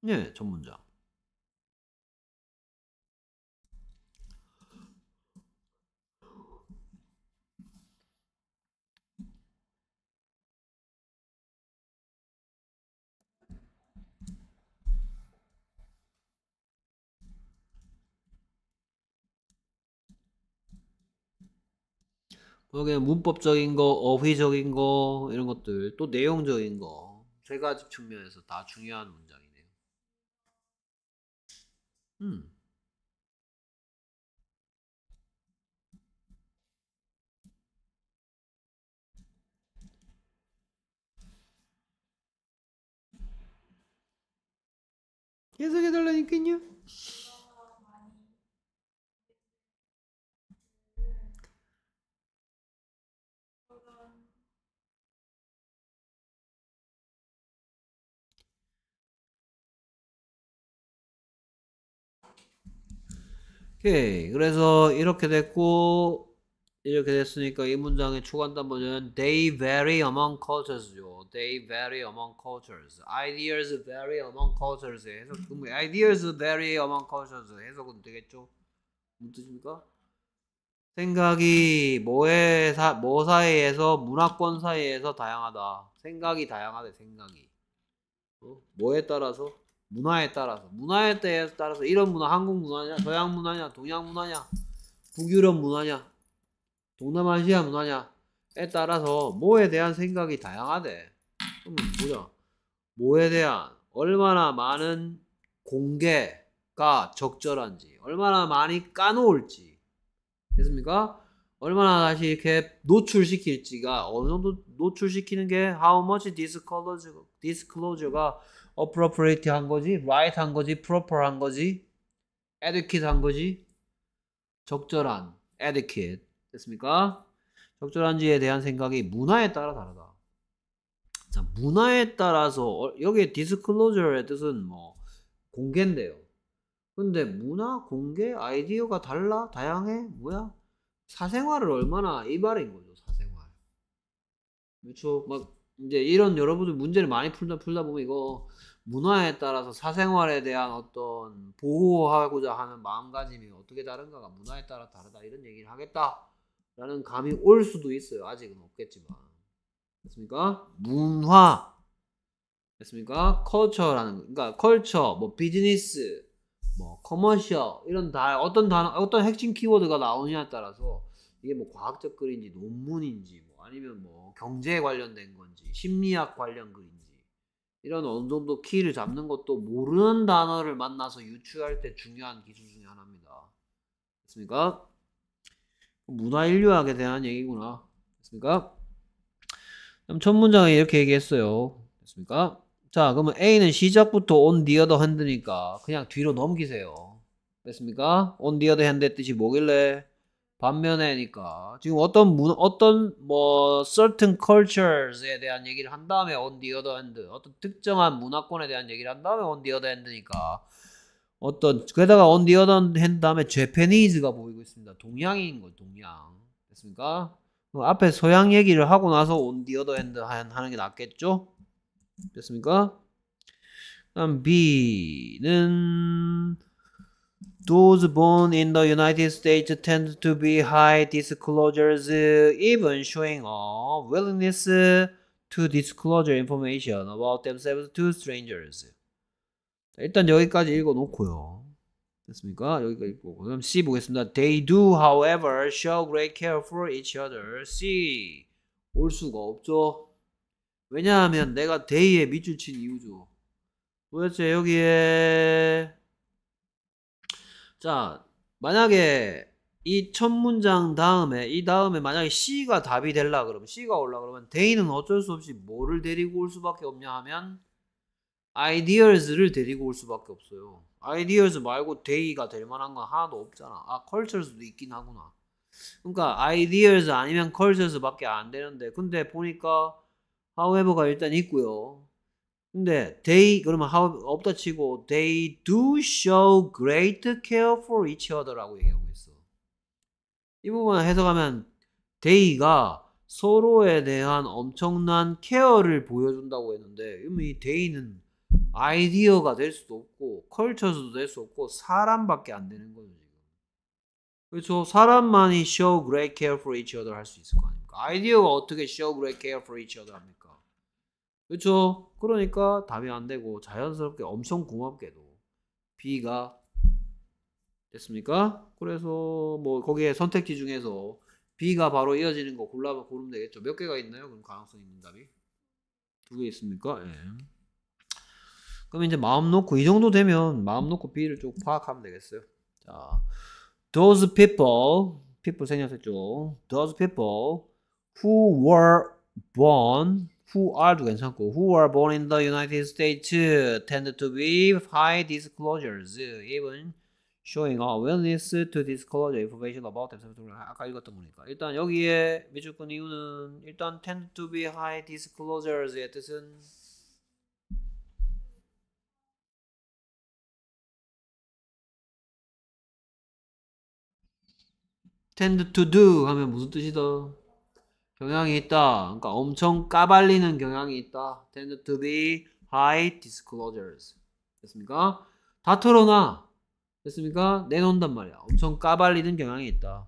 Speaker 1: 네, 전 문장. 뭐그게 문법적인 거, 어휘적인 거 이런 것들 또 내용적인 거 세 가지 측면에서 다 중요한 문장이네요. 음.
Speaker 2: 계속 해달라니까요.
Speaker 1: 오케이. 그래서 이렇게 됐고 이렇게 됐으니까 이 문장의 추가 단번은 they vary among cultures죠. they vary among cultures. ideas vary among cultures. 해석 ideas vary among cultures. 해석은 되겠죠? 무슨 뜻입니까? 생각이 뭐에 사, 뭐 사이에서 문화권 사이에서 다양하다. 생각이 다양하대 생각이. 어? 뭐에 따라서? 문화에 따라서 문화에 따라서 이런 문화 한국 문화냐 서양 문화냐 동양 문화냐 북유럽 문화냐 동남아시아 문화냐에 따라서 뭐에 대한 생각이 다양하대 그럼 보자 뭐에 대한 얼마나 많은 공개가 적절한지 얼마나 많이 까놓을지 됐습니까? 얼마나 다시 이렇게 노출시킬지가 어느 정도 노출시키는 게 how much disclosure가 appropriate 한 거지, right 한 거지, proper 한 거지, adequate 한 거지, 적절한, adequate. 됐습니까? 적절한지에 대한 생각이 문화에 따라 다르다. 자, 문화에 따라서, 어, 여기에 disclosure의 뜻은 뭐, 공개인데요. 근데 문화, 공개, 아이디어가 달라? 다양해? 뭐야? 사생활을 얼마나 이발인 거죠, 사생활. 그렇죠? 막 이제 이런 여러분들 문제를 많이 풀다 풀다 보면 이거 문화에 따라서 사생활에 대한 어떤 보호하고자 하는 마음가짐이 어떻게 다른가가 문화에 따라 다르다 이런 얘기를 하겠다라는 감이 올 수도 있어요. 아직은 없겠지만. 됐습니까? 문화. 됐습니까? 컬처라는 그러니까 컬처 뭐 비즈니스 뭐 커머셜 이런 다 어떤 단어 어떤 핵심 키워드가 나오냐에 따라서 이게 뭐 과학적 글인지 논문인지 뭐 아니면 뭐 경제에 관련된 건지 심리학 관련 글인지 이런 어느 정도 키를 잡는 것도 모르는 단어를 만나서 유추할 때 중요한 기술 중에 하나입니다. 됐습니까? 문화 인류학에 대한 얘기구나. 됐습니까? 그럼 첫 문장에 이렇게 얘기했어요. 됐습니까? 자, 그러면 A는 시작부터 on the other hand니까 그냥 뒤로 넘기세요. 됐습니까? on the other hand의 뜻이 뭐길래? 반면에니까 지금 어떤 문 어떤 뭐 certain cultures에 대한 얘기를 한 다음에 on the other hand 어떤 특정한 문화권에 대한 얘기를 한 다음에 on the other hand니까 어떤 게다가 on the other hand 다음에 Japanese가 보이고 있습니다. 동양인 거 동양 됐습니까? 앞에 서양 얘기를 하고 나서 on the other hand 하는 게 낫겠죠? 됐습니까? 그다음 B는 Those born in the United States tend to be high disclosures, even showing a willingness to disclose information about themselves to strangers. 일단 여기까지 읽어놓고요. 됐습니까? 여기까지 읽고 그럼 C 보겠습니다. They do, however, show great care for each other. C 올 수가 없죠. 왜냐하면 내가 they에 밑줄 친 이유죠. 도대체 여기에 자, 만약에 이 첫 문장 다음에 이 다음에 만약에 C가 답이 될라 그러면 C가 올라 그러면 데이는 어쩔 수 없이 뭐를 데리고 올 수밖에 없냐 하면 아이디 a 즈를 데리고 올 수밖에 없어요. 아이디 a 즈 말고 데이가 될 만한 건 하나도 없잖아. 아, 컬처 l t 도 있긴 하구나. 그러니까 아이디 a 즈 아니면 컬처 l t 밖에안 되는데 근데 보니까 하우 w 버가 일단 있고요. 근데 they 그러면 how 없다 치고 they do show great care for each other라고 얘기하고 있어. 이 부분 해석하면 they가 서로에 대한 엄청난 케어를 보여준다고 했는데 이데이는 아이디어가 될 수도 없고 컬처도 될 수 없고 사람밖에 안 되는 거죠 지금. 그렇죠? 사람만이 show great care for each other 할 수 있을 거 아닙니까? 아이디어가 어떻게 show great care for each other 합니까? 그렇죠? 그러니까 답이 안 되고 자연스럽게 엄청 고맙게도 B가 됐습니까? 그래서 뭐 거기에 선택지 중에서 B가 바로 이어지는 거 골라 고르면 되겠죠. 몇 개가 있나요? 그럼 가능성 있는 답이 두 개 있습니까? 예. 그럼 이제 마음 놓고 이 정도 되면 마음 놓고 B를 쭉 파악하면 되겠어요. 자, those people, people 생략했죠. Those people who were born who are도 괜찮고 who are born in the United States tend to be high disclosures even showing a w i r e n e s s to disclose information about themselves 아까 읽었던 거니까 일단 여기에 미주권 이유는 일단 tend to be high disclosures의 뜻은 tend to do 하면 무슨 뜻이다? 경향이 있다. 그러니까 엄청 까발리는 경향이 있다. tend to be high disclosures. 됐습니까? 다 털어놔. 됐습니까? 내놓는단 말이야. 엄청 까발리는 경향이 있다.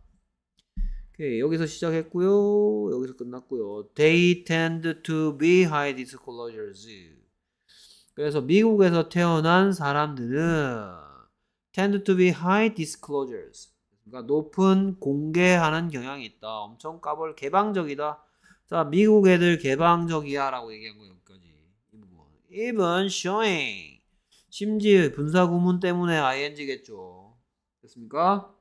Speaker 1: 오케이, 여기서 시작했고요. 여기서 끝났고요. They tend to be high disclosures. 그래서 미국에서 태어난 사람들은 tend to be high disclosures. 그러니까 높은 공개하는 경향이 있다. 엄청 까불 개방적이다. 자, 미국 애들 개방적이야라고 얘기한 거 여기까지. 이 부분. e showing 심지어 분사 구문 때문에 ing겠죠. 됐습니까?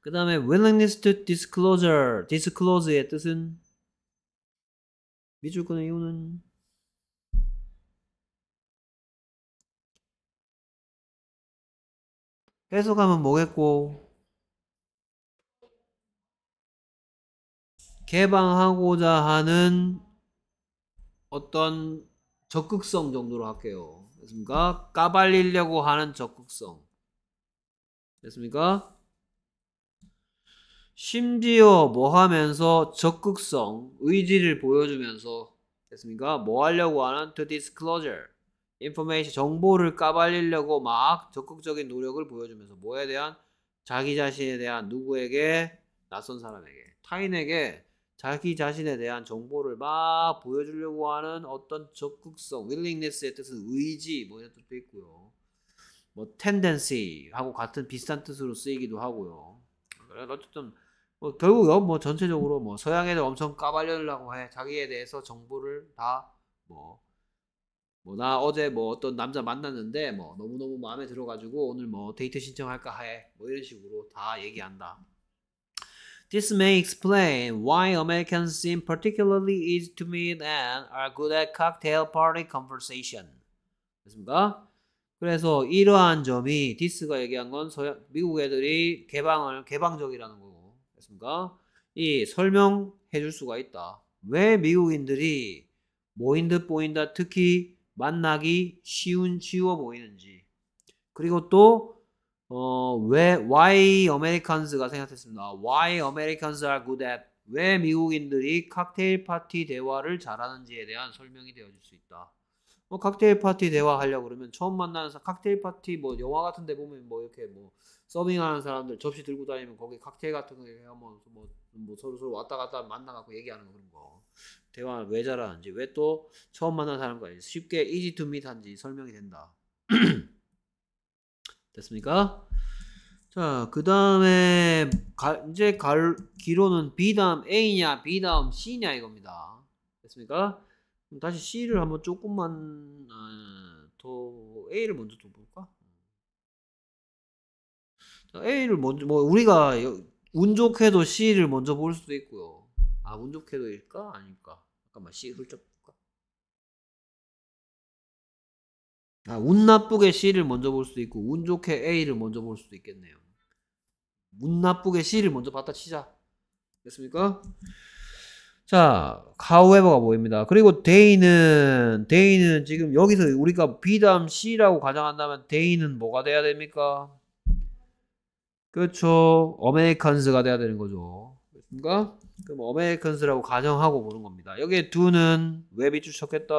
Speaker 1: 그 다음에 willingness to disclosure, disclose의 뜻은 미줄 끄는 이유는
Speaker 2: 해석하면 뭐겠고
Speaker 1: 개방하고자 하는 어떤 적극성 정도로 할게요. 됐습니까? 까발리려고 하는 적극성. 됐습니까? 심지어 뭐 하면서 적극성, 의지를 보여주면서 됐습니까? 뭐 하려고 하는 to disclosure, i n f o r 정보를 까발리려고 막 적극적인 노력을 보여주면서 뭐에 대한 자기 자신에 대한 누구에게 낯선 사람에게 타인에게 자기 자신에 대한 정보를 막 보여주려고 하는 어떤 적극성, willingness의 뜻은 의지 뭐 이런 뜻도 있고요. 뭐 tendency 하고 같은 비슷한 뜻으로 쓰이기도 하고요. 어쨌든 뭐 결국 은뭐 전체적으로 뭐 서양 에들 엄청 까발려려고 해 자기에 대해서 정보를 다 뭐 뭐 나 어제 뭐 어떤 남자 만났는데 뭐 너무너무 마음에 들어가지고 오늘 뭐 데이트 신청할까 해뭐 이런 식으로 다 얘기한다. This may explain why American scene particularly easy to meet and are good at cocktail party conversation. 됐습니까? 그래서 이러한 점이 디스가 얘기한 건 서양, 미국 애들이 개방을 개방적이라는 거고 됐습니까? 이 설명해 줄 수가 있다. 왜 미국인들이 모인 듯 보인다 특히 만나기 쉬운 쉬워 보이는지 그리고 또 어, 왜 why Americans가 생각했습니다. Why Americans are good at 왜 미국인들이 칵테일 파티 대화를 잘하는지에 대한 설명이 되어줄 수 있다. 뭐 칵테일 파티 대화 하려고 그러면 처음 만나는 사람 칵테일 파티 뭐 영화 같은 데 보면 뭐 이렇게 뭐 서빙하는 사람들 접시 들고 다니면 거기 칵테일 같은 거 한번 뭐, 뭐, 뭐 서로 서로 왔다 갔다 만나 갖고 얘기하는 거 그런 거. 대화를 왜 잘하는지 왜 또 처음 만난 사람과 쉽게 easy to meet 한지 설명이 된다. 됐습니까? 자, 그 다음에 이제 갈 기로는 B 다음 A냐, B 다음 C냐 이겁니다. 됐습니까? 그럼 다시 C를 한번 조금만 아, 더 A를 먼저 좀 볼까? A를 먼저 뭐 우리가 운 좋게도 C를 먼저 볼 수도 있고요. 아, 운 좋게도일까? 아닐까? 잠깐만 C 훌쩍 아, 운 나쁘게 C를 먼저 볼 수도 있고 운 좋게 A를 먼저 볼 수도 있겠네요. 운 나쁘게 C를 먼저 받다 치자. 됐습니까? 자, 가우에버가 보입니다. 그리고 데이는 d a 는 지금 여기서 우리가 b 다음 c라고 가정한다면 데이는 뭐가 돼야 됩니까? 그렇죠. 어메 e r 스가 돼야 되는 거죠. 그러니까 그럼 어메 e r 스라고 가정하고 보는 겁니다. 여기에 두는왜 비추셨겠다?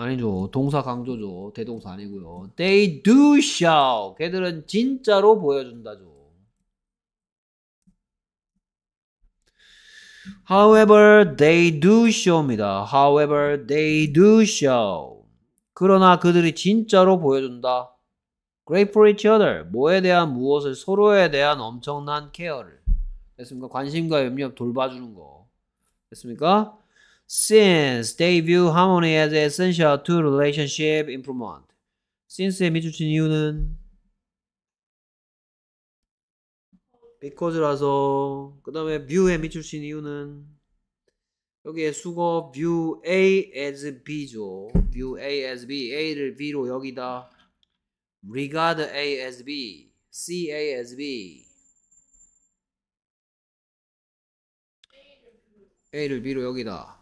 Speaker 1: 아니죠. 동사 강조죠. 대동사 아니고요. They do show. 걔들은 진짜로 보여준다죠. However, they do show입니다. However, they do show. 그러나 그들이 진짜로 보여준다. Great for each other. 뭐에 대한 무엇을 서로에 대한 엄청난 케어를. 됐습니까? 관심과 염려 돌봐주는 거. 됐습니까? Since they view harmony as essential to relationship improvement. Since에 밑줄친 이유는 because라서 그 다음에 view에 밑줄친 이유는 여기에 수거 view A as B죠. view A as B. A를 B로 여기다 regard A as B. C A as B. A를 B로 여기다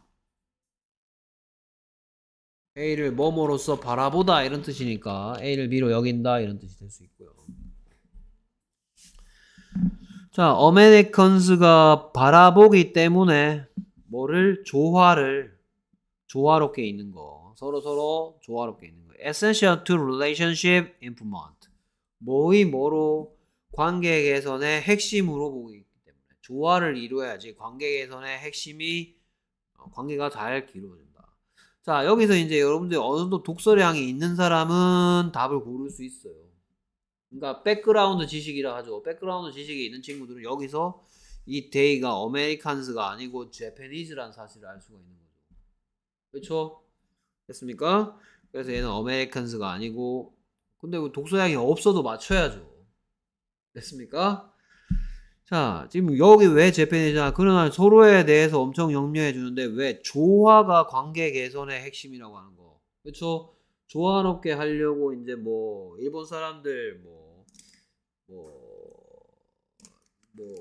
Speaker 1: A를 뭐뭐로서 바라보다 이런 뜻이니까 A를 미로 여긴다 이런 뜻이 될 수 있고요. 자, 어메네컨스가 바라보기 때문에 뭐를 조화를 조화롭게 있는 거 서로 서로 조화롭게 있는 거 essential to relationship improvement 뭐의 뭐로 관계 개선의 핵심으로 보기 때문에 조화를 이루어야지 관계 개선의 핵심이 어, 관계가 잘 이루어져. 자, 여기서 이제 여러분들이 어느 정도 독서량이 있는 사람은 답을 고를 수 있어요. 그러니까 백그라운드 지식이라 하죠. 백그라운드 지식이 있는 친구들은 여기서 이 데이가 어메리칸스가 아니고 제페니즈라는 사실을 알 수가 있는 거죠. 그렇죠? 됐습니까? 그래서 얘는 어메리칸스가 아니고 근데 그 독서량이 없어도 맞춰야죠. 됐습니까? 자, 지금 여기 왜 재팬이냐? 그러나 서로에 대해서 엄청 염려해 주는데 왜 조화가 관계 개선의 핵심이라고 하는 거. 그렇죠? 조화 높게 하려고 이제 뭐 일본 사람들 뭐뭐뭐 뭐, 뭐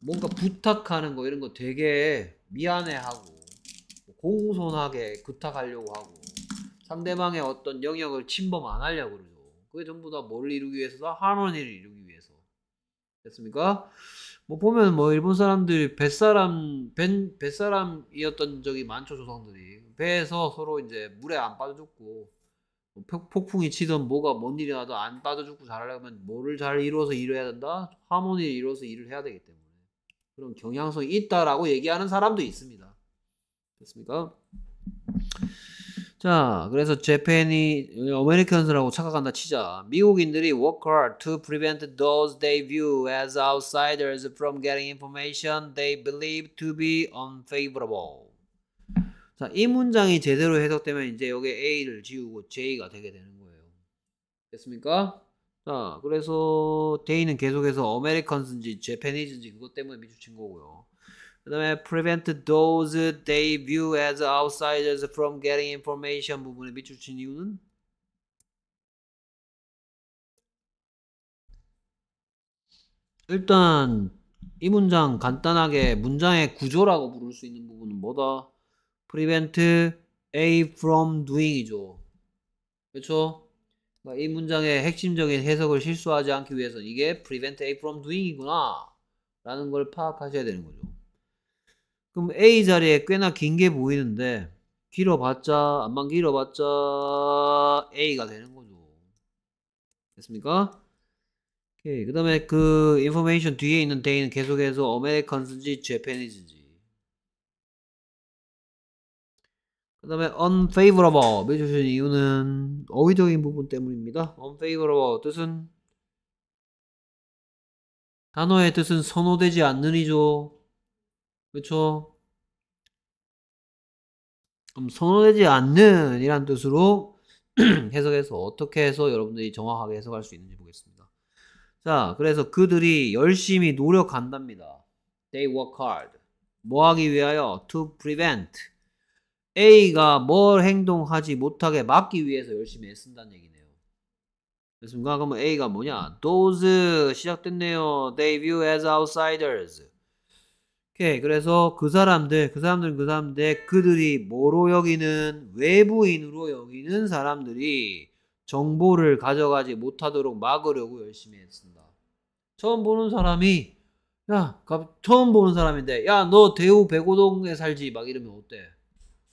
Speaker 1: 뭔가 부탁하는 거 이런 거 되게 미안해하고 뭐 공손하게 부탁하려고 하고 상대방의 어떤 영역을 침범 안 하려고 그러죠. 그게 전부 다 뭘 이루기 위해서다 하모니를 이루기 위해서. 됐습니까? 뭐 보면 뭐 일본 사람들이 뱃사람 뱃, 뱃사람이었던 적이 많죠 조상들이 배에서 서로 이제 물에 안 빠져 죽고 뭐 폭풍이 치든 뭐가 뭔 일이 나도 안 빠져 죽고 잘하려면 뭐를 잘 이루어서 일을 해야 된다 하모니를 이루어서 일을 해야 되기 때문에 그런 경향성이 있다라고 얘기하는 사람도 있습니다 됐습니까? 자, 그래서 재팬이 아메리칸스라고 착각한다 치자. 미국인들이 work hard to prevent those they view as outsiders from getting information they believe to be unfavorable. 자, 이 문장이 제대로 해석되면 이제 여기 A를 지우고 J가 되게 되는 거예요. 됐습니까? 자, 그래서 데이는 계속해서 아메리칸스인지 재팬이인지 그것 때문에 미주친 거고요. 그다음에 prevent those they view as outsiders from getting information 부분에 밑줄친 이유는 일단 이 문장 간단하게 문장의 구조라고 부를 수 있는 부분은 뭐다? prevent A from doing이죠. 그렇죠? 이 문장의 핵심적인 해석을 실수하지 않기 위해서 이게 prevent A from doing이구나 라는 걸 파악하셔야 되는 거죠. 그럼 A 자리에 꽤나 긴 게 보이는데 길어봤자 안만 길어봤자 A가 되는 거죠. 됐습니까? 오케이. 그 다음에 그 인포메이션 뒤에 있는 데이는 계속해서 어메리칸스인지 재팬이지그 다음에 unfavorable 매주신 이유는 어휘적인 부분 때문입니다. unfavorable 뜻은 단어의 뜻은 선호되지 않는이죠. 그렇죠? 선호되지 않는 이란 뜻으로 해석해서 어떻게 해서 여러분들이 정확하게 해석할 수 있는지 보겠습니다. 자, 그래서 그들이 열심히 노력한답니다. They work hard. 뭐 하기 위하여? To prevent. A가 뭘 행동하지 못하게 막기 위해서 열심히 애쓴다는 얘기네요. 됐습니까? 그러면 A가 뭐냐? Those 시작됐네요. They view as outsiders. 오케이. 예, 그래서 그 사람들, 그 사람들은 그 사람들, 그들이 뭐로 여기는 외부인으로 여기는 사람들이 정보를 가져가지 못하도록 막으려고 열심히 했습니다. 처음 보는 사람이 야, 처음 보는 사람인데 야, 너 대우 백오동에 살지 막 이러면 어때?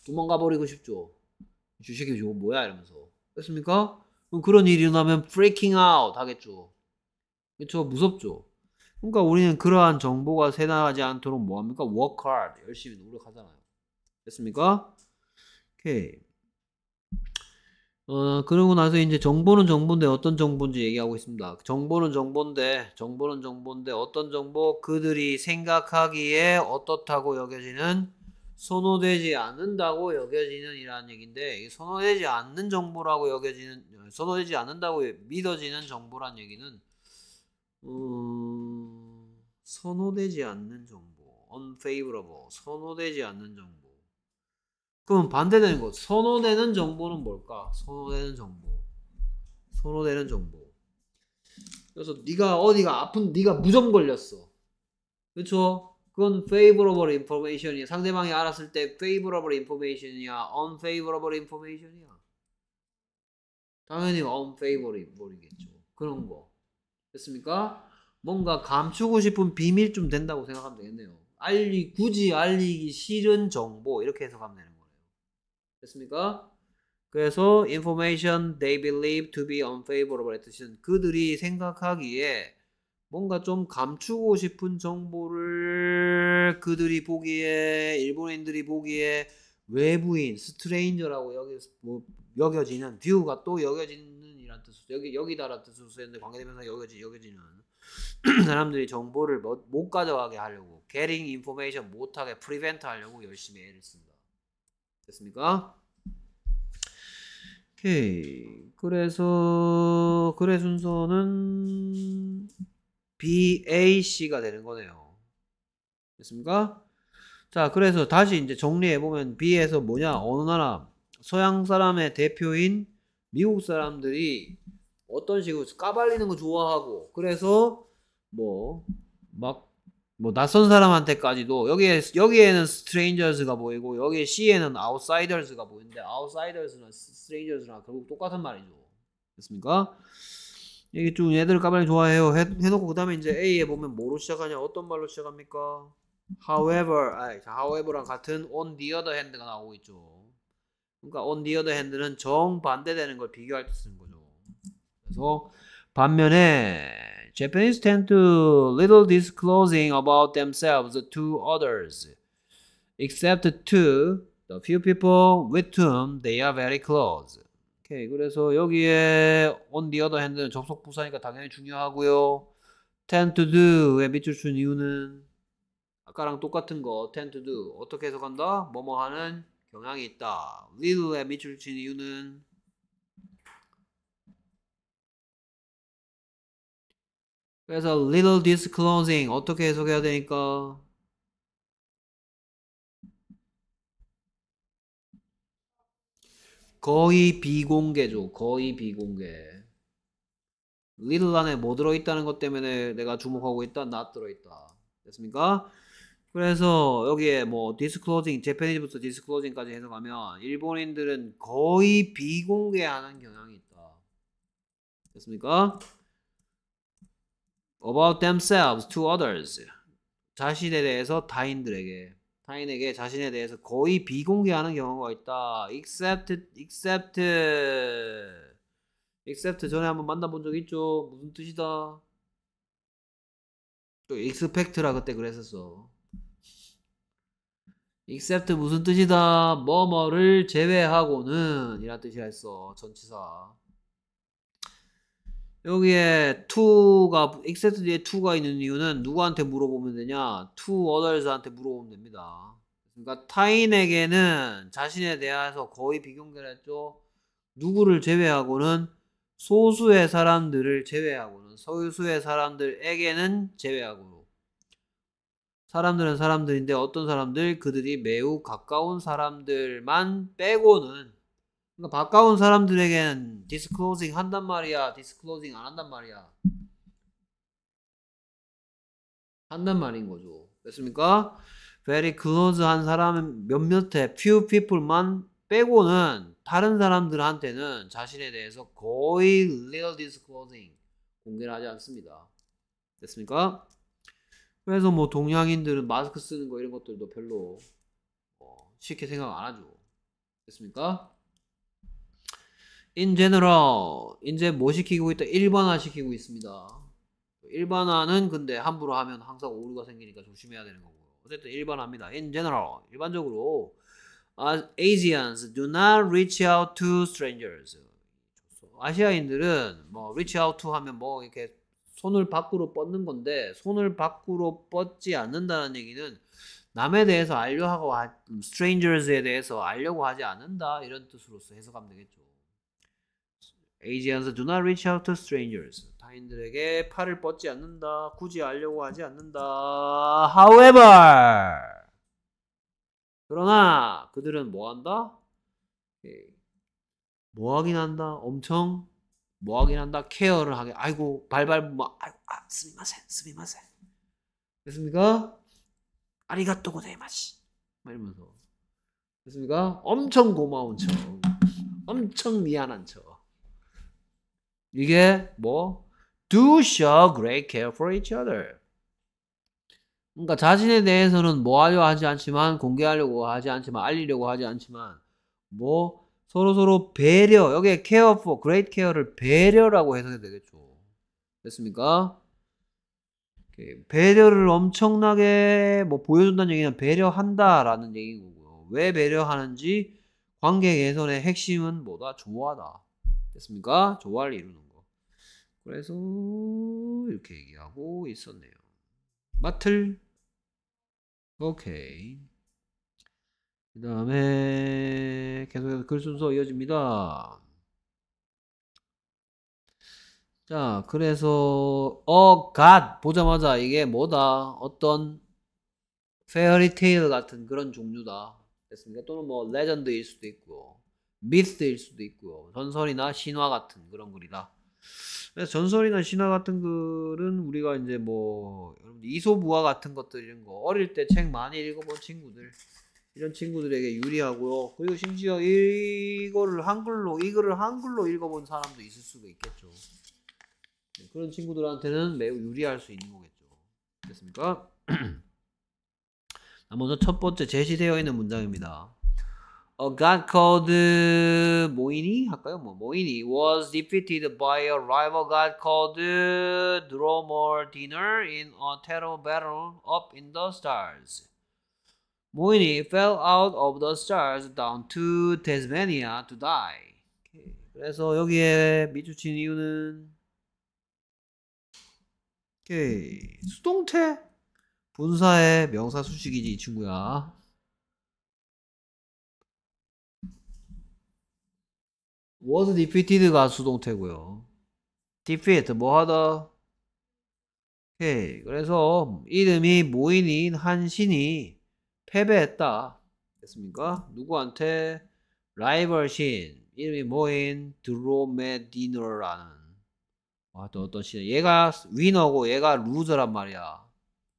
Speaker 1: 도망가 버리고 싶죠. 주식이 저거 뭐야 이러면서. 그렇습니까? 그럼 그런 일이 일어나면 breaking out 하겠죠. 그쵸? 무섭죠? 그러니까 우리는 그러한 정보가 새나하지 않도록 뭐합니까? work hard. 열심히 노력하잖아요. 됐습니까? 오케이. 어, 그러고 나서 이제 정보는 정보인데 어떤 정보인지 얘기하고 있습니다. 정보는 정보인데, 정보는 정보인데 어떤 정보? 그들이 생각하기에 어떻다고 여겨지는 선호되지 않는다고 여겨지는 이라는 얘기인데 선호되지 않는 정보라고 여겨지는 선호되지 않는다고 믿어지는 정보란 얘기는 어, 선호되지 않는 정보, unfavorable, 선호되지 않는 정보. 그럼 반대되는 것, 선호되는 정보는 뭘까? 선호되는 정보, 선호되는 정보. 그래서 네가 어디가 아픈, 네가 무좀 걸렸어. 그렇죠? 그건 favorable information이야. 상대방이 알았을 때 favorable information이야. unfavorable information이야. 당연히 unfavorable이겠죠. 그런 거. 됐습니까? 뭔가 감추고 싶은 비밀 좀 된다고 생각하면 되겠네요. 알리 굳이 알리기 싫은 정보 이렇게 해석하면 되는 거예요. 됐습니까? 그래서 information they believe to be unfavorable at 그들이 생각하기에 뭔가 좀 감추고 싶은 정보를 그들이 보기에 일본인들이 보기에 외부인 스트레인저라고 여기, 뭐, 여겨지는 뷰가 또 여겨진 여기 여기다라 뜻으로 쓰였는데 관계대명사 여기지 여기지는 사람들이 정보를 못, 못 가져가게 하려고 getting information 못하게 prevent 하려고 열심히 애를 쓴다. 됐습니까? 오케이. 그래서 글의 순서는 BAC가 되는 거네요. 됐습니까? 자, 그래서 다시 이제 정리해 보면 B에서 뭐냐? 어느 나라 서양 사람의 대표인 미국 사람들이 어떤 식으로 까발리는 거 좋아하고 그래서 뭐 막뭐 뭐 낯선 사람한테까지도 여기에 여기에는 스트레인저즈가 보이고 여기에 시에는아웃사이더 d 가 보이는데 아웃사이더 d e r s 나 s t r a n g 나 결국 똑같은 말이죠. 됐습니까? 이게 좀 얘들 까발리 좋아해요. 해, 해놓고 그다음에 이제 A에 보면 뭐로 시작하냐? 어떤 말로 시작합니까? However, 아이, however랑 같은 on the other hand가 나오고 있죠. 그러니까 on the other hand는 정 반대되는 걸 비교할 때 쓰는 거죠. 그래서 반면에 Japanese tend to little disclosing about themselves to others, except to the few people with whom they are very close. 오케이, 그래서 여기에 on the other hand는 접속 부사니까 당연히 중요하고요. tend to do에 밑줄 친 이유는 아까랑 똑같은 거 tend to do 어떻게 해석한다? 뭐뭐 하는 경향이 있다. little에 밑줄 친 이유는 그래서 little disclosing 어떻게 해석해야 되니까 거의 비공개죠. 거의 비공개. little 안에 뭐 들어있다는 것 때문에 내가 주목하고 있다. not 들어있다. 됐습니까? 그래서 여기에 뭐 disclosing, 재패니즈부터 disclosing까지 해석하면 일본인들은 거의 비공개하는 경향이 있다. 됐습니까? about themselves to others. 자신에 대해서 타인들에게 타인에게 자신에 대해서 거의 비공개하는 경우가 있다. except except except 전에 한번 만나본 적 있죠. 무슨 뜻이다? 또 expect라 그때 그랬었어. except 무슨 뜻이다? 뭐뭐를 제외하고는 이란 뜻이라 했어. 전치사. 여기에 t 가 액세스 뒤에 t 가 있는 이유는 누구한테 물어보면 되냐? to others한테 물어보면 됩니다. 그러니까 타인에게는 자신에 대해서 거의 비경결했죠. 누구를 제외하고는 소수의 사람들을 제외하고는 소수의 사람들에게는 제외하고는 사람들은 사람들인데 어떤 사람들 그들이 매우 가까운 사람들만 빼고는 그러니까 바까운 사람들에겐 디스클로징 한단 말이야, 디스클로징 안 한단 말이야. 한단 말인 거죠. 됐습니까? very close 한 사람 몇몇의 few people만 빼고는 다른 사람들한테는 자신에 대해서 거의 little disclosing 공개를 하지 않습니다. 됐습니까? 그래서 뭐 동양인들은 마스크 쓰는 거 이런 것들도 별로 어, 쉽게 생각 안 하죠. 됐습니까? in general 이제 뭐 시키고 있다? 일반화 시키고 있습니다. 일반화는 근데 함부로 하면 항상 오류가 생기니까 조심해야 되는 거고요. 어쨌든 일반화입니다. in general 일반적으로 아, Asians do not reach out to strangers. 아시아인들은 뭐 reach out to 하면 뭐 이렇게 손을 밖으로 뻗는 건데 손을 밖으로 뻗지 않는다는 얘기는 남에 대해서 알려고 하, strangers에 대해서 알려고 하지 않는다 이런 뜻으로서 해석하면 되겠죠. 에이지안서 do not reach out to strangers. 타인들에게 팔을 뻗지 않는다. 굳이 알려고 하지 않는다. However, 그러나 그들은 뭐 한다? 예, 뭐 하긴 한다. 엄청 뭐 하긴 한다. 케어를 하게. 아이고 발발 뭐 아이고 아, 스미마센 스미마센. 됐습니까? 아리가또 고데마시. 막 이러면서. 됐습니까? 엄청 고마운 척. 엄청 미안한 척. 이게 뭐 do show great care for each other. 그러니까 자신에 대해서는 뭐하려 하지 않지만 공개하려고 하지 않지만 알리려고 하지 않지만 뭐 서로 서로 배려 여기에 care for great care를 배려라고 해석이 되겠죠. 됐습니까? 배려를 엄청나게 뭐 보여준다는 얘기는 배려한다라는 얘기인 거고요. 왜 배려하는지 관계 개선의 핵심은 뭐다? 조화다. 됐습니까? 조화를 이루는 거. 그래서 이렇게 얘기하고 있었네요. 마틀 오케이. 그 다음에 계속해서 글 순서 이어집니다. 자, 그래서 어갓 보자마자 이게 뭐다? 어떤 페어리테일 같은 그런 종류다. 됐습니까? 또는 뭐 레전드일 수도 있고 미스일 수도 있고요. 전설이나 신화 같은 그런 글이다. 전설이나 신화 같은 글은 우리가 이제 뭐 여러분들 이소부화 같은 것들 이런 거 어릴 때 책 많이 읽어본 친구들 이런 친구들에게 유리하고요. 그리고 심지어 이거를 한글로 이 글을 한글로 읽어본 사람도 있을 수가 있겠죠. 네, 그런 친구들한테는 매우 유리할 수 있는 거겠죠. 됐습니까? 먼저 첫 번째 제시되어 있는 문장입니다. A god called 모이니 할까요? 뭐 모이니 was defeated by a rival god called Dromardiner in a terrible battle up in the stars. 모이니 fell out of the stars down to Tasmania to die. 그래서 여기에 미주친 이유는 오케이. 수동태 분사의 명사 수식이지 이 친구야. was defeated가 수동태고요. defeat 뭐하다? 오케이. 그래서 이름이 모인인 한 신이 패배했다. 됐습니까? 누구한테? 라이벌 신. 이름이 모인 드로메디너라는 아, 또 어떤 신. 얘가 위너고 얘가 루저란 말이야.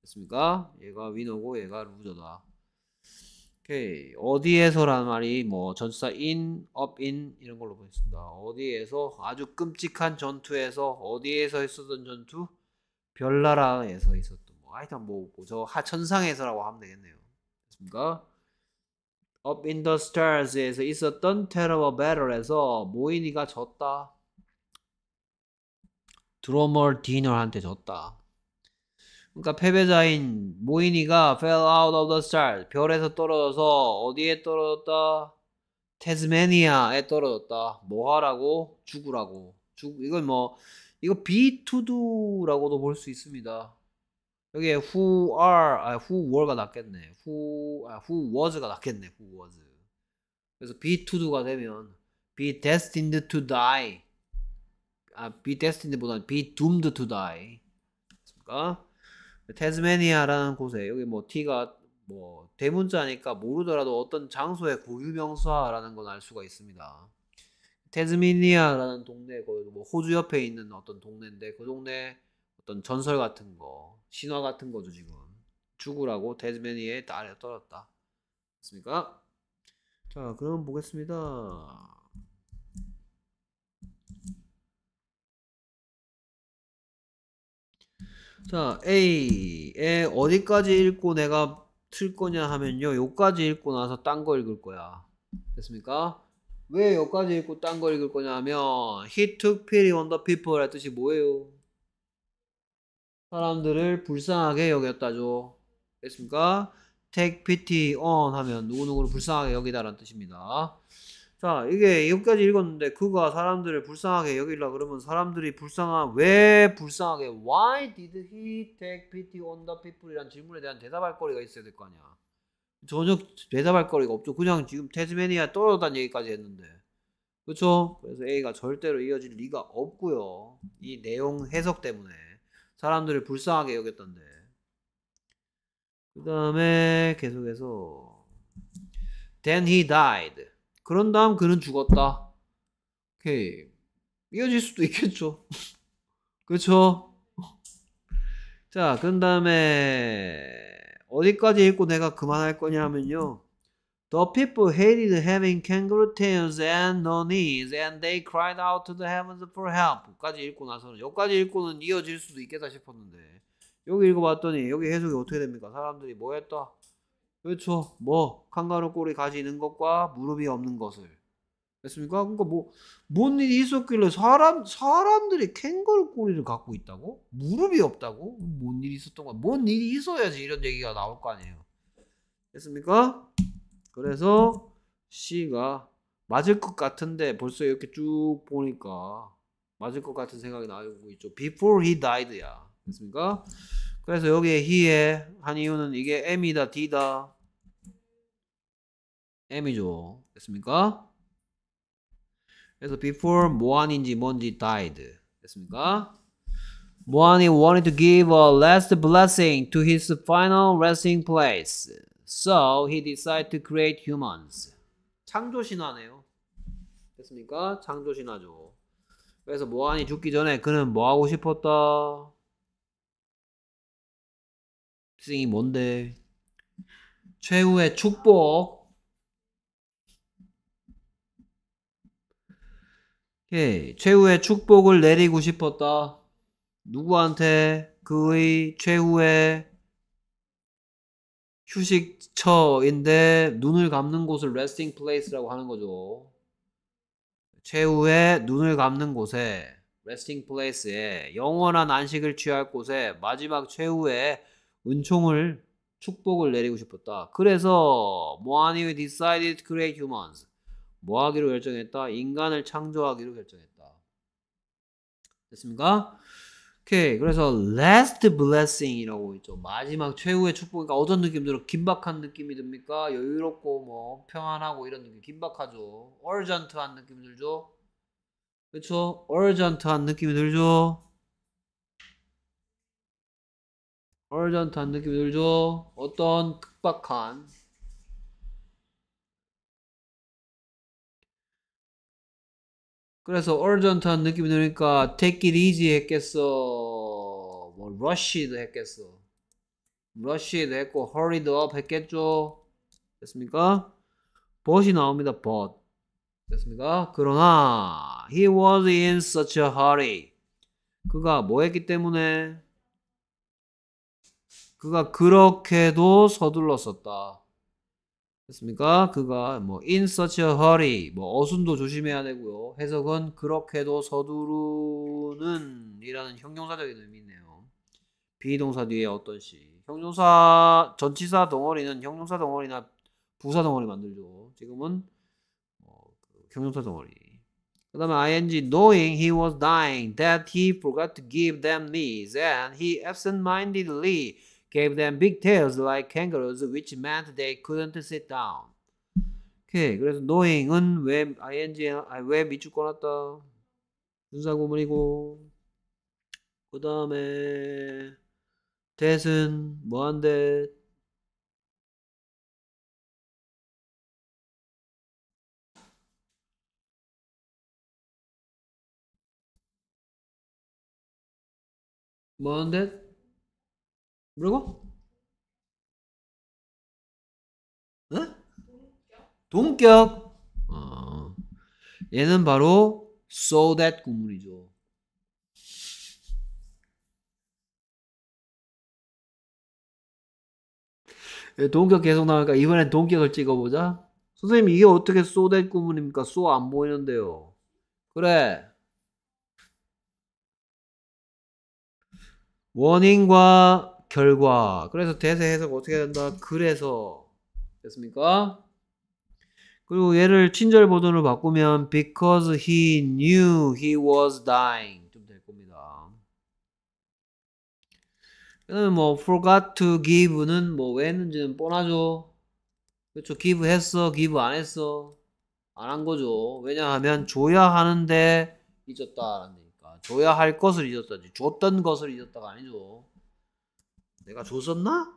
Speaker 1: 됐습니까? 얘가 위너고 얘가 루저다. 오케이. 어디에서라는 말이 뭐 전치사 in, up in 이런 걸로 보겠습니다. 어디에서 아주 끔찍한 전투에서 어디에서 있었던 전투? 별나라에서 있었던 뭐 하여튼 뭐 저 하천상에서라고 하면 되겠네요. 됐습니까? Up in the stars에서 있었던 terrible battle에서 모인이가 졌다. 드러머 디너한테 졌다. 그러니까 패배자인 모이니가 fell out of the stars 별에서 떨어져서 어디에 떨어졌다? 테즈메니아에 떨어졌다. 뭐 하라고? 죽으라고. 죽 이건 뭐 이거 be to do라고도 볼 수 있습니다. 여기에 who are 아 who were가 낫겠네. who 아 who was가 낫겠네. who was. 그래서 be to do가 되면 be destined to die 아 be destined보다는 be doomed to die. 맞습니까? 테즈메니아라는 곳에 여기 뭐 T가 뭐 대문자니까 모르더라도 어떤 장소의 고유 명사라는 건 알 수가 있습니다. 테즈미니아라는 동네 그 뭐 호주 옆에 있는 어떤 동네인데 그 동네 어떤 전설 같은 거 신화 같은 거죠 지금 죽으라고 테즈메니아의 딸이 떨었다. 맞습니까? 자 그럼 보겠습니다. 자, A에 어디까지 읽고 내가 틀 거냐 하면요. 요까지 읽고 나서 딴 거 읽을 거야. 됐습니까? 왜 요까지 읽고 딴 거 읽을 거냐 하면 He took pity on the people 라 뜻이 뭐예요? 사람들을 불쌍하게 여겼다죠. 됐습니까? take pity on 하면 누구누구를 불쌍하게 여기다라는 뜻입니다. 자, 이게 여기까지 읽었는데 그가 사람들을 불쌍하게 여기려 그러면 사람들이 불쌍한 왜 불쌍하게 why did he take pity on the people 이란 질문에 대한 대답할 거리가 있어야 될 거 아니야. 전혀 대답할 거리가 없죠. 그냥 지금 테즈메니아 떨어졌다는 얘기까지 했는데. 그렇죠? 그래서 A가 절대로 이어질 리가 없고요. 이 내용 해석 때문에 사람들을 불쌍하게 여겼던데. 그다음에 계속해서 then he died 그런 다음 그는 죽었다. 오케이. 이어질 수도 있겠죠. 그렇죠? 자, 그 다음에 어디까지 읽고 내가 그만할 거냐면요. The people hated having kangaroo tails and no knees, and they cried out to the heavens for help.까지 읽고 나서는 여기까지 읽고는 이어질 수도 있겠다 싶었는데 여기 읽어봤더니 여기 해석이 어떻게 됩니까? 사람들이 뭐했다? 그렇죠. 뭐 칸가루 꼬리 가지는 것과 무릎이 없는 것을 됐습니까? 그러니까 뭐뭔 일이 있었길래 사람 사람들이 캥거루 꼬리를 갖고 있다고? 무릎이 없다고? 뭔 일이 있었던 거야? 뭔 일이 있어야지 이런 얘기가 나올 거 아니에요. 됐습니까? 그래서 C가 맞을 것 같은데 벌써 이렇게 쭉 보니까 맞을 것 같은 생각이 나고 있죠. Before he died야. 됐습니까? 그래서 여기에 he에 한 이유는 이게 m이다 d다 m이죠 됐습니까? 그래서 before 모한인지 뭔지 died 됐습니까? 모한이 wanted to give a last blessing to his final resting place so he decided to create humans 창조 신화네요 됐습니까? 창조 신화죠 그래서 모한이 죽기 전에 그는 뭐 하고 싶었다? 특징이 뭔데? 최후의 축복. 오케이. 예, 최후의 축복을 내리고 싶었다. 누구한테 그의 최후의 휴식처인데 눈을 감는 곳을 resting place라고 하는 거죠. 최후의 눈을 감는 곳에 resting place에 영원한 안식을 취할 곳에 마지막 최후의 은총을 축복을 내리고 싶었다. 그래서 뭐하니 decided to create humans. 뭐 하기로 결정했다? 인간을 창조하기로 결정했다. 됐습니까? 오케이. 그래서 last blessing이라고 있죠. 마지막 최후의 축복이니까 그러니까 어떤 느낌 들어? 긴박한 느낌이 듭니까? 여유롭고 뭐 평안하고 이런 느낌 긴박하죠. urgent한 느낌 들죠? 그렇죠? urgent한 느낌이 들죠? 얼전탄 느낌이 들죠? 어떤 극박한 그래서 얼전탄 느낌이 들니까 take it easy 했겠어 뭐 rush도 했겠어 rush도 했고 hurried up 했겠죠? 됐습니까? but이 나옵니다 but 됐습니까? 그러나 he was in such a hurry 그가 뭐 했기 때문에 그가 그렇게도 서둘렀었다. 됐습니까? 그가 뭐 in such a hurry 뭐 어순도 조심해야 되고요. 해석은 그렇게도 서두르는 이라는 형용사적인 의미네요. 비동사 뒤에 어떤 시. 형용사 전치사 덩어리는 형용사 덩어리나 부사 덩어리 만들죠. 지금은 뭐 그 형용사 덩어리. 그다음에 ing knowing he was dying that he forgot to give them meat and he absent-mindedly gave them big tails like kangaroos, which meant they couldn't sit down. 오케이, 그래서 knowing은 왜 ing, 아, 왜 밑줄 꺼놨다. 분사구문이고. 그 다음에 that은 뭐한데?
Speaker 2: 뭐한데? 뭐라고?
Speaker 1: 응? 동격. 어. 얘는 바로 so that 구문이죠. 동격 계속 나오니까 이번엔 동격을 찍어보자. 선생님 이게 어떻게 so that 구문입니까? so 안 보이는데요. 그래. 원인과 결과. 그래서 대세 해석 어떻게 된다? 그래서. 됐습니까? 그리고 얘를 친절 보도를 바꾸면 because he knew he was dying 좀 될 겁니다. 그다음에 뭐 forgot to give는 뭐 왜 했는지는 뻔하죠. 그렇죠. give 했어, give 안 했어. 안 한 거죠. 왜냐하면 줘야 하는데 잊었다라는 얘기니까. 줘야 할 것을 잊었다지. 줬던 것을 잊었다가 아니죠. 내가 줬었나?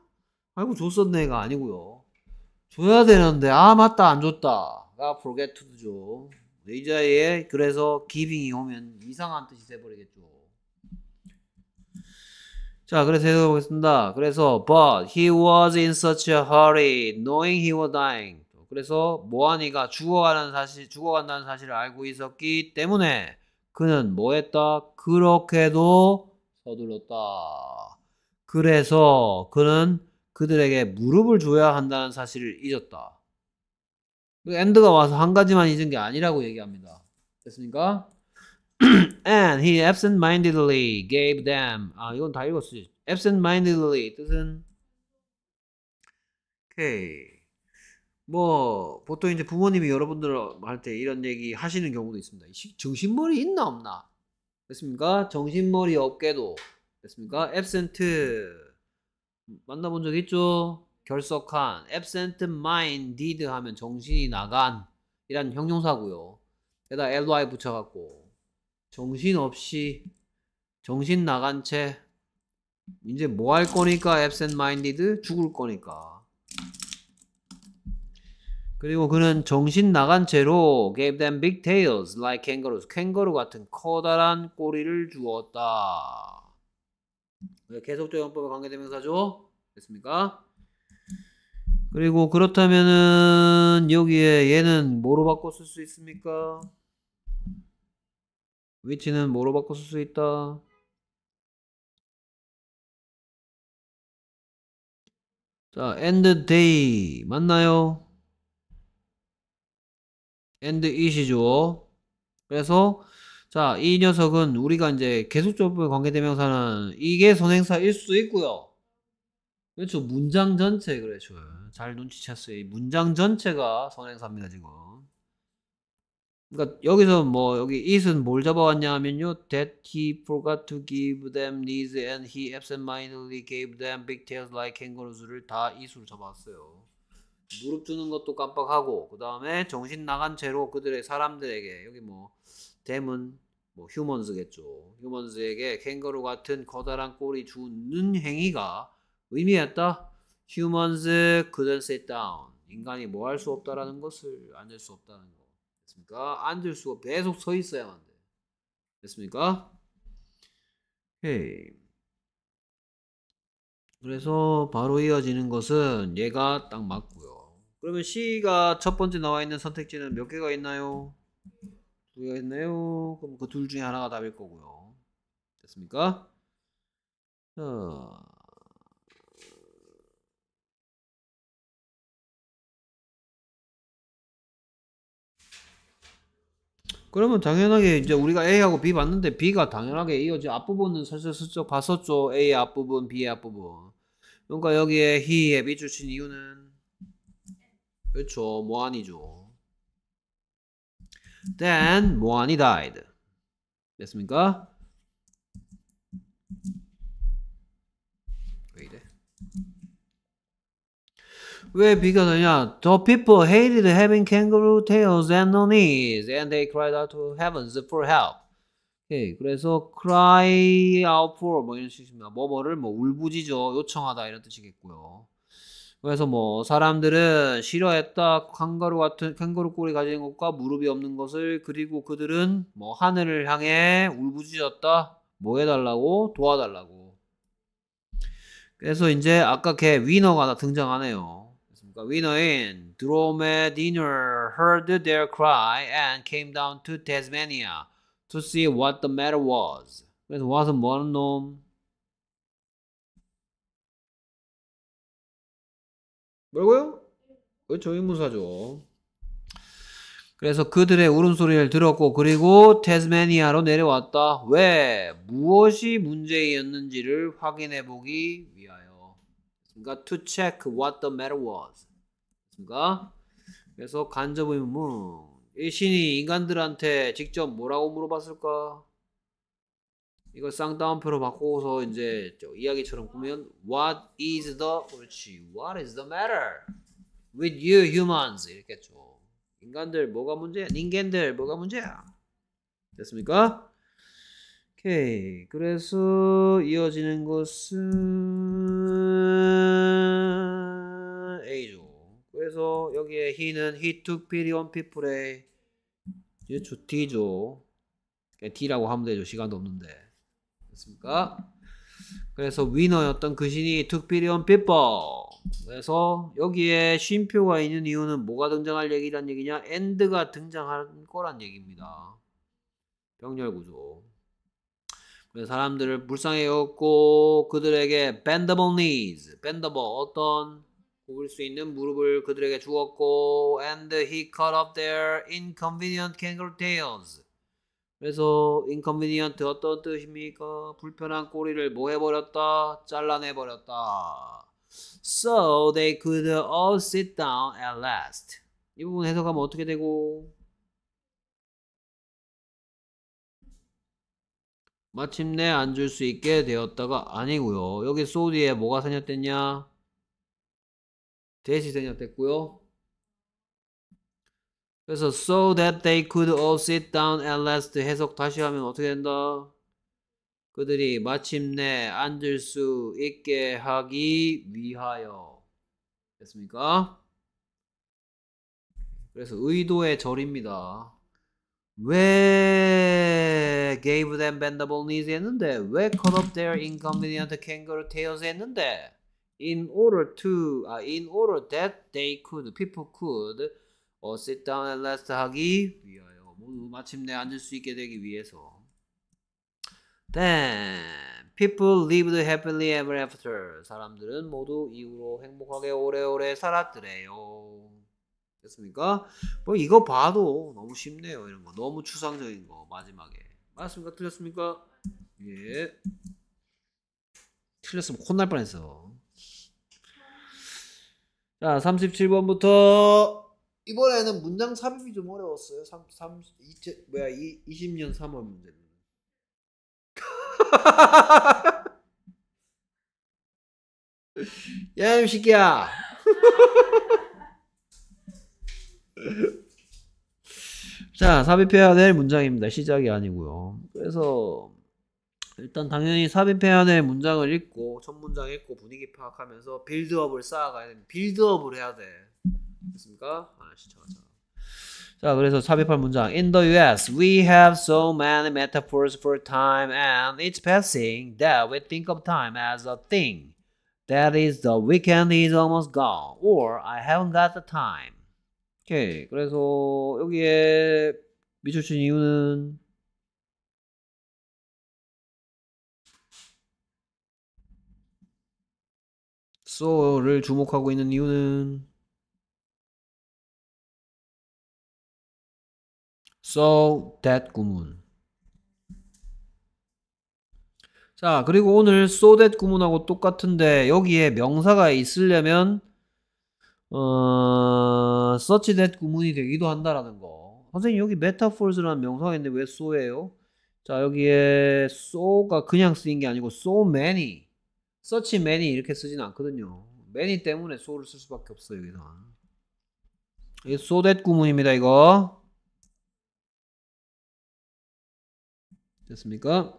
Speaker 1: 아이고 줬었네가 아니고요. 줘야 되는데 아 맞다 안 줬다가 forget to도 의자에 그래서 giving이 오면 이상한 뜻이 돼버리겠죠. 자 그래서 해석해 보겠습니다. 그래서 but he was in such a hurry knowing he was dying. 그래서 모하니가 죽어가는 사실 죽어간다는 사실을 알고 있었기 때문에 그는 뭐했다 그렇게도 서둘렀다. 그래서 그는 그들에게 무릎을 줘야 한다는 사실을 잊었다. 앤드가 그 와서 한 가지만 잊은 게 아니라고 얘기합니다. 됐습니까? And he absent-mindedly gave them. 아 이건 다 읽었지. Absent-mindedly 뜻은 오케이. 뭐 보통 이제 부모님이 여러분들 할때 이런 얘기 하시는 경우도 있습니다. 정신머리 있나 없나? 됐습니까? 정신머리 없게도 됐습니까? 앱센트 만나본 적 있죠? 결석한 앱센트 마인디드 하면 정신이 나간 이란 형용사고요. 여기다 ly 붙여갖고 정신없이 정신 나간 채 이제 뭐 할 거니까 앱센트 마인디드 죽을 거니까 그리고 그는 정신 나간 채로 gave them big tails like kangaroos 캥거루 같은 커다란 꼬리를 주었다. 네, 계속적 형법의 관계대명사죠. 됐습니까? 그리고 그렇다면은 여기에 얘는 뭐로 바꿔 쓸 수 있습니까? 위치는 뭐로 바꿔 쓸 수 있다?
Speaker 2: 자, end day 맞나요?
Speaker 1: end i t 죠 그래서 자, 이 녀석은 우리가 이제 계속적으로 관계대명사는 이게 선행사일 수도 있고요. 그렇죠. 문장 전체 그래 줘잘 눈치챘어요. 문장 전체가 선행사입니다, 지금. 그러니까 여기서 뭐 여기 it은 뭘 잡아왔냐면요. That he forgot to give them these and he absentmindedly gave them big tails like kangaroos를 다 it으로 잡아왔어요. 무릎 주는 것도 깜빡하고 그 다음에 정신 나간 채로 그들의 사람들에게 여기 뭐 댐은 뭐 휴먼즈겠죠. 휴먼즈에게 캥거루 같은 커다란 꼬리 주는 행위가 의미했다. 휴먼 m a n s couldn't sit down. 인간이 뭐 할 수 없다라는 것을 앉을 수 없다는 거. 됐습니까? 앉을 수가 계속 서 있어야만 돼. 됐습니까? 헤케이 그래서 바로 이어지는 것은 얘가 딱 맞고요. 그러면 C가 첫 번째 나와 있는 선택지는 몇 개가 있나요? 두 개가 네요 그럼 그둘 중에 하나가 답일 거고요. 됐습니까?
Speaker 2: 어.
Speaker 1: 그러면 당연하게 이제 우리가 A하고 B 봤는데 B가 당연하게 이어지 앞부분은 슬쩍슬쩍 봤었죠. A의 앞부분, B의 앞부분. 그러니까 여기에 he의 B 출신 이유는 그렇죠. 뭐아니죠 Then 모안이 died. 됐습니까? 왜 이래? 왜 비가 되냐? The people hated having kangaroo tails and no knees, and they cried out to heavens for help. 오케이, 그래서 cry out for 뭐 이런 식입니다. 뭐뭐를 뭐 울부짖어 요청하다 이런 뜻이겠고요. 그래서 뭐 사람들은 싫어했다 캥거루 같은 캥거루 꼬리 가진 것과 무릎이 없는 것을 그리고 그들은 뭐 하늘을 향해 울부짖었다 뭐 해달라고 도와달라고 그래서 이제 아까 걔 위너가 등장하네요 그러니까 위너인 드로메디너 heard their cry and came down to Tasmania to see what the matter was 그래서 와서 뭐하는 놈 뭐라고요? 그렇죠. 의문사죠. 그래서 그들의 울음소리를 들었고 그리고 테스메니아로 내려왔다. 왜? 무엇이 문제였는지를 확인해 보기 위하여. 그러니까 to check what the matter was. 그러니까 그래서 간접 의문. 이 신이 인간들한테 직접 뭐라고 물어봤을까? 이걸 쌍따옴표로 바꾸고서 이제 이야기처럼 보면 What is the 그렇지 What is the matter with you humans 이렇게죠 인간들 뭐가 문제야? 인간들 뭐가 문제야? 됐습니까? 오케이. 그래서 이어지는 것은 A죠. 그래서 여기에 he는 he took pity on people의 D죠. D라고 그러니까 하면 되죠. 시간도 없는데. 됐습니까? 그래서 위너였던 그 신이 특별히온 비법. 그래서 여기에 쉼표가 있는 이유는 뭐가 등장할 얘기란 얘기냐? 엔드가 등장할 거란 얘기입니다. 병렬 구조. 그래서 사람들을 불쌍히 여겼고 그들에게 bendable knees, bendable 어떤 굽을 수 있는 무릎을 그들에게 주었고 and he cut off their inconvenient kangaroo tails. 그래서 인컨비니언트 어떤 뜻입니까? 불편한 꼬리를 뭐 해버렸다? 잘라내버렸다. So they could all sit down at last. 이 부분 해석하면 어떻게 되고? 마침내 앉을 수 있게 되었다가 아니고요. 여기 소 o 에 뭐가 생겼됐냐 대시 생겼됐고요 그래서 so that they could all sit down at last 해석 다시 하면 어떻게 된다? 그들이 마침내 앉을 수 있게 하기 위하여 됐습니까? 그래서 의도의 절입니다. 왜 gave them bendable knees 했는데 왜 cut up their inconvenient kangaroo tails 했는데 in order to uh, in order that they could people could 어, sit down at last 하기 위하여 모두 마침내 앉을 수 있게 되기 위해서 then people lived happily ever after 사람들은 모두 이후로 행복하게 오래오래 살았더래요 됐습니까? 뭐 이거 봐도 너무 쉽네요 이런 거 너무 추상적인 거 마지막에 맞습니까? 틀렸습니까? 예 틀렸으면 혼날 뻔했어 자 37번부터 이번에는 문장 삽입이 좀 어려웠어요. 3, 3, 2, 뭐야, 이, 20년 3월 문제는. 야, 이 새끼야. 자, 삽입해야 될 문장입니다. 시작이 아니고요. 그래서 일단 당연히 삽입해야 될 문장을 읽고 첫 문장 읽고 분위기 파악하면서 빌드업을 쌓아가야 돼. 빌드업을 해야 돼. 됐습니까? 아시죠? 자, 그래서 삽입할 문장. In the US, we have so many metaphors for time and its passing that we think of time as a thing. That is, the weekend is almost gone, or I haven't got the time. 오케이. 그래서 여기에 미쳐친 이유는
Speaker 2: so를 주목하고 있는 이유는 so that 구문.
Speaker 1: 자, 그리고 오늘 so that 구문하고 똑같은데 여기에 명사가 있으려면 어, such that 구문이 되기도 한다라는 거. 선생님 여기 metaphors라는 명사가 있는데 왜 so예요? 자, 여기에 so가 그냥 쓰인 게 아니고 so many, such many 이렇게 쓰진 않거든요. many 때문에 so를 쓸 수밖에 없어요, 여기서. so that 구문입니다, 이거. 됐습니까?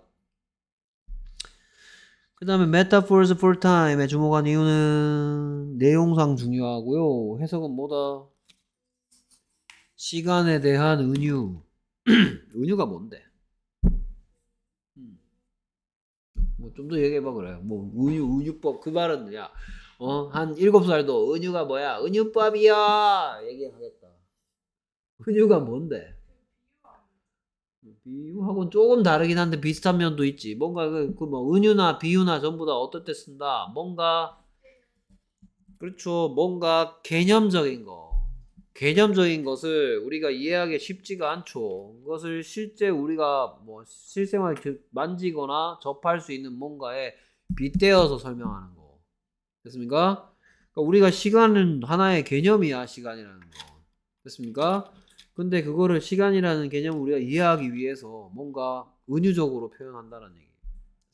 Speaker 1: 그 다음에 metaphors for time에 주목한 이유는 내용상 중요하고요. 해석은 뭐다? 시간에 대한 은유. 은유가 뭔데? 뭐 좀 더 얘기해봐 그래요. 뭐 은유, 은유법 그 말은 야, 어? 한 일곱 살도 은유가 뭐야? 은유법이야! 얘기하겠다. 은유가 뭔데? 비유하고는 조금 다르긴 한데 비슷한 면도 있지. 뭔가 그뭐 그 은유나 비유나 전부 다 어떨 때 쓴다. 뭔가 그렇죠. 뭔가 개념적인 거. 개념적인 것을 우리가 이해하기 쉽지가 않죠. 그것을 실제 우리가 뭐 실생활 그 만지거나 접할 수 있는 뭔가에 빗대어서 설명하는 거. 됐습니까? 그러니까 우리가 시간은 하나의 개념이야, 시간이라는 거. 됐습니까? 근데 그거를 시간이라는 개념을 우리가 이해하기 위해서 뭔가 은유적으로 표현한다는 얘기.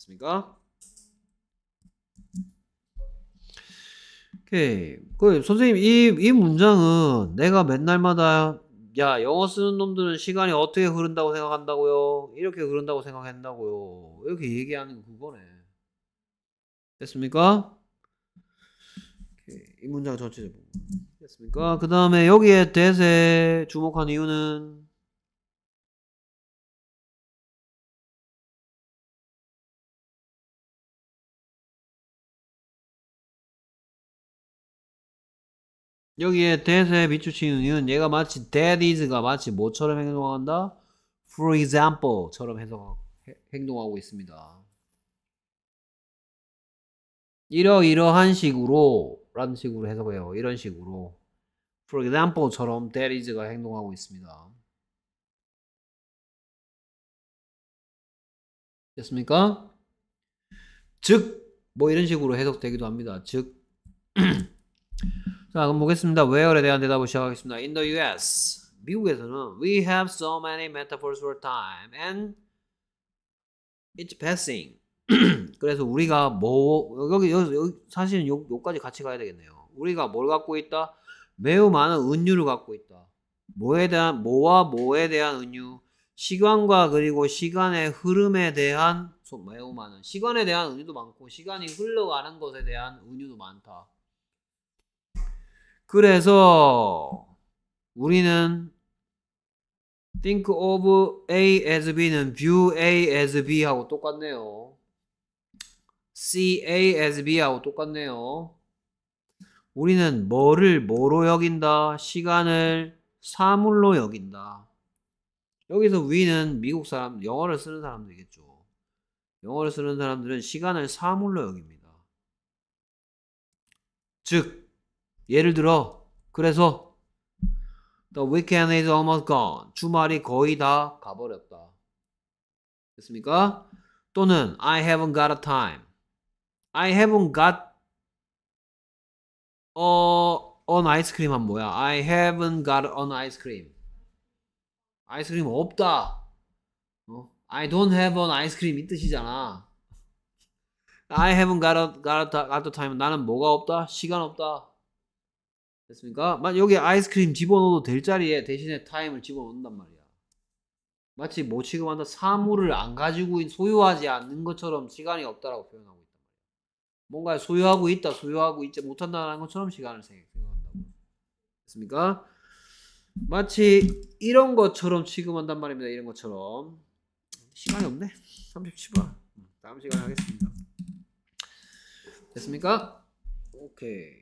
Speaker 1: 됐습니까? 오케이. 그 선생님 이 이 문장은 내가 맨날마다 야 영어 쓰는 놈들은 시간이 어떻게 흐른다고 생각한다고요? 이렇게 흐른다고 생각한다고요? 이렇게 얘기하는 그거네. 됐습니까? 오케이. 이 문장 전체적으로. 됐습니까? 그 다음에 여기에 대세 주목한 이유는 여기에 대세에 비추치는 이유는 얘가 마치 that is가 마치 뭐처럼 행동한다? for example처럼 해서 행동하고 있습니다. 이러이러한 식으로 라는 식으로 해석해요. 이런 식으로. For example처럼 that is가 행동하고 있습니다. 됐습니까? 즉, 뭐 이런 식으로 해석되기도 합니다. 즉. 자, 그럼 보겠습니다. where에 대한 대답을 시작하겠습니다. In the US. 미국에서는 we have so many metaphors for time and it's passing. 그래서 우리가 뭐 여기, 여기, 여기 사실은 요, 요까지 같이 가야 되겠네요. 우리가 뭘 갖고 있다? 매우 많은 은유를 갖고 있다. 뭐에 대한 뭐와 뭐에 대한 은유, 시간과 그리고 시간의 흐름에 대한 매우 많은 시간에 대한 은유도 많고 시간이 흘러가는 것에 대한 은유도 많다. 그래서 우리는 think of A as B는 view A as B하고 똑같네요. CA as B하고 똑같네요. 우리는 뭐를 뭐로 여긴다? 시간을 사물로 여긴다. 여기서 위는 미국 사람, 영어를 쓰는 사람들이겠죠. 영어를 쓰는 사람들은 시간을 사물로 여깁니다. 즉, 예를 들어, 그래서 The weekend is almost gone. 주말이 거의 다 가버렸다. 됐습니까? 또는 I haven't got a time. I haven't got 어, an ice cream 한 뭐야? I haven't got an ice cream. 아이스크림 없다. 어? I don't have an ice cream 이 뜻이잖아. I haven't got, a, got, t h e time. 나는 뭐가 없다? 시간 없다. 됐습니까? 만 여기 아이스크림 집어넣어도 될 자리에 대신에 타임을 집어넣는단 말이야. 마치 뭐 취급한다? 사물을 안 가지고 소유하지 않는 것처럼 시간이 없다라고 표현하고. 뭔가 소유하고 있다, 소유하고 있지 못한다는 것처럼 시간을 생각한다고. 됐습니까? 마치 이런 것처럼 지금 한단 말입니다. 이런 것처럼. 시간이 없네. 37분. 음, 다음 시간에 하겠습니다.
Speaker 2: 됐습니까? 오케이.